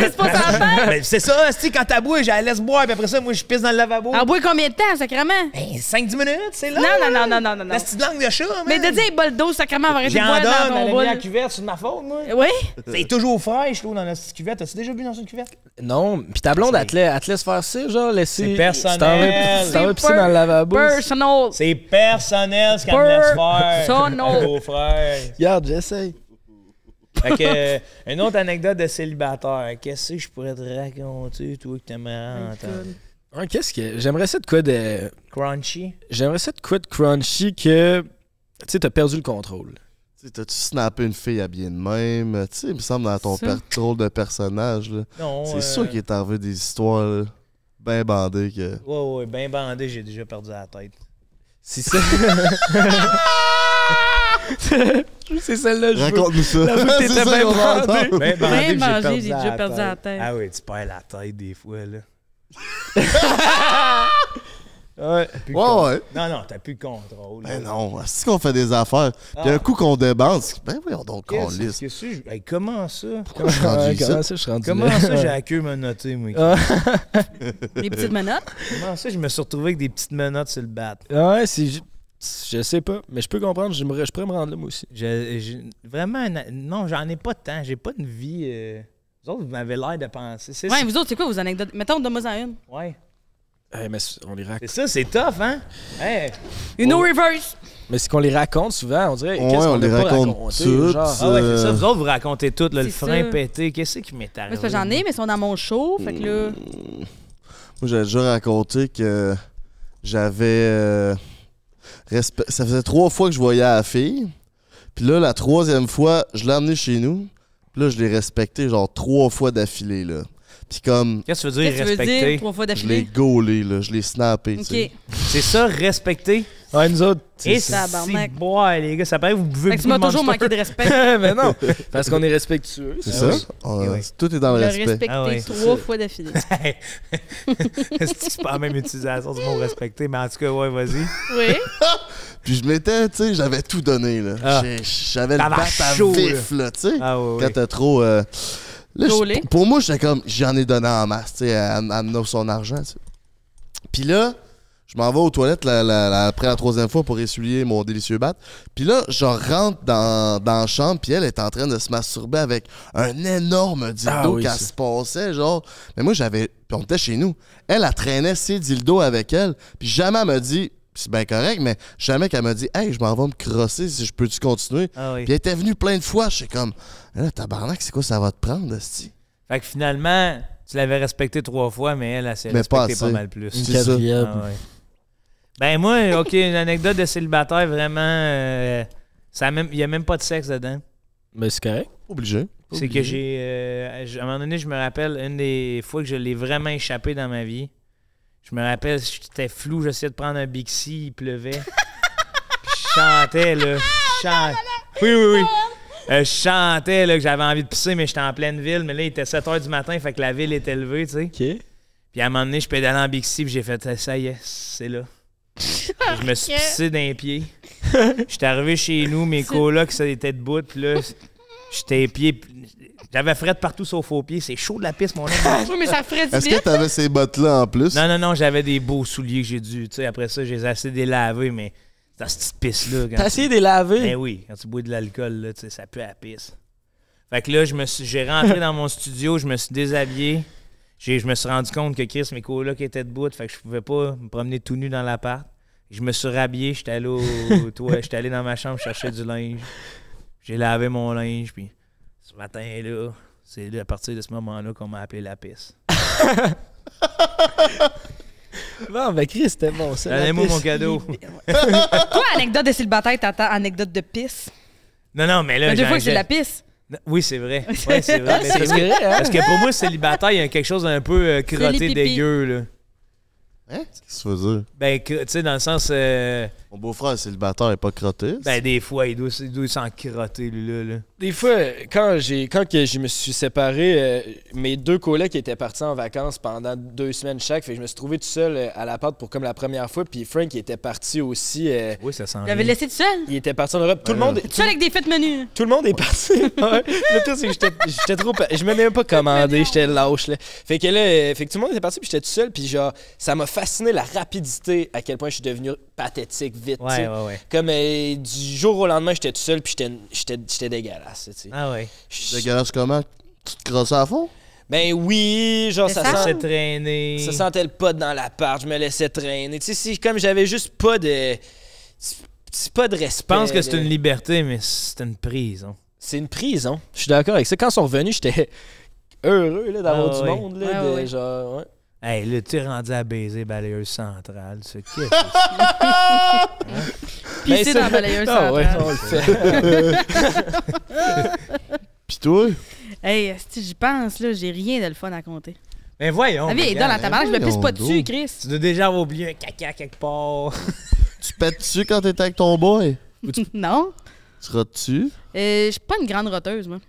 c'est pas sa tête. Ben, c'est ça, quand t'as boué, j'allais laisse boire, et après ça, moi, je pisse dans le lavabo. combien de temps, sacrément? 5-10 ben, minutes, c'est là. Non, non, non, non, non, non. La petite langue de chat, Mais de dire bol d'eau, sacrément, va arrêter de boire dans la cuvette, c'est ma faute, moi. Oui? C'est toujours fraîche, dans la cuvette. as tu déjà bu dans une cuvette? Non, puis ta blonde, elle te laisse faire ça, genre, laisser. C'est personnel. dans le lavabo. C'est personnel ce qu'elle Regarde, j'essaye. Fait que, euh, une autre anecdote de célibataire. Qu'est-ce que je pourrais te raconter, toi, que t'aimerais entendre? qu'est-ce que. J'aimerais ça de quoi de. Crunchy? J'aimerais ça de quoi de crunchy que. Tu sais, t'as perdu le contrôle. T'as-tu snappé une fille à bien de même? Tu sais, il me semble dans ton contrôle de personnage. C'est euh, sûr qu'il est arrivé des histoires bien bandées que. Ouais, ouais, bien bandées, j'ai déjà perdu la tête. C'est ça. C'est celle-là. Raconte-nous ça. La route était bien bandée. Bien ben, j'ai perdu la tête. Ah oui, tu perds la tête des fois, là. Ouais, ouais, ouais. Non, non, t'as plus le contrôle. mais ben non, c'est qu'on fait des affaires. Ah. Puis un coup qu'on débande, ben voyons donc qu'on liste. Qu que je... comment ça? Comment ça, je suis rendu Comment ça, j'ai la queue menottée, moi? Ah. Des petites menottes? Comment ça, je me suis retrouvé avec des petites menottes sur le bat? Ah ouais, c'est je sais pas, mais je peux comprendre, je, pourrais me rendre là moi aussi. vraiment, non, j'en ai pas de temps, j'ai pas une vie. Euh, vous autres, vous m'avez l'air de penser. Ouais, vous autres, c'est quoi vos anecdotes? Mettons, de moi en une. Ouais. mais on les raconte. C'est ça, c'est tough, hein? Hey. know oh. reverse! Mais c'est qu'on les raconte souvent, on dirait. qu'est-ce on les raconte toutes. Euh, ah ouais, c'est ça, vous autres, vous racontez tout, le frein pété. Qu'est-ce qui m'est arrivé? que j'en ai, mais ils sont dans mon show, fait que là. Mmh. Moi, j'avais déjà raconté que j'avais. Euh, ça faisait trois fois que je voyais la fille. Puis là, la troisième fois, je l'ai emmenée chez nous. Puis là, je l'ai respecté genre trois fois d'affilée, là. Puis comme. Qu'est-ce que tu veux dire, respecter? Trois fois je l'ai gaulé, là. Je l'ai snappé, C'est ça, respecter? Ouais, nous autres, c'est bon, les gars, ça paraît que vous buvez beaucoup de toujours manqué de respect. mais non, parce qu'on est respectueux. C'est ça. Tout est dans le respect. respecter ah trois fois d'affilée. c'est pas la même utilisation du mot respecter, mais en tout cas, ouais, vas-y. Oui. Puis je m'étais, tu sais, j'avais tout donné, là. Ah. J'avais le tu sais. Ah Quand t'as trop... Euh, pour moi, j'étais comme, j'en ai donné en masse, tu sais, à son argent, Puis là, je m'en vais aux toilettes après la troisième fois pour essuyer mon délicieux bat. Puis là, je rentre dans, dans la chambre, puis elle est en train de se masturber avec un énorme dildo ah qu'elle se passait, genre. Mais moi, j'avais. Puis on était chez nous. Elle, a traîné ses dildos avec elle, puis jamais elle me dit c'est bien correct, mais jamais qu'elle m'a dit Hey, je m'en vais me crosser si je peux-tu continuer. Ah puis elle était venue plein de fois. Je suis comme Là, tabarnak, c'est quoi ça va te prendre, Sti? Fait que finalement, tu l'avais respecté trois fois, mais elle, elle s'est respectée pas, mal plus. Ben moi, ok, une anecdote de célibataire, vraiment, euh, ça même, il n'y a même pas de sexe dedans. Mais c'est correct. Obligé. C'est que j'ai. Euh, à un moment donné, je me rappelle une des fois que je l'ai vraiment échappé dans ma vie. Je me rappelle, j'étais flou, j'essayais de prendre un Bixi, il pleuvait. je chantais, là. Je chantais. Oui, oui, oui. Euh, je chantais là, que j'avais envie de pisser, mais j'étais en pleine ville. Mais là, il était 7 h du matin, fait que la ville était levée, tu sais. OK. Puis à un moment donné, je pédalais en Bixi, puis j'ai fait ça y c'est là. Je me suis pissé d'un pied. J'étais arrivé chez nous, mes colocs, ça était de bout, puis là, j'étais pied. J'avais fret partout sauf aux pieds. C'est chaud de la piste, mon homme. oui, mais ça frette Est-ce que t'avais ces bottes-là en plus? Non, non, non, j'avais des beaux souliers que j'ai dû. Tu sais, après ça, j'ai assez délavé, mais dans cette pisse-là. T'as essayé de les laver? Ben oui, quand tu bois de l'alcool, là, tu sais, ça pue à la pisse. Fait que là, je me suis, j'ai rentré dans mon studio, je me suis déshabillé je me suis rendu compte que Chris, mes qui étaient debout, fait que je pouvais pas me promener tout nu dans l'appart. Je me suis rhabillé, j'étais allé, toi, allé dans ma chambre chercher du linge. J'ai lavé mon linge, puis ce matin-là, c'est à partir de ce moment-là qu'on m'a appelé la pisse. bon, ben Chris, c'était bon ça. Donnez-moi mon cadeau. Toi, anecdote de célibataire, t'attends anecdote de pisse? Non, non, mais là. Mais deux fois que j'ai la pisse. Oui, c'est vrai. c'est vrai. Mais parce, vrai que, hein? parce, que, pour moi, célibataire, il y a quelque chose d'un peu euh, crotté dégueu. Là. Hein? Qu'est-ce que tu veux dire? Ben, tu sais, dans le sens. Euh, mon beau-frère c'est le il est pas crotté. Ben, des fois, il doit, s'en crotter, lui-là. Des fois, quand, j'ai, quand que je me suis séparé, euh, mes deux collègues étaient partis en vacances pendant deux semaines chaque. Fait que je me suis trouvé tout seul euh, à la porte pour comme la première fois. Puis Frank, il était parti aussi. Euh, oui, ça sent. Il avait laissé tout seul? Il était parti en Europe. Tout le monde. Tout seul avec des fêtes menus. Tout le monde est parti. ouais. Le pire, que j'étais, trop. Je me même pas commandé. J'étais lâche, Fait que là, tout le monde était parti, puis j'étais tout seul. Puis genre, ça m'a fasciné la rapidité à quel point je suis devenu pathétique Ouais, ouais, ouais. Comme euh, du jour au lendemain, j'étais tout seul puis j'étais dégueulasse. Ah oui, Dégueulasse comment? Tu te crossais à fond? Ben oui, genre ça, ça traîner. Ça sentait le pot dans la pâte, je me laissais traîner. Tu sais, comme j'avais juste pas de. C'est pas de respect. Je pense que c'est une liberté, mais c'est une prison. C'est une prison. Je suis d'accord avec ça. Quand ils sont revenus, j'étais heureux d'avoir ah du monde. Là, ah genre, ouais. Hey, là, tu es rendu à baiser balayeuse centrale. C'est ce c'est? dans balayeuse ah centrale. Pis toi? Hey, si j'y pense, là, j'ai rien de le fun à compter. Mais voyons. Ah dans la tabarnak, je me hein. pisse pas dessus, Chris. Tu dois déjà avoir oublié un caca quelque part. tu pètes dessus quand t'es avec ton boy? non. Tu rotes-tu? Euh, je suis pas une grande roteuse, moi.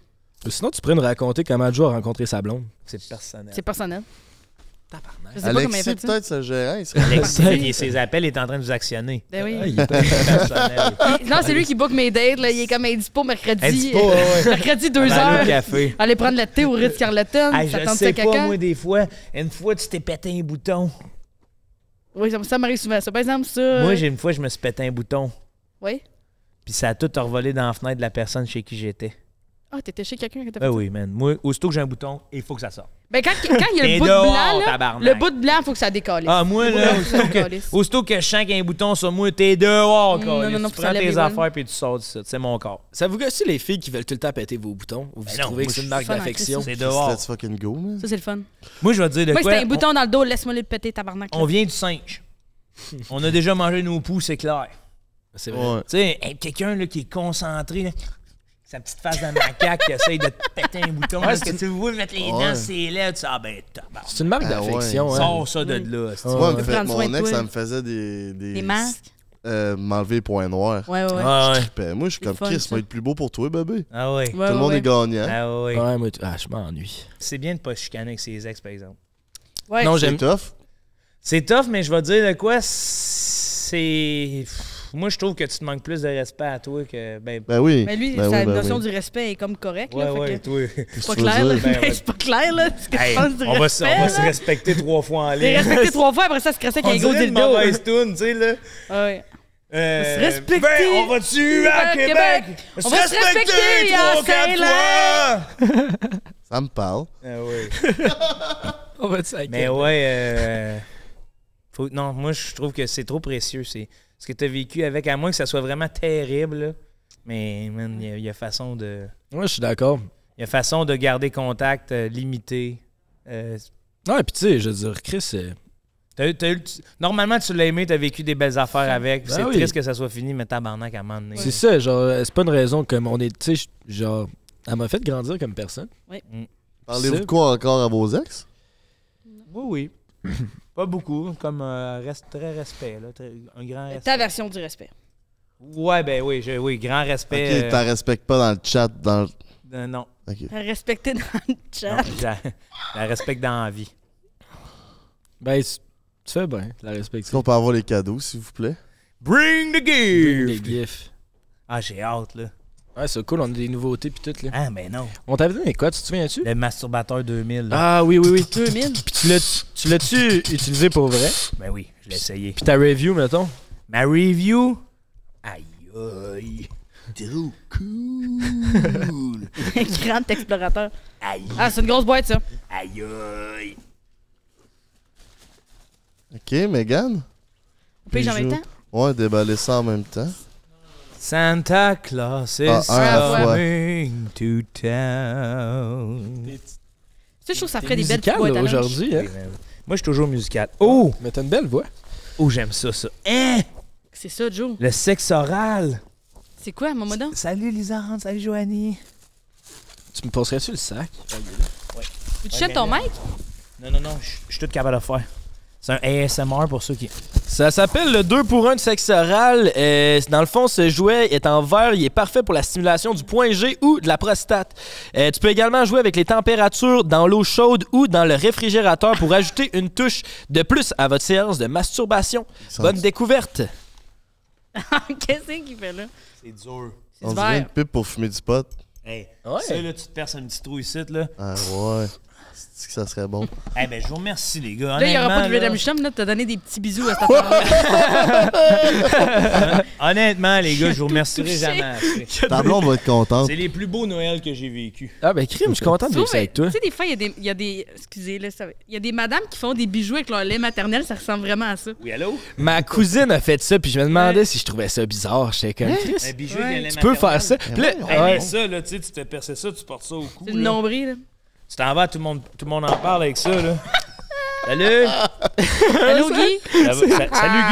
Sinon, tu pourrais nous raconter comment Joe a rencontré sa blonde. C'est personnel. C'est personnel. Alexis, peut-être, ça, gérait. Alexis, ses appels, il est en train de vous actionner. Ben oui. Ah, il est pas personnel. Non, c'est lui qui book mes dates. Il est comme, indispo dispo mercredi. dispo, mercredi, deux h aller prendre la thé au Ritz-Carlton. je sais pas, moi, des fois, une fois, tu t'es pété un bouton. Oui, ça, m'arrive souvent. Ça, par exemple, ça. Moi, euh, j'ai une fois, je me suis pété un bouton. Oui. Puis ça a tout envolé dans la fenêtre de la personne chez qui j'étais. Ah, t'étais chez quelqu'un qui t'a ben fait oui, man. Moi, aussitôt que j'ai un bouton, il faut que ça sorte. Ben quand quand il y a le bout de blanc, là, le bout de blanc, il faut que ça décolle. Ah, moi, là, aussitôt que, que je sens qu'il y a un bouton sur moi, t'es dehors, mm, Non, non, non, Tu prends tes affaires puis tu sors de ça. C'est mon corps. Ça vous si les filles qui veulent tout le temps péter vos boutons? Vous ben vous trouvez que c'est une marque d'affection? C'est dehors. fucking go, Ça, c'est le fun. Moi, je vais te dire de Moi, si t'as un bouton dans le dos, laisse-moi le péter, tabarnak. On, vient du singe. on a déjà mangé nos poux, c'est clair. C'est vrai. Tu sais, quelqu'un là, qui est concentré, petite face de macaque qui essaye de te péter un bouton. Parce que tu veux mettre les dents ses lèvres? Tu ah ben, C'est une marque ah, d'affection. Hein. Sors ça de là. mon ex, ça me faisait des. Des masques? Euh, m'enlever les points Ouais, ouais. ouais. Ah, moi, je suis comme, Chris, ça va être plus beau pour toi, bébé. Ah ouais. Tout le monde est gagnant. Ah ouais. ah, je m'ennuie. C'est bien de pas chicaner avec ses ex, par exemple. Ouais. Non, j'aime. C'est tough. C'est tough, mais je vais te dire de quoi. C'est. Moi, je trouve que tu te manques plus de respect à toi que. Ben, ben oui. Mais ben lui, ben sa ben notion du respect est comme correcte. Ouais, ouais, toi. C'est pas clair, c'est pas clair, là. Ce que tu penses du on respect. Va se, on va se respecter trois fois en ligne. Les respecter trois fois, après ça, se crasser avec un gros dildo. une mauvaise tune, tu sais, là. Ah ouais. Euh, on va se respecter. Ben, on va tu à Québec. On, va se respecter, trois, quatre Ça me parle. Ben ah oui. on va tu à Québec. Mais ouais. Euh... Non, moi, je trouve que c'est trop précieux. C'est ce que tu as vécu avec, à moins que ça soit vraiment terrible. Mais il y, a façon de. Ouais, je suis d'accord. Il y a façon de garder contact euh, limité. Euh, ouais, puis tu sais, je veux dire, Chris, c'est... Euh, normalement, tu l'as aimé, t'as vécu des belles affaires ben avec. c'est triste que ça soit fini, mais tabarnak à un donné. C'est ça, genre, euh, c'est pas une raison que mon... est. Tu sais, genre, elle m'a fait grandir comme personne. Oui. Mm. Parlez-vous de quoi encore à vos ex? Oui, oui. Pas beaucoup, comme euh, reste, très respect, là, un grand Ta version du respect. Ouais, ben oui, je, oui, grand respect. Ok, euh... respectes pas dans le chat, dans euh, non. T'as respecté dans le chat. la, respecte dans la vie. Ben, tu fais bien, la respecte. Est-ce qu'on peut avoir les cadeaux, s'il vous plaît? Bring the gift! Bring the gift. Ah, j'ai hâte, là. Ouais, c'est cool, on a des nouveautés puis tout. Là. Ah, mais non. On t'avait donné quoi, tu te souviens-tu? Le masturbateur 2000. Ah oui, oui, oui. 2000? Puis tu l'as-tu utilisé pour vrai? Ben oui, je l'ai essayé. Puis ta review, mettons? Ma review? Aïe, aïe. Trop cool. Grand explorateur. Aïe. Ah, c'est une grosse boîte, ça. Aïe, aïe. OK, Megan. On peut y en même temps? Ouais, déballer ça en même temps. Santa Claus is coming ah, to town. sais, je trouve que ça ferait des belles voix aujourd'hui. Hein? Moi, je suis toujours musical. Oh! Mais t'as une belle voix. Oh, j'aime ça, ça. Hein? C'est ça, Joe. Le sexe oral. C'est quoi, Momodon? Salut, Lisande. Salut, Joanie. Tu me passerais-tu le sac? Ouais. Tu ouais, ton mec? Euh, non, non, non. Je suis tout capable de faire. C'est un ASMR pour ceux qui. Ça s'appelle le 2 pour 1 du sexe oral. Euh, dans le fond, ce jouet est en verre. Il est parfait pour la stimulation du point G ou de la prostate. Euh, tu peux également jouer avec les températures dans l'eau chaude ou dans le réfrigérateur pour ajouter une touche de plus à votre séance de masturbation. Bonne découverte. Qu'est-ce qu'il fait là? C'est dur. C'est une pipe pour fumer du pot. là, tu te perces un petit trou ici, là. Ah, ouais que ça serait bon. Eh bien, ben, je vous remercie, les gars. Là, il n'y aura pas de Madame Sham, là, t'as donné des petits bisous à cette affaire Honnêtement, les gars, je vous remercie jamais. Ta on va être content. C'est les plus beaux Noël que j'ai vécu. Ah, ben, crime, je suis content de vivre ça avec toi. Tu sais, des fois, il y, y a des. Excusez, là, ça... Il y a des madames qui font des bijoux avec leur lait maternel, ça ressemble vraiment à ça. Oui, allô? Ma cousine a fait ça, puis je me demandais si je trouvais ça bizarre. J'étais comme. Hein? Un bijou Tu peux faire ça. Puis là, ça, là, tu te perçais ça, tu portes ça au cou. C'est le nombril, là. Tu t'en vas, tout le, monde, tout le monde en parle avec ça, là. Salut! Allô, Guy? salut,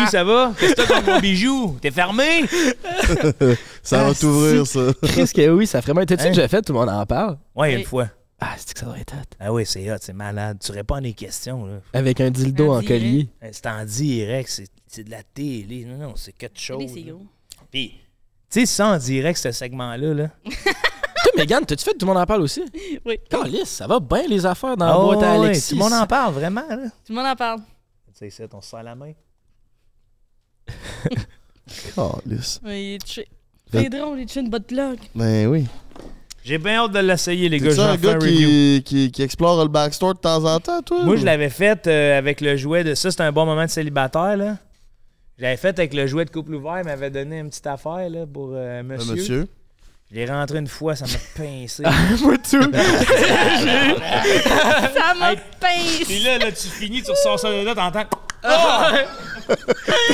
Guy, ça va? Qu'est-ce que t'as comme mon bijou? T'es fermé? ça va ah, t'ouvrir, ça. que oui, ça a vraiment été. que déjà fait? Tout le monde en parle? Ouais, une fois. Ah, c'est que ça doit être hot. Ah oui, c'est hot, c'est malade. Tu réponds à des questions. Là. Avec un dildo en, collier. C'est en direct, c'est de la télé. Non, non, c'est quelque chose. E Puis, tu sais, ça en direct, ce segment-là, là. Toi, Mégane, t'as-tu fait Tout le monde en parle aussi? Oui. Carlis, ça va bien les affaires dans la oh, boîte à Alexis. tout le monde en parle, vraiment. Là. Tout le monde en parle. Tu sais, on se à la main. Carlis. Oui, il est ben- C'est drôle, il est tué une botte log? Ben oui. J'ai bien hâte de l'essayer, les gars. C'est un gars qui, qui, qui, explore le backstore de temps en temps, toi? Moi, je l'avais fait euh, avec le jouet de ça. C'était un bon moment de célibataire, là. J'avais fait avec le jouet de couple ouvert. Il m'avait donné une petite affaire, là, pour euh, monsieur. monsieur. Je l'ai rentré une fois, ça m'a pincé. Ah, moi tout. ça m'a pincé. Et là, là, tu finis, tu ressors ça de là, t'entends. Oh! Ah.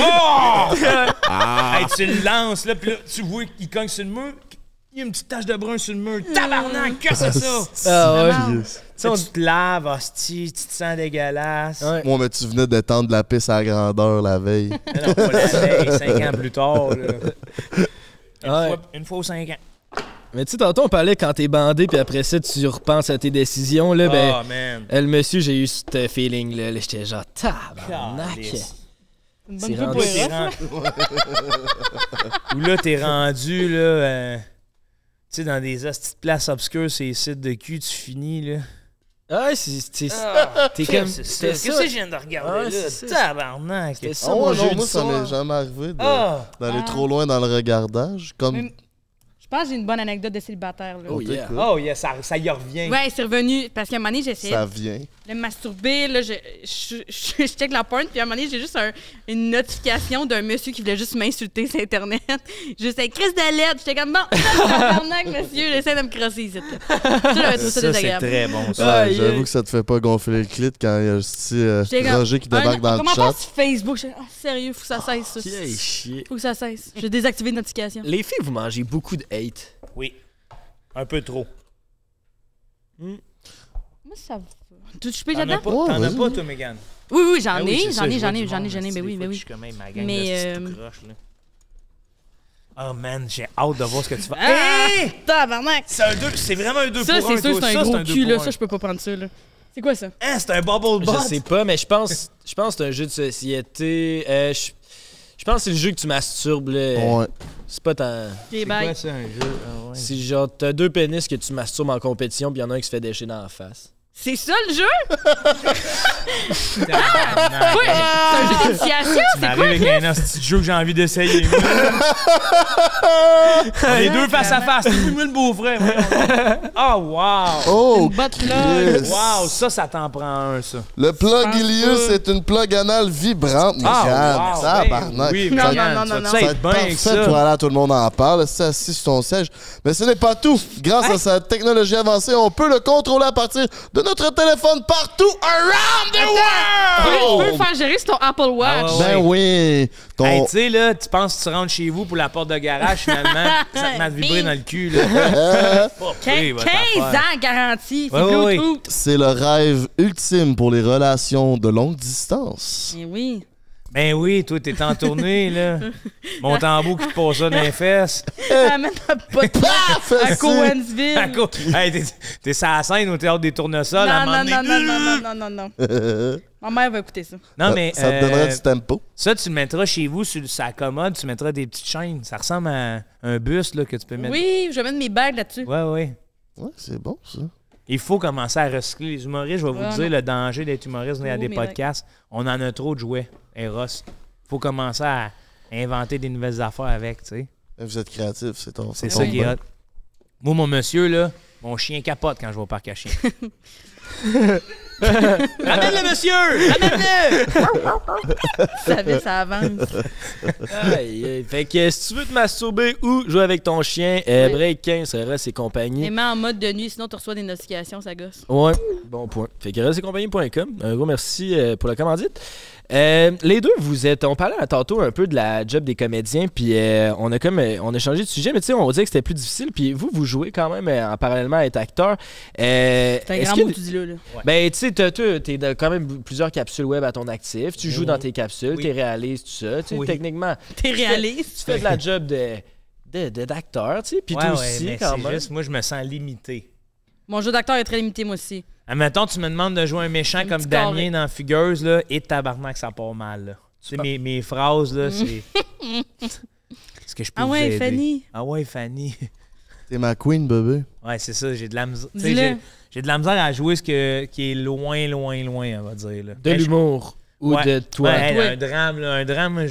ah! ah! tu le lances, là, puis là, tu vois qu'il cogne sur le mur. Il y a une petite tache de brun sur le mur. Hmm. Tabarnak, que c'est ça? Ah Tu, sais, tu te laves, hostie, tu te sens dégueulasse. Moi, mais tu venais d'étendre la pisse à la grandeur la veille. non, pas la veille, cinq ans plus tard. Une, fois, une aux cinq ans. Mais tu sais, tantôt, on parlait quand t'es bandé, puis après ça, tu repenses à tes décisions. Là, ben, oh, man. suit euh, monsieur, j'ai eu ce feeling. Là, j'étais genre, tabarnak. Une bonne rendu... Ou là, t'es rendu, là, euh, tu sais, dans des petites places obscures, ces sites de cul, tu finis, là. Ah, c'est. Ah, T'es comme. qu'est-ce que je viens de regarder, ah, là. Tabarnak. Ça, oh, moi, ça m'est jamais arrivé ah. d'aller trop loin dans le regardage. Comme pense que j'ai une bonne anecdote de célibataire. Oh, oh, yeah. Oh, ça, y revient. Ouais, c'est revenu. Parce qu'à un moment donné, j'essayais. Ça vient. De me masturber, là, je, je, check la pointe puis à un moment donné, j'ai juste une notification d'un monsieur qui voulait juste m'insulter sur Internet. Juste un crise d'alerte. J'étais comme, bon, tabarnak, monsieur, j'essaie de me crosser ici. Ça, C'est très bon, ça. J'avoue que ça te fait pas gonfler le clit quand il y a un petit euh, Roger qui ah, débarque dans le chat. Comment sur Facebook? Oh, sérieux, faut que ça ah, cesse, ça. Faut que ça cesse. J'ai désactivé les notifications. Les filles, vous mangez beaucoup de oui. Un peu trop. Hmm. Moi, ça t'en as pas, oh, toi, Megan? Oui, oui, j'en ah ai, j'en ai, j'en ai, j'en ai, j'en ai, mais oui, mais oui. Oh man, j'ai hâte de voir ce que tu vas. Ah, c'est c'est vraiment un deux c'est sûr, un je peux pas C'est quoi ça? Hein, c'est un bubble Je sais pas, mais je pense, je pense que c'est un jeu de société. Euh, je, pense c'est le jeu que tu masturbes. C'est pas ta... C'est quoi, c'est un jeu? Ah ouais. C'est genre, t'as deux pénis que tu masturbes en compétition, puis y en a un qui se fait déchirer dans la face. C'est ça le jeu? ah, ouais, c'est un jeu d'initiation, c'est quoi? Avec un petit jeu que j'ai envie d'essayer. les deux face à face. C'est le beau frère. Oh, ah, wow! Oh, Wow, ça, ça t'en prend un, ça. Le plug Ilius est une plug anale vibrante. Ah, wow, ça, ben oui, non, non, non, non, Ça va être parfait tout le monde en parle. Ça assis sur ton siège. Mais ce n'est pas tout. Grâce à sa technologie avancée, on peut le contrôler à partir de notre téléphone partout around the world! Tu peux, faire gérer sur ton Apple Watch. Ah, ben oui. Hey, tu sais, là, tu penses que tu rentres chez vous pour la porte de garage, finalement, ça te met vibrer dans le cul. Là. 15 ans garantie, c'est Bluetooth. C'est le rêve ultime pour les relations de longue distance. Et eh oui. Ben oui, toi, t'es en tournée, là. Mon tambour qui te pose ça dans les fesses. Ça même pas de À Coensville. À Co... hey, t'es sur la scène au théâtre des tournesols non, à un non, non, non, non, non, non, non, Ma mère va écouter ça. Non, mais. Ça, te donnera euh, du tempo. Ça, tu le mettras chez vous ça sa commode, tu mettras des petites chaînes. Ça ressemble à un bus, là, que tu peux mettre. Oui, je vais mettre mes bagues là-dessus. Ouais, ouais. Ouais, c'est bon, ça. Il faut commencer à recycler les humoristes. Je vais vous dire le danger d'être humoriste dans à des podcasts. On en a trop de jouets, Eros. Il faut commencer à inventer des nouvelles affaires avec, tu sais. Vous êtes créatif, c'est ton C'est ça qui est Moi, mon monsieur, là, mon chien capote quand je vais au parc à chien. Amène-le, monsieur! Amène-le! ça avance. Aïe, Fait que si tu veux te masturber ou jouer avec ton chien, euh, Oui. Break 15, RS et compagnie. Et mets en mode de nuit, sinon tu reçois des notifications, ça gosse. Ouais, bon point. Fait que compagnie.com. Un gros merci euh, pour la commandite. Euh, les deux, vous êtes. On parlait tantôt un peu de la job des comédiens, puis euh, on a comme euh, on a changé de sujet, mais tu sais, on disait que c'était plus difficile. Puis vous, vous jouez quand même en parallèlement à être acteur. c'est un grand que, tu dis là. Ben, tu sais, t'es quand même plusieurs capsules web à ton actif. Tu joues dans tes capsules, tu t'es tout ça. Tu techniquement. T'es réalise. Tu fais de la job de d'acteur, tu sais, puis aussi, quand même. moi, je me sens limité. Mon jeu d'acteur est très limité, moi aussi. Maintenant, tu me demandes de jouer un méchant comme Damien dans Fugueuse, là, et tabarnak, ça part mal. Tu sais, mes, phrases, là, c'est. ce que je peux Ah ouais, Fanny. Ah ouais, Fanny. T'es ma queen, bébé. Ouais, c'est ça, j'ai de la misère. J'ai de la misère à jouer ce que, qui est loin, loin, loin, on va dire. Là. De l'humour ou de toi. Un drame, là, un drame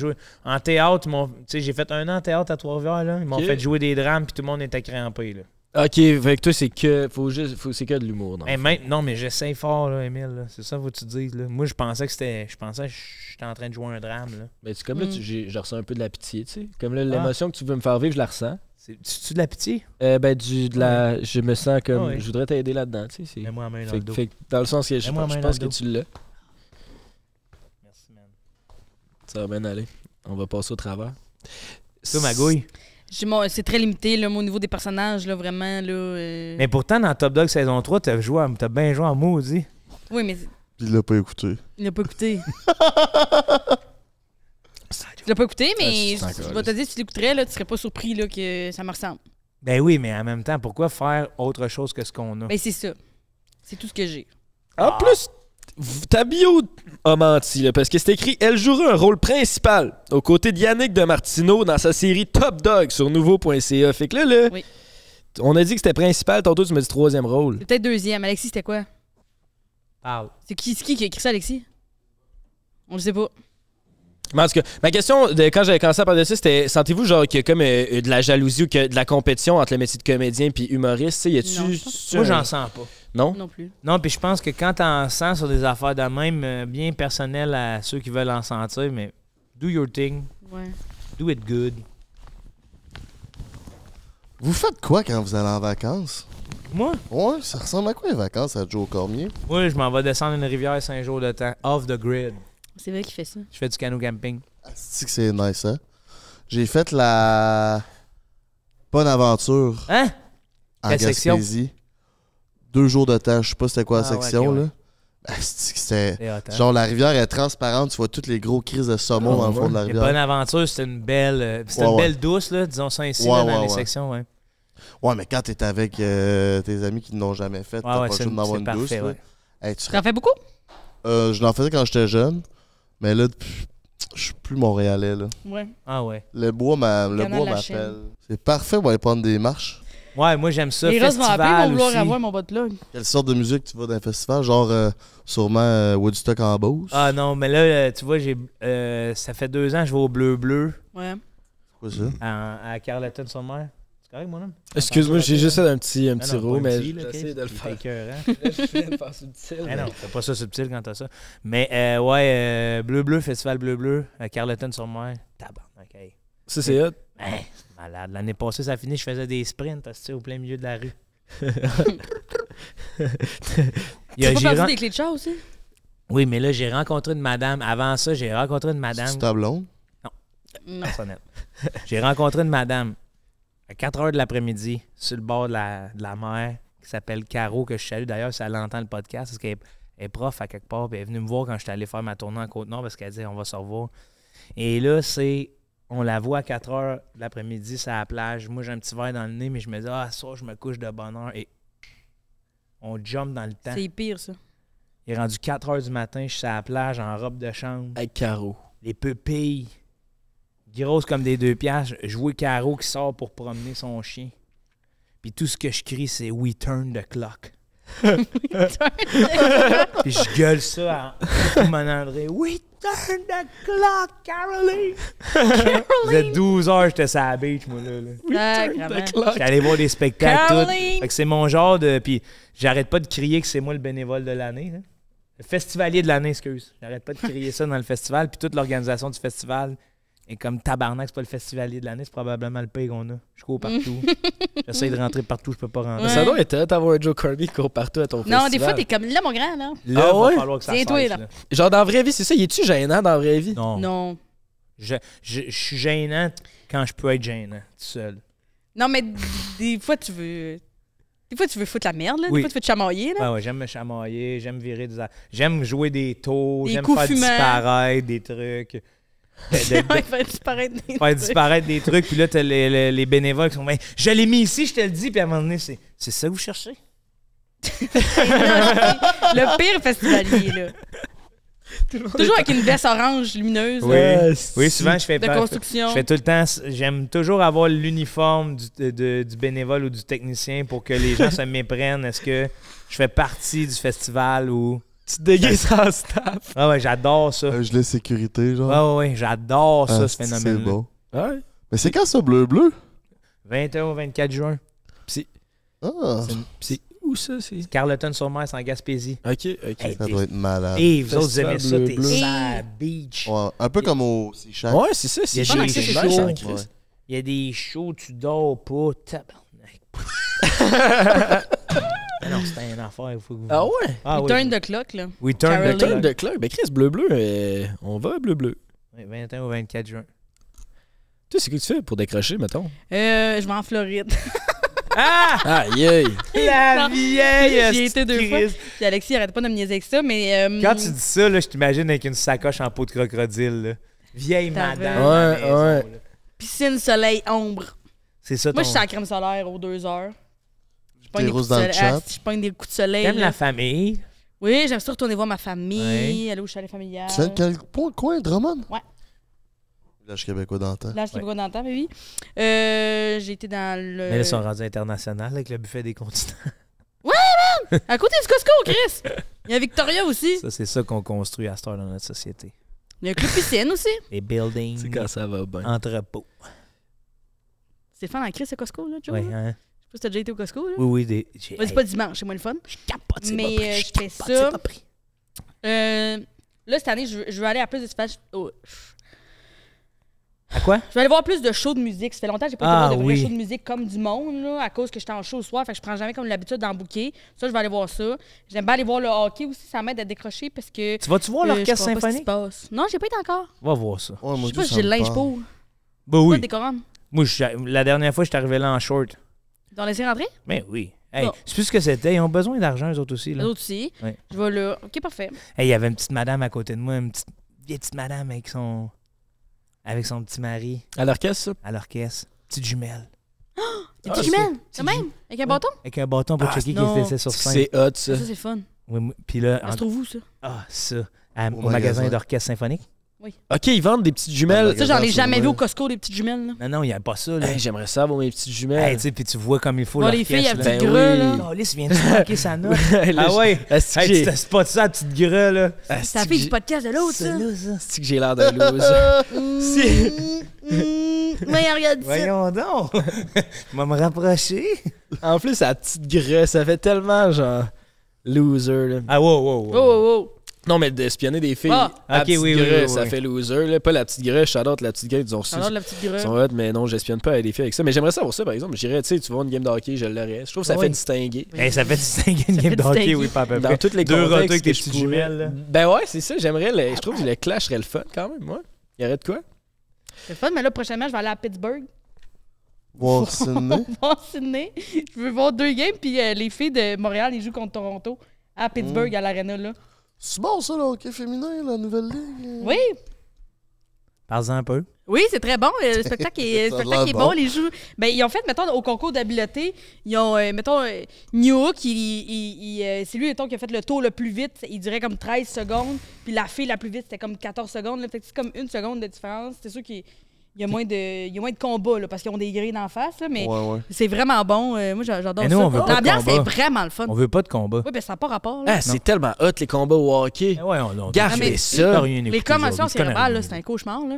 En théâtre, j'ai fait un an en théâtre à Trois-Rivières. là. Ils m'ont fait jouer des drames, puis tout le monde était crampé. Là. Ok, avec toi, c'est que, faut juste, que de l'humour. non. non, mais j'essaie fort, là, Emile. C'est ça, que tu dis Moi, je pensais que c'était. Je pensais j'étais en train de jouer un drame. Mais ben, c'est comme là, mm. je ressens un peu de la pitié, tu sais. Comme là, ah. l'émotion que tu veux me faire vivre, je la ressens. C'est- tu de la pitié? Euh, ben, du, de la, je me sens comme, ah je voudrais t'aider là-dedans, tu sais. Mets-moi main dans le dans le sens que je, pense que tu l'as, Merci, man. ça va bien aller. On va passer au travers. Ça ma c'est très limité, au niveau des personnages, là, vraiment. Là, euh. Mais pourtant, dans Top Dog saison 3, t'as, joué, t'as bien joué en maudit. Oui, mais. Puis il l'a pas écouté. Il l'a pas écouté. tu l'as pas écouté, mais je, vais te dire, si tu l'écouterais, là, tu serais pas surpris là, que ça me ressemble. Ben oui, mais en même temps, pourquoi faire autre chose que ce qu'on a? Ben c'est ça. C'est tout ce que j'ai. En ah, plus, ta bio a menti, parce que c'est écrit Elle jouerait un rôle principal aux côtés de Yannick de Martineau dans sa série Top Dog sur nouveau.ca. E. Fait que là, là on a dit que c'était principal, tantôt tu m'as dit troisième rôle. peut-être deuxième. Alexis, c'était quoi? C'est qui, qui qui a écrit ça, Alexis? On le sait pas ma question, de, quand j'avais commencé à parler de ça, c'était sentez-vous genre qu'il y a comme euh, de la jalousie ou que, de la compétition entre le métier de comédien puis humoriste? Y a Moi, j'en sens pas. Non? Non plus. Non, puis je pense que quand t'en sens sur des affaires de même, euh, bien personnelles à ceux qui veulent en sentir, mais do your thing, Ouais. do it good. Vous faites quoi quand vous allez en vacances? Moi, Ouais, ça ressemble à quoi les vacances à Joe Cormier? oui je m'en vais descendre une rivière cinq jours de temps, off the grid. C'est vrai qu'il fait ça. Je fais du canoë camping. Ah, c'est que c'est nice, hein? J'ai fait la bonne aventure. Hein? En Quelle section? Deux jours de temps, je sais pas c'était quoi la ah section, là. Ah, que C'est c'était... Hein? Genre, la rivière est transparente, tu vois toutes les gros crises de saumon dans le fond de la rivière. Bonne Aventure, c'était une belle, euh, c'était une belle douce, là, disons ça ici dans les sections. Ouais, Ouais, mais quand t'es avec euh, tes amis qui l'ont jamais fait, t'as pas le choix d'en une douce. tu- T'en fais beaucoup? Euh, je l'en faisais quand j'étais jeune. Mais là, je suis plus montréalais, là. Ouais. Ah ouais. Le bois m'appelle. C'est parfait pour aller prendre des marches. Ouais, moi j'aime ça. Les reste vont appeler, vont vouloir avoir mon botlog. Quelle sorte de musique tu vas dans un festival? Genre, euh, sûrement euh, Woodstock en Beauce? Ah non, mais là, euh, tu vois, j'ai ça fait deux ans que je vais au Bleu Bleu. Ouais. C'est quoi ça? À, à Carleton-sur-Mer mon Excuse-moi, j'ai juste un petit, un petit roux, mais j'essaie de le faire. Hein? Je faire subtil. non, t'as pas ça subtil quand t'as ça. Mais euh, ouais, Bleu-Bleu, Festival Bleu-Bleu, à euh, carleton sur moi. Tabarnak, ok. Ça, c'est hot? Ben, malade. L'année passée, ça finit, fini, je faisais des sprints au plein milieu de la rue. Tu y a pas des clés de chat aussi? Oui, mais là, j'ai rencontré une madame. Avant ça, j'ai rencontré une madame. C'est Non, mm. personnel. j'ai rencontré une madame à 4 heures de l'après-midi, sur le bord de la, mer, qui s'appelle Caro, que je salue d'ailleurs si elle entend le podcast, parce qu'elle est, prof à quelque part, puis elle est venue me voir quand j'étais allé faire ma tournée en Côte-Nord, parce qu'elle dit on va se revoir. Et là, c'est. On la voit à 4 heures de l'après-midi, c'est à la plage. Moi, j'ai un petit verre dans le nez, mais je me dis, ah, ça, je me couche de bonne heure. Et on jump dans le temps. C'est pire, ça. Il est rendu 4 heures du matin, je suis à la plage en robe de chambre. Avec Caro. Les pupilles Grosse comme des deux pièces, jouer Caro qui sort pour promener son chien. Puis tout ce que je crie, c'est We turn the clock. Puis je gueule ça à mon André. We turn the clock, Caroline. Caroline. Vous êtes 12 heures, j'étais sur la beach, moi, là. We turn the clock. J'allais voir des spectacles, c'est mon genre de. Puis j'arrête pas de crier que c'est moi le bénévole de l'année. Hein. Le festivalier de l'année, excuse. J'arrête pas de crier ça dans le festival. Puis toute l'organisation du festival, et comme tabarnak, c'est pas le festivalier de l'année, c'est probablement le pire qu'on a. Je cours mm. partout. J'essaie de rentrer partout, je peux pas rentrer. Ça doit être hein, d'avoir un Joe Kirby qui court partout à ton non, Non, des fois, t'es comme là, mon grand, là. Là, ah, ouais? va falloir que ça toi, là. Genre, dans la vraie vie, c'est ça. Y es-tu gênant dans la vraie vie? Non. Non. Je, je, je suis gênant quand je peux être gênant, tout seul. Non, mais des fois, tu veux. Des fois, tu veux foutre la merde, là. Des fois, tu veux te chamailler, là. Ouais, ah ouais, j'aime me chamailler, j'aime virer des. J'aime jouer des taux, j'aime faire du disparaître des trucs. il va disparaître des trucs. disparaître Puis là, t'as les, les, bénévoles qui sont ben, Je l'ai mis ici, je te le dis. Puis à un moment donné, c'est, c'est ça que vous cherchez? le pire festivalier, là. Toujours avec une veste orange lumineuse. Oui, ah, souvent je fais de construction. Je fais tout le temps. J'aime toujours avoir l'uniforme du, du, bénévole ou du technicien pour que les gens se méprennent. Est-ce que je fais partie du festival ou tu te déguises ben, en staff. Ah ouais, j'adore ça. Je gilet sécurité, genre. Ah ouais, ouais, j'adore ça, euh, ah, ce phénomène. C'est bon. Ouais. Mais c'est quand ça, bleu-bleu? 21 au 24 juin. Pis ah. c'est où ça? C'est Carleton-sur-Mer, c'est en Gaspésie. OK, OK. ça doit être malade. Et vous autres, vous aimez ça, t'es beach. un peu comme au Ouais, c'est ça, c'est chaud. Hein, Il y a des shows, tu dors pas, tabarnak. Ah non, c'était un affaire. Il faut que vous... Ah ouais? Ah We turn de the clock, là. We turn the clock. Return the clock. Ben, Chris, bleu-bleu, euh, on va bleu-bleu. Oui, 21 ou 24 juin. Tu sais, c'est que tu fais pour décrocher, mettons? Euh, je vais en Floride. Ah! Ah, yeah. La vieille! J'y été deux fois. Alexis, arrête pas de me niaiser avec ça, mais. Euh, Quand tu dis ça, là, je t'imagine avec une sacoche en peau de crocodile. Là. Vieille madame. Ouais, ouais. Piscine, soleil, ombre. C'est ça, Moi, je suis à la crème solaire aux deux heures pogne des, coups dans soleil. Ah, je pogne des coups de soleil. J'aime la famille? Oui, j'aime ça retourner voir ma famille, aller au chalet familial. Tu sais, quel coin, Drummond? Ouais. L'âge québécois d'antan. L'âge québécois d'antan, mais oui. Euh, j'ai été dans le. Mais là, ils sont rendus international avec le buffet des continents. Ouais, man! À côté du Costco, Chris! Il y a Victoria aussi. Ça, c'est ça qu'on construit à Star dans notre société. Il y a un club piscine aussi. Les buildings. C'est quand ça va bien. Entrepôt. Stéphane, Chris, c'est Costco, là, Joe? Oui, hein? sais pas t'as déjà été au Costco. Oui, oui. Des... c'est pas dimanche, c'est moins le fun. Je capote, c'est Mais je fais euh, ça. Euh, là, cette année, je, je veux aller à plus de oh. À quoi? Je vais aller voir plus de shows de musique. Ça fait longtemps que j'ai pas ah, de oui. shows de musique comme du monde, là, à cause que j'étais en show soir. Fait que je prends jamais comme l'habitude d'en bouquer. Ça, je vais aller voir ça. J'aime bien aller voir le hockey aussi. Ça m'aide à décrocher parce que. Tu vas-tu voir euh, l'orchestre symphonique? Non, j'ai pas été encore. Va voir ça. je sais pas si j'ai le linge pour. Ben oui. Moi, je, la dernière fois, j'étais arrivé là en short. Dans laisser rentrer? Mais oui. C'est plus ce que c'était. Ils ont besoin d'argent, eux autres aussi. Là. autres aussi. Je vais Le... OK, parfait. Hey, il y avait une petite madame à côté de moi, une petite vieille madame avec son avec son petit mari. À l'orchestre, ça? À l'orchestre. Petite jumelle. Ah! Ah, petite ah, jumelle, quand même? Avec un bâton? Avec un bâton pour ah, checker qui laissait sur scène. C'est hot, ça. Ça, c'est fun. Oui, puis là... se trouve où, ça? Ah, ça. au, magasin d'orchestre symphonique. OK, ils vendent des petites jumelles. sais j'en ai jamais vu au Costco, des petites jumelles. là. Non, non, il n'y a pas ça. J'aimerais ça avoir mes petites jumelles. Hey, tu puis tu vois comme il faut. Bon, les filles, il y a une petite grue, oui. ah ouais? est pas de ça, la petite grue, là. Ah, Ta fille Ça fait du podcast de l'autre, cest est C'est que j'ai l'air de loser? Si- Mais mm, mm, mm. regarde ça. Voyons donc. Je me rapprocher. En plus, la petite grue, ça fait tellement genre loser. Ah, wow, wow, wow. Oh, oh, oh. Non, mais d'espionner des filles. Ah, la petite oui, Ça fait loser. Là. Pas la petite grue, j'adore la petite grue. Ils ont reçu. la petite grue. mais non, j'espionne pas des filles avec ça. Mais j'aimerais savoir ça, par exemple. J'irais, tu sais, tu vois une game de hockey, je l'aurais. Je trouve que ça ah fait distinguer. Eh, ça fait distinguer une game d'hockey oui, pas à peu Dans toutes les Deux contextes avec des petites là. Ben ouais, c'est ça. J'aimerais. Je trouve que le clash serait le fun quand même, moi, Il y aurait de quoi C'est fun, mais là, prochainement, je vais aller à Pittsburgh. Voir Sydney. Sydney. Je veux voir deux games, puis euh, les filles de Montréal, ils jouent contre Toronto à Pittsburgh, oh. à l'Arena, là. C'est bon, ça, le hockey féminin, la nouvelle ligue? Euh? Oui. Parle-en un peu. Oui, c'est très bon. Le spectacle est, bon. Les joueurs. ben, ils ont fait, mettons, au concours d'habileté, ils ont, euh, mettons, euh, Newhook, euh, c'est lui, mettons, qui a fait le tour le plus vite. Il durait comme 13 secondes. Puis la fille la plus vite, c'était comme 14 secondes. Là, c'est comme une seconde de différence. C'est sûr qu'il il y a moins de, de combats, parce qu'ils ont des grilles d'en face, mais c'est vraiment bon. Euh, moi, j'adore ça. on L'ambiance vraiment le fun. On veut pas de combats. Oui, ben ça n'a pas rapport. Ah, c'est tellement hot les combats au hockey. ouais, on, mais- ça. les commotions cérébrales, c'est un cauchemar. Là.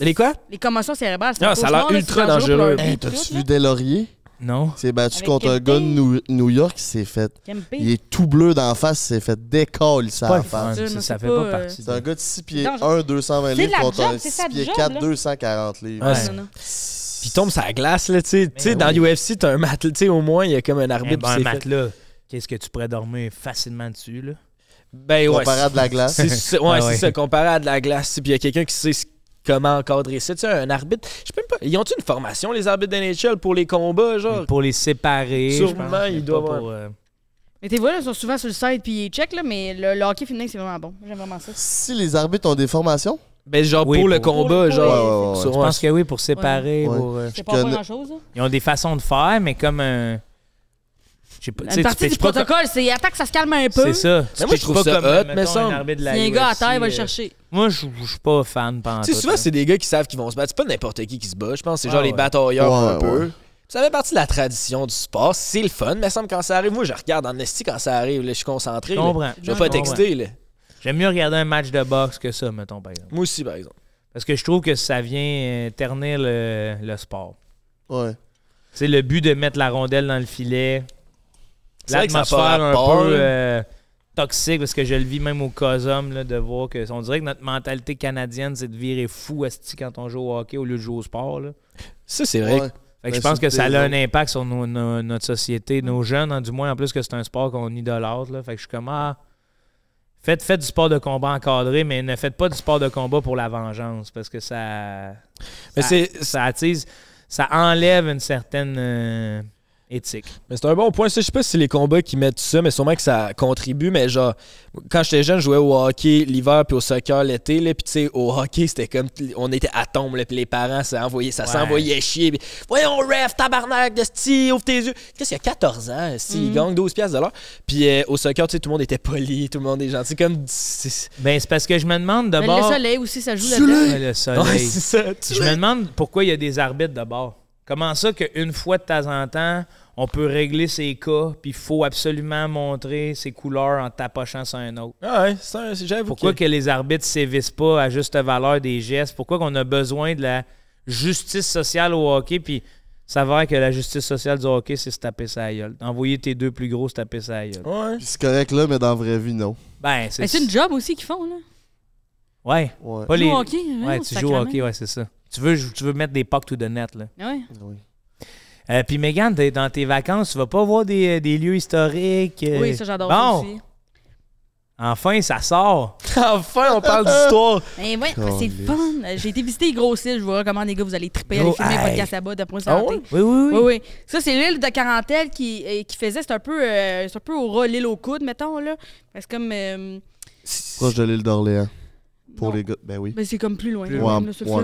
Les quoi? Les commotions cérébrales, c'est un cauchemar. ça a l'air ultra dangereux T'as-tu vu Des Lauriers? Non. C'est battu contre un gars de New, York, il fait. Il est tout bleu d'en face, il s'est fait décolle, ça en face. Ça, ça fait pas, euh, partie. C'est un gars de 6 pieds 1, 220 livres contre un 6 pieds 4, 240 livres. Ouais. Non, Puis tombe sa glace, là, tu sais. Ben dans l'UFC, t'as un matelas, tu sais, au moins, il y a comme un eh, arbitre. Ben, un matelas, qu'est-ce que tu pourrais dormir facilement dessus, là? Ben, comparé ouais, à de la glace. ouais, ah ouais. c'est ça, comparé à de la glace. Puis il y a quelqu'un qui sait ce comment encadrer ça. Tu sais, un arbitre, je sais même pas, ils ont ils une formation, les arbitres d'NHL, pour les combats, genre? Pour les séparer, Sûrement, ils doivent avoir... Euh, mais tes vois, ils sont souvent sur le site, puis ils checkent, là, mais le, hockey féminin, c'est vraiment bon. J'aime vraiment ça. Si les arbitres ont des formations... Ben, genre pour, le combat, genre... je pense que oui, pour séparer, pour... C'est pas, pas grand-chose, Ils ont des façons de faire, mais comme un... Une partie du protocole, c'est attends que ça se calme un peu. C'est ça. moi, je trouve ça hot, mais ça. Si un gars à terre, va le euh, chercher. Moi, je suis pas fan pendant Tu sais, souvent, c'est des gars qui savent qu'ils vont se battre. C'est pas n'importe qui qui se bat. Je pense c'est ah genre les batailleurs un peu. Ça fait partie de la tradition du sport. C'est le fun, mais semble quand ça arrive, moi je regarde en esti quand ça arrive, là, je suis concentré. Je comprends. Je vais pas texter. J'aime mieux regarder un match de boxe que ça, mettons, par exemple. Moi aussi, par exemple. Parce que je trouve que ça vient ternir le, le sport. Ouais. C'est le but de mettre la rondelle dans le filet. C'est un peu euh, toxique parce que je le vis même au COSOM de voir que on dirait que notre mentalité canadienne c'est de virer fou type quand on joue au hockey au lieu de jouer au sport. Ça c'est vrai. je pense que ça a un impact sur notre société, nos jeunes, hein, du moins en plus que c'est un sport qu'on idolâtre. Là. Fait que je suis comme ah, Faites, du sport de combat encadré, mais ne faites pas du sport de combat pour la vengeance, parce que ça, mais ça, ça attise, ça enlève une certaine euh, éthique. Mais c'est un bon point. Ça, je sais pas si c'est les combats qui mettent ça, mais sûrement que ça contribue. Mais genre, quand j'étais jeune, je jouais au hockey l'hiver puis au soccer l'été. Puis tu sais, au hockey, c'était comme on était à tombe. Puis les parents, ça s'envoyait ça s'envoyait chier. puis Voyons, ref, tabarnak de style, ouvre tes yeux. Qu'est-ce qu'il y a 14 ans, il gagne 12 piastres de Puis euh, au soccer, tu sais, tout le monde était poli, tout le monde est gentil. Comme. Ben, c'est parce que je me demande d'abord. Le soleil aussi, ça joue Le soleil. je me demande pourquoi il y a des arbitres d'abord. Comment ça qu'une fois de temps en temps, on peut régler ses cas, puis il faut absolument montrer ses couleurs en tapochant sur un autre. Ah ouais, j'avoue. Pourquoi que les arbitres ne sévissent pas à juste valeur des gestes? Pourquoi qu'on a besoin de la justice sociale au hockey? Puis ça va que la justice sociale du hockey, c'est se taper sa gueule. Envoyer tes deux plus gros se taper sa gueule. Ouais. c'est correct là, mais dans la vraie vie, non. Ben, ben c'est... c'est une job aussi qu'ils font, là. Ouais. ouais. Hein, tu joues au hockey. Ouais, tu joues au hockey, ouais, c'est ça. Tu veux, tu veux mettre des pucks tout de net, là. Ouais. Oui. Euh, puis Megan, dans tes vacances, tu vas pas voir des, euh, lieux historiques. Euh. Oui, ça, j'adore bon, aussi. Enfin, ça sort. enfin, on parle d'histoire. Mais eh ouais, ah, c'est fun. J'ai été visiter les grosses îles. Je vous recommande, les gars, vous allez triper, aller filmer votre podcast à bas d'après ça. santé. Oui, oui, oui. Oui, oui. Ça, c'est l'île de Quarantelle qui, faisait. C'est un, peu, un peu au ras l'île au coude, mettons. là. C'est comme. euh, Proche de l'île d'Orléans. Pour les gars. Ben oui. mais ben, c'est comme plus loin. Ouais, mais c'est dans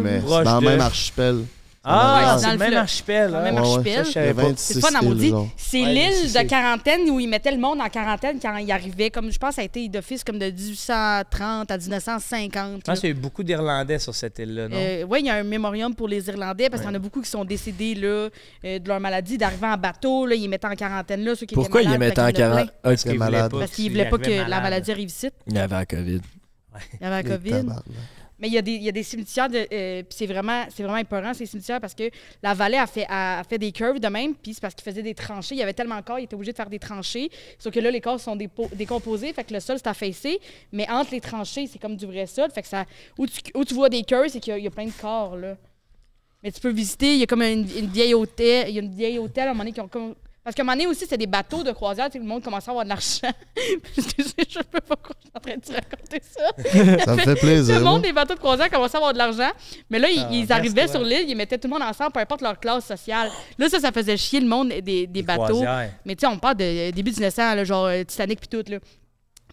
le même archipel. Ah, ah, c'est le même archipel. Hein. c'est pas maudit. C'est l'île de quarantaine où ils mettaient le monde en quarantaine quand ils arrivaient. Comme je pense, ça a été d'office comme de 1830 à 1950. Je pense qu'il y a eu beaucoup d'Irlandais sur cette île-là, non? Euh, oui, il y a un mémorium pour les Irlandais parce qu'il y en a beaucoup qui sont décédés là, euh, de leur maladie, D'arriver en bateau. Là, ils mettaient en quarantaine là, ceux qui Pourquoi étaient malades. Pourquoi ils mettaient en quarantaine? Ah, parce qu'ils voulaient pas que la maladie arrive ici. Il y avait la COVID. Il y avait la COVID. Mais il y, a des, cimetières, de, euh, c'est vraiment, c'est vraiment épeurant, ces cimetières, parce que la vallée a fait, a, fait des curves de même, puis c'est parce qu'il faisait des tranchées. Il y avait tellement de corps, il était obligé de faire des tranchées. Sauf que là, les corps sont décomposés, fait que le sol, c'est affaissé, mais entre les tranchées, c'est comme du vrai sol. Fait que ça, où tu, vois des curves, c'est qu'il y, a plein de corps, là. Mais tu peux visiter, il y a comme une, vieille hôtel, il y a une vieille hôtel à un moment donné qui ont comme parce qu'à un moment donné aussi, c'était des bateaux de croisière, tout le monde commençait à avoir de l'argent. je sais pas pourquoi je suis en train de te raconter ça. ça me fait plaisir. Tout le monde des bateaux de croisière commençait à avoir de l'argent. Mais là, ils, ah, arrivaient sur l'île, ils mettaient tout le monde ensemble, peu importe leur classe sociale. Là, ça, ça faisait chier le monde des, des, bateaux. Mais tu sais, on parle de début du 1900, naissant, genre euh, Titanic puis tout. Là.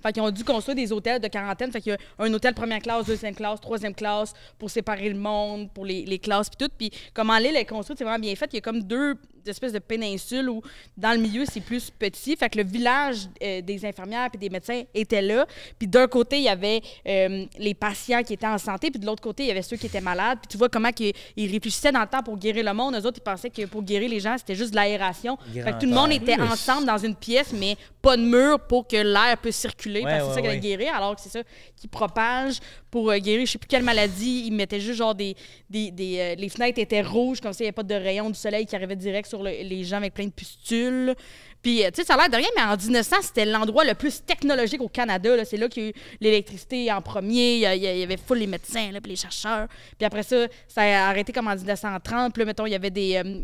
Fait qu'ils ont dû construire des hôtels de quarantaine. Fait qu'il y a un hôtel première classe, deuxième classe, troisième classe pour séparer le monde, pour les, classes, puis tout. Puis comment l'île est construite, c'est vraiment bien fait. Il y a comme deux espèces de péninsules où dans le milieu, c'est plus petit. Fait que le village euh, des infirmières puis des médecins était là. Puis d'un côté, il y avait euh, les patients qui étaient en santé, puis de l'autre côté, il y avait ceux qui étaient malades. Puis tu vois comment ils, ils réfléchissaient dans le temps pour guérir le monde. Eux autres, ils pensaient que pour guérir les gens, c'était juste de l'aération. Fait que tout le monde était ensemble dans une pièce, mais pas de mur pour que l'air puisse circuler c'est ça qu'elle allait guérir, alors que c'est ça qui propage pour euh, guérir je sais plus quelle maladie. Il mettait juste genre des. des, euh, les fenêtres étaient rouges, comme ça, il n'y avait pas de rayon du soleil qui arrivait direct sur les gens avec plein de pustules. Puis, euh, tu sais, ça a l'air de rien, mais en 1900, c'était l'endroit le plus technologique au Canada. C'est là, qu'il y a eu l'électricité en premier. Il y, avait full les médecins, là, les chercheurs. Puis après ça, ça a arrêté comme en 1930. Puis là, mettons, il y avait euh,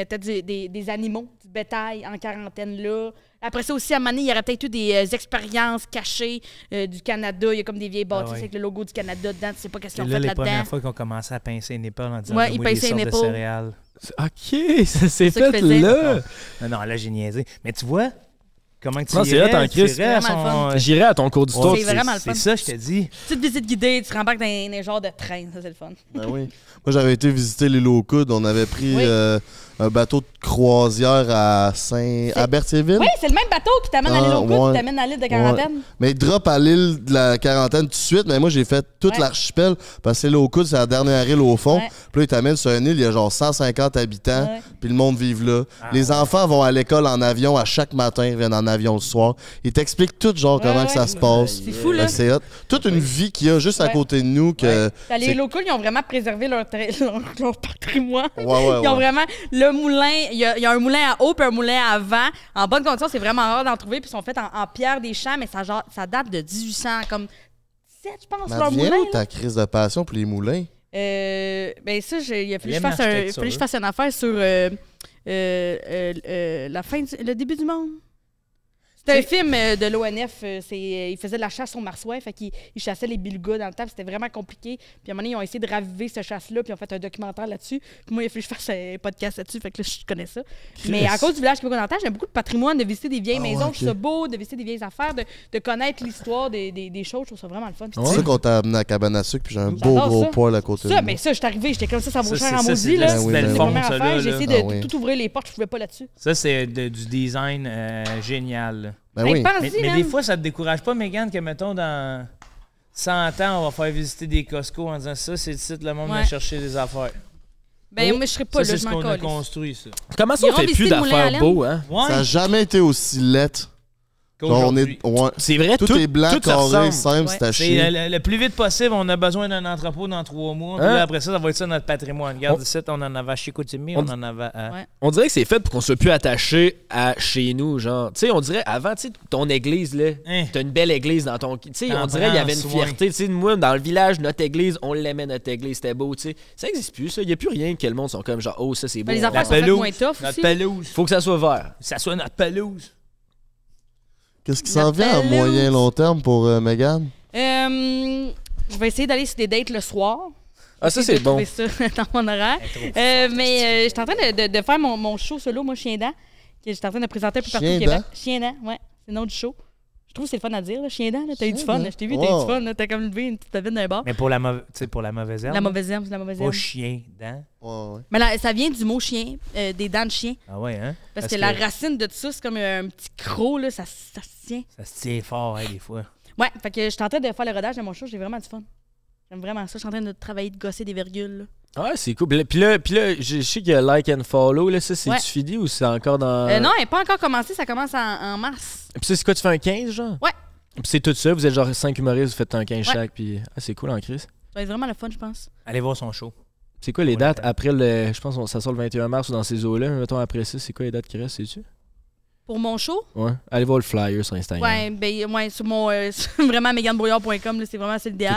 euh, des, des, animaux, du bétail en quarantaine là. Après ça aussi, à Mané, il y aurait peut-être eu des expériences cachées du Canada. Il y a comme des vieilles ah bâtisses avec le logo du Canada dedans. Tu sais pas qu'est-ce qu'ils ont fait là-dedans. C'est la première fois qu'on commençait à pincer une épaule en disant ouais, ils pinçaient une céréales. OK, ça s'est fait là. Non, là, j'ai niaisé. Mais tu vois, comment tu non, irais, tu irais à euh, J'irais à ton cours d'histoire. C'est C'est ça, je te dis. Petite visite guidée, tu rembarques dans un genre de train. Ça, c'est le fun. Ben oui. Moi, j'avais été visiter les Low coudes. On avait pris... Euh, un bateau de croisière à Saint à Berthierville. Oui, c'est le même bateau qui t'amène à l'île ah, au qui t'amène à l'île de quarantaine. Mais Mais drop à l'île de la quarantaine tout de suite, mais moi j'ai fait toute l'archipel parce que l'île de coude, c'est la dernière île au fond. Puis là, il t'amène sur une île, il y a genre 150 habitants, puis le monde vit là. Ah. les enfants vont à l'école en avion à chaque matin, ils viennent en avion le soir. Ils t'expliquent tout genre comment que ça se passe. C'est fou là. Ben, toute une vie qu'il y a juste à côté de nous que les locaux, ils ont vraiment préservé leur, patrimoine. ils ont vraiment moulin, il y, a, un moulin à eau puis un moulin à vent. En bonne condition, c'est vraiment rare d'en trouver. Puis ils sont faits en, pierre des champs, mais ça, date de 1800, comme 7, je pense, leur moulin. ta crise de passion pour les moulins? Euh, ben ça, il a fallu que je fasse, une affaire sur euh, euh, euh, la fin le début du monde. C'est un film euh, de l'ONF. Euh, euh, il faisait de la chasse au marsouin, Fait qu'ils chassaient les bilgas dans le temps. C'était vraiment compliqué. Puis à un moment donné, ils ont essayé de raviver ce chasse-là. Puis ils ont fait un documentaire là-dessus. moi, il a fallu que je fasse un podcast là-dessus. Fait que là, je connais ça. Mais à cause du village le d'antan, j'aime beaucoup de patrimoine, de visiter des vieilles ah maisons. Je trouve ça beau, de visiter des vieilles affaires, de, connaître l'histoire des, choses. Je trouve ça vraiment le fun. Ah c'est ça qu'on t'a amené à cabane à sucre. Puis j'ai un beau gros poil à côté. Ça, mais ça, je suis arrivé. J'étais comme ça, ça vaut cher en maudit. J'ai essayé de ah tout ouvrir les portes. Je pouvais pas là-dessus. Ça, c'est du design génial. Ben oui. mais, des fois, ça te décourage pas, Mégane, que mettons dans 100 ans, on va faire visiter des Costco en disant ça, c'est le site, le monde va chercher des affaires. Ben, oh, moi, je serais pas ça, là, C'est ce qu'on a construit, ça. Comment ça, on fait plus d'affaires beaux, hein? Ça n'a jamais été aussi lettre. C'est vrai, tout, tout, est blanc, tout carré, simple, c'est à Le, plus vite possible, on a besoin d'un entrepôt dans trois mois. Hein? après ça, ça va être ça notre patrimoine. Regarde, on... ici, on en avait à Chicoutimi, on, on en avait à... On dirait que c'est fait pour qu'on soit plus attaché à chez nous, genre. Tu sais, on dirait, avant, tu sais, ton église, là, hein? t'as une belle église dans ton... Tu sais, on dirait qu'il y avait une fierté. Tu sais, moi, dans le village, notre église, on l'aimait, notre église, c'était beau, tu sais. Ça n'existe plus, ça. Il n'y a plus rien que le monde sont comme genre, oh, ça, c'est ben, beau. les moins tough Notre pelouse. Faut que ça soit vert. Ça soit notre pelouse. Qu'est-ce qui s'en vient à moyen long terme pour euh, Megan? Euh, je vais essayer d'aller sur des dates le soir. Ah, ça, c'est bon. ça dans mon horaire. Euh, mais je suis euh, en train de, faire mon, mon, show solo, moi, Chien d'An, que je suis en train de présenter un peu partout au Québec. Chien d'An, ouais. C'est le nom du show. Je trouve que c'est le fun à dire, le chien dent, t'as eu du fun, je t'ai vu, t'as eu du fun, t'as comme levé une petite d'un bord. Mais pour la, pour la mauvaise herbe. La mauvaise herbe, c'est la mauvaise herbe. Pas chien dent. Mais là, ça vient du mot chien, euh, des dents de chien. Ah ouais, hein? Parce, que, la racine de tout ça, c'est comme euh, un petit croc, là, ça, ça se tient. Ça se tient fort, hein, des fois. Ouais, fait que je suis en train de faire le rodage de mon show, j'ai vraiment du fun. J'aime vraiment ça, je suis en train de travailler, de gosser des virgules, là. Ah c'est cool. Puis là, puis là, je sais qu'il y a like and follow. Là, ça, c'est fini ou c'est encore dans. Euh, non, elle n'est pas encore commencé Ça commence en, en mars. Puis c'est quoi, tu fais un 15, genre? Ouais. Puis c'est tout ça. Vous êtes genre 5 humoristes, vous faites un 15 chaque. Puis ah, c'est cool en crise. Ça va être vraiment le fun, je pense. Allez voir son show. C'est quoi les dates après le. Je pense que ça sort le 21 mars ou dans ces eaux-là. Mettons après ça, c'est quoi les dates qui restent, sais-tu? Pour mon show? Ouais. Allez voir le flyer sur Instagram. Oui, ben, moi sur mon. Euh, vraiment, meganbrouillard.com, c'est vraiment c'est l'idéal.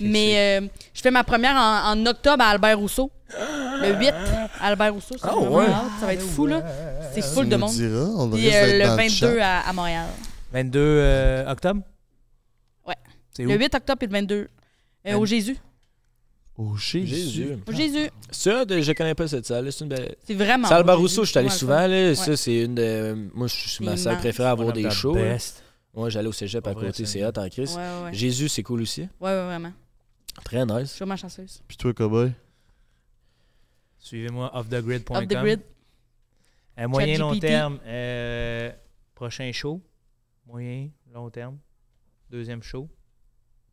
Mais euh, je fais ma première en, octobre à Albert Rousseau. Le 8, Albert Rousseau. Ça, ah oh, ça va être fou, là. C'est full de monde. Dira, on Puis, euh, le 22 à, à, Montréal. 22 octobre? Ouais. Le 8 octobre et le 22 au Jésus. Oh, Jésus. Jésus. Jésus. Ça, de, je connais pas cette salle. C'est une belle. C'est vraiment. Salle Barousseau, je suis allé souvent. Là. Ça, c'est une de. Euh, moi, je suis ma salle préférée à avoir des shows. Moi, j'allais au cégep à côté, c'est hot en Christ. Jésus, c'est cool aussi. Ouais, ouais, vraiment. Très nice. Je suis vraiment chanceuse. Puis toi, cowboy? Suivez-moi offthegrid.com. Off the grid. moyen, long terme, euh, prochain show. Moyen, long terme. Deuxième show.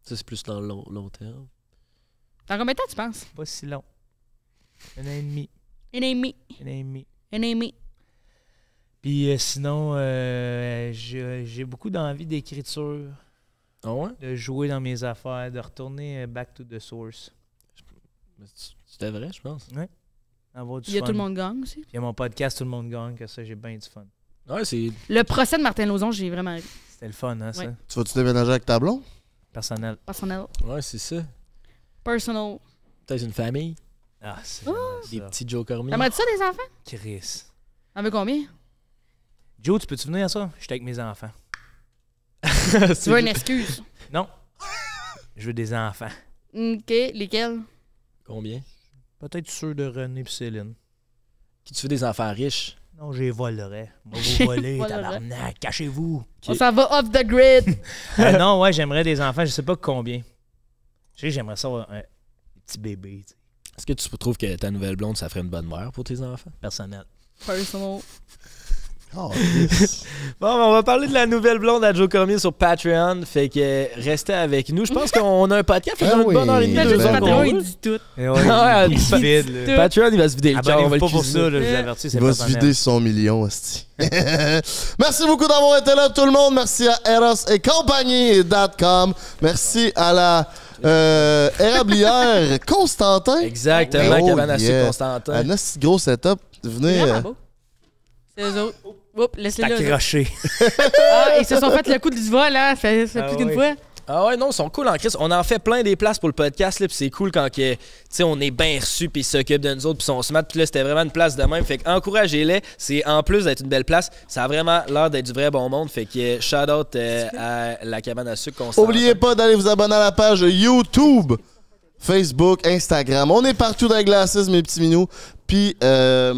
Ça, c'est plus dans le long, long terme. Dans combien de temps tu penses? Pas si long. Un an et demi. Un an et demi. Un an et demi. Un an et demi. Puis euh, sinon, euh, euh, j'ai beaucoup d'envie d'écriture. Ah ouais? De jouer dans mes affaires, de retourner back to the source. C'était vrai, je pense. Ouais. Avoir Il y a tout le monde gang aussi. il y a mon podcast Tout le monde gang, que ça, j'ai bien du fun. Ouais, c'est. Le procès de Martin Lozon, j'ai vraiment. C'était le fun, hein, ça? Tu vas-tu déménager avec ta blonde? Personnel. Personnel. Ouais, c'est ça. Personal. T'as une famille? Ah, c'est oh! Des petits Joe Cormier. T'aimerais-tu ça, des enfants? Chris. T'en veux combien? Joe, tu peux-tu venir à ça? J'étais avec mes enfants. tu veux une excuse? Non. Je veux des enfants. OK. Lesquels? Combien? Peut-être ceux de René et Céline. Qui tu veux des enfants riches? Non, j'ai volerai. Moi, vous voler tabarnak, cachez-vous. On s'en va off the grid. Euh, non, ouais, j'aimerais des enfants, je sais pas combien sais, j'aimerais ça avoir un petit bébé. Est-ce que tu trouves que ta nouvelle blonde, ça ferait une bonne mère pour tes enfants? Personnel. Personnellement. Oh, yes. bon, ben, on va parler de la nouvelle blonde à Joe Cormier sur Patreon. Fait que restez avec nous. Je pense qu'on a un podcast. Ah fait ah oui. une bonne heure ben, Patreon, il dit tout. Patreon, il va se vider le pour ça, il va se vider son million, hostie. Merci beaucoup d'avoir été là, tout le monde. Merci à Eros et Compagnie.com. Merci à la. Euh, Érablière, Constantin. Exactement, oh, cabane à Constantin. Un petit gros setup. Venez. Euh, c'est eux autres. Oups, laissez-le. eux Ah, ils se sont fait le coup du vol, là. Hein. Ça fait ah plus qu'une fois. Ah ouais, non, ils sont cool en crise. On en fait plein des places pour le podcast, là, c'est cool quand que, on est bien reçu, puis s'occupe s'occupent de nous autres, puis on se mate. Puis là, c'était vraiment une place de même. Fait que encouragez-les. C'est en plus d'être une belle place, ça a vraiment l'air d'être du vrai bon monde. Fait que euh, shout out euh, à la cabane à sucre qu'on Oubliez pas d'aller vous abonner à la page YouTube. Facebook, Instagram. On est partout dans les glaces, mes petits minous. Puis, euh,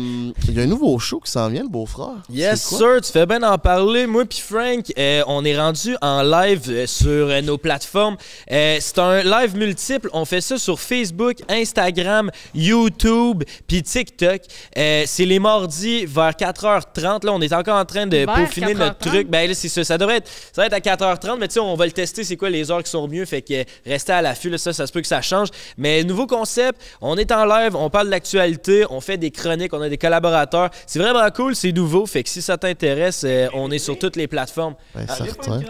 il y a un nouveau show qui s'en vient, le beau-frère. Yes, sir, tu fais bien d'en parler. Moi puis Frank, euh, on est rendu en live euh, sur nos plateformes. c'est un live multiple. On fait ça sur Facebook, Instagram, YouTube, puis TikTok. c'est les mardis vers 4h30. Là, on est encore en train de peaufiner notre truc. Ben là, c'est ça. Ça devrait être, ça à 4h30, mais tu sais, on va le tester. C'est quoi les heures qui sont mieux? Fait que restez à l'affût. Ça, ça se peut que ça change. Mais nouveau concept, on est en live, on parle de l'actualité, on fait des chroniques, on a des collaborateurs. C'est vraiment cool, c'est nouveau. Fait que si ça t'intéresse, euh, on est sur toutes les plateformes. Ben, certain.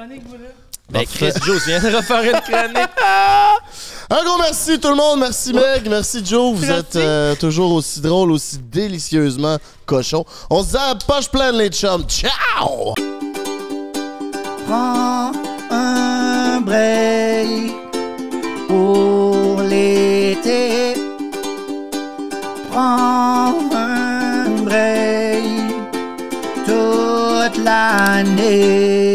Ben, Chris Joe, tu de refaire une chronique. Un gros merci tout le monde. Merci Meg, merci Joe. Vous êtes euh, toujours aussi drôle, aussi délicieusement cochon. On se dit à poche pleine les chums. Ciao! Prends un pour l'été prend un break toute l'année.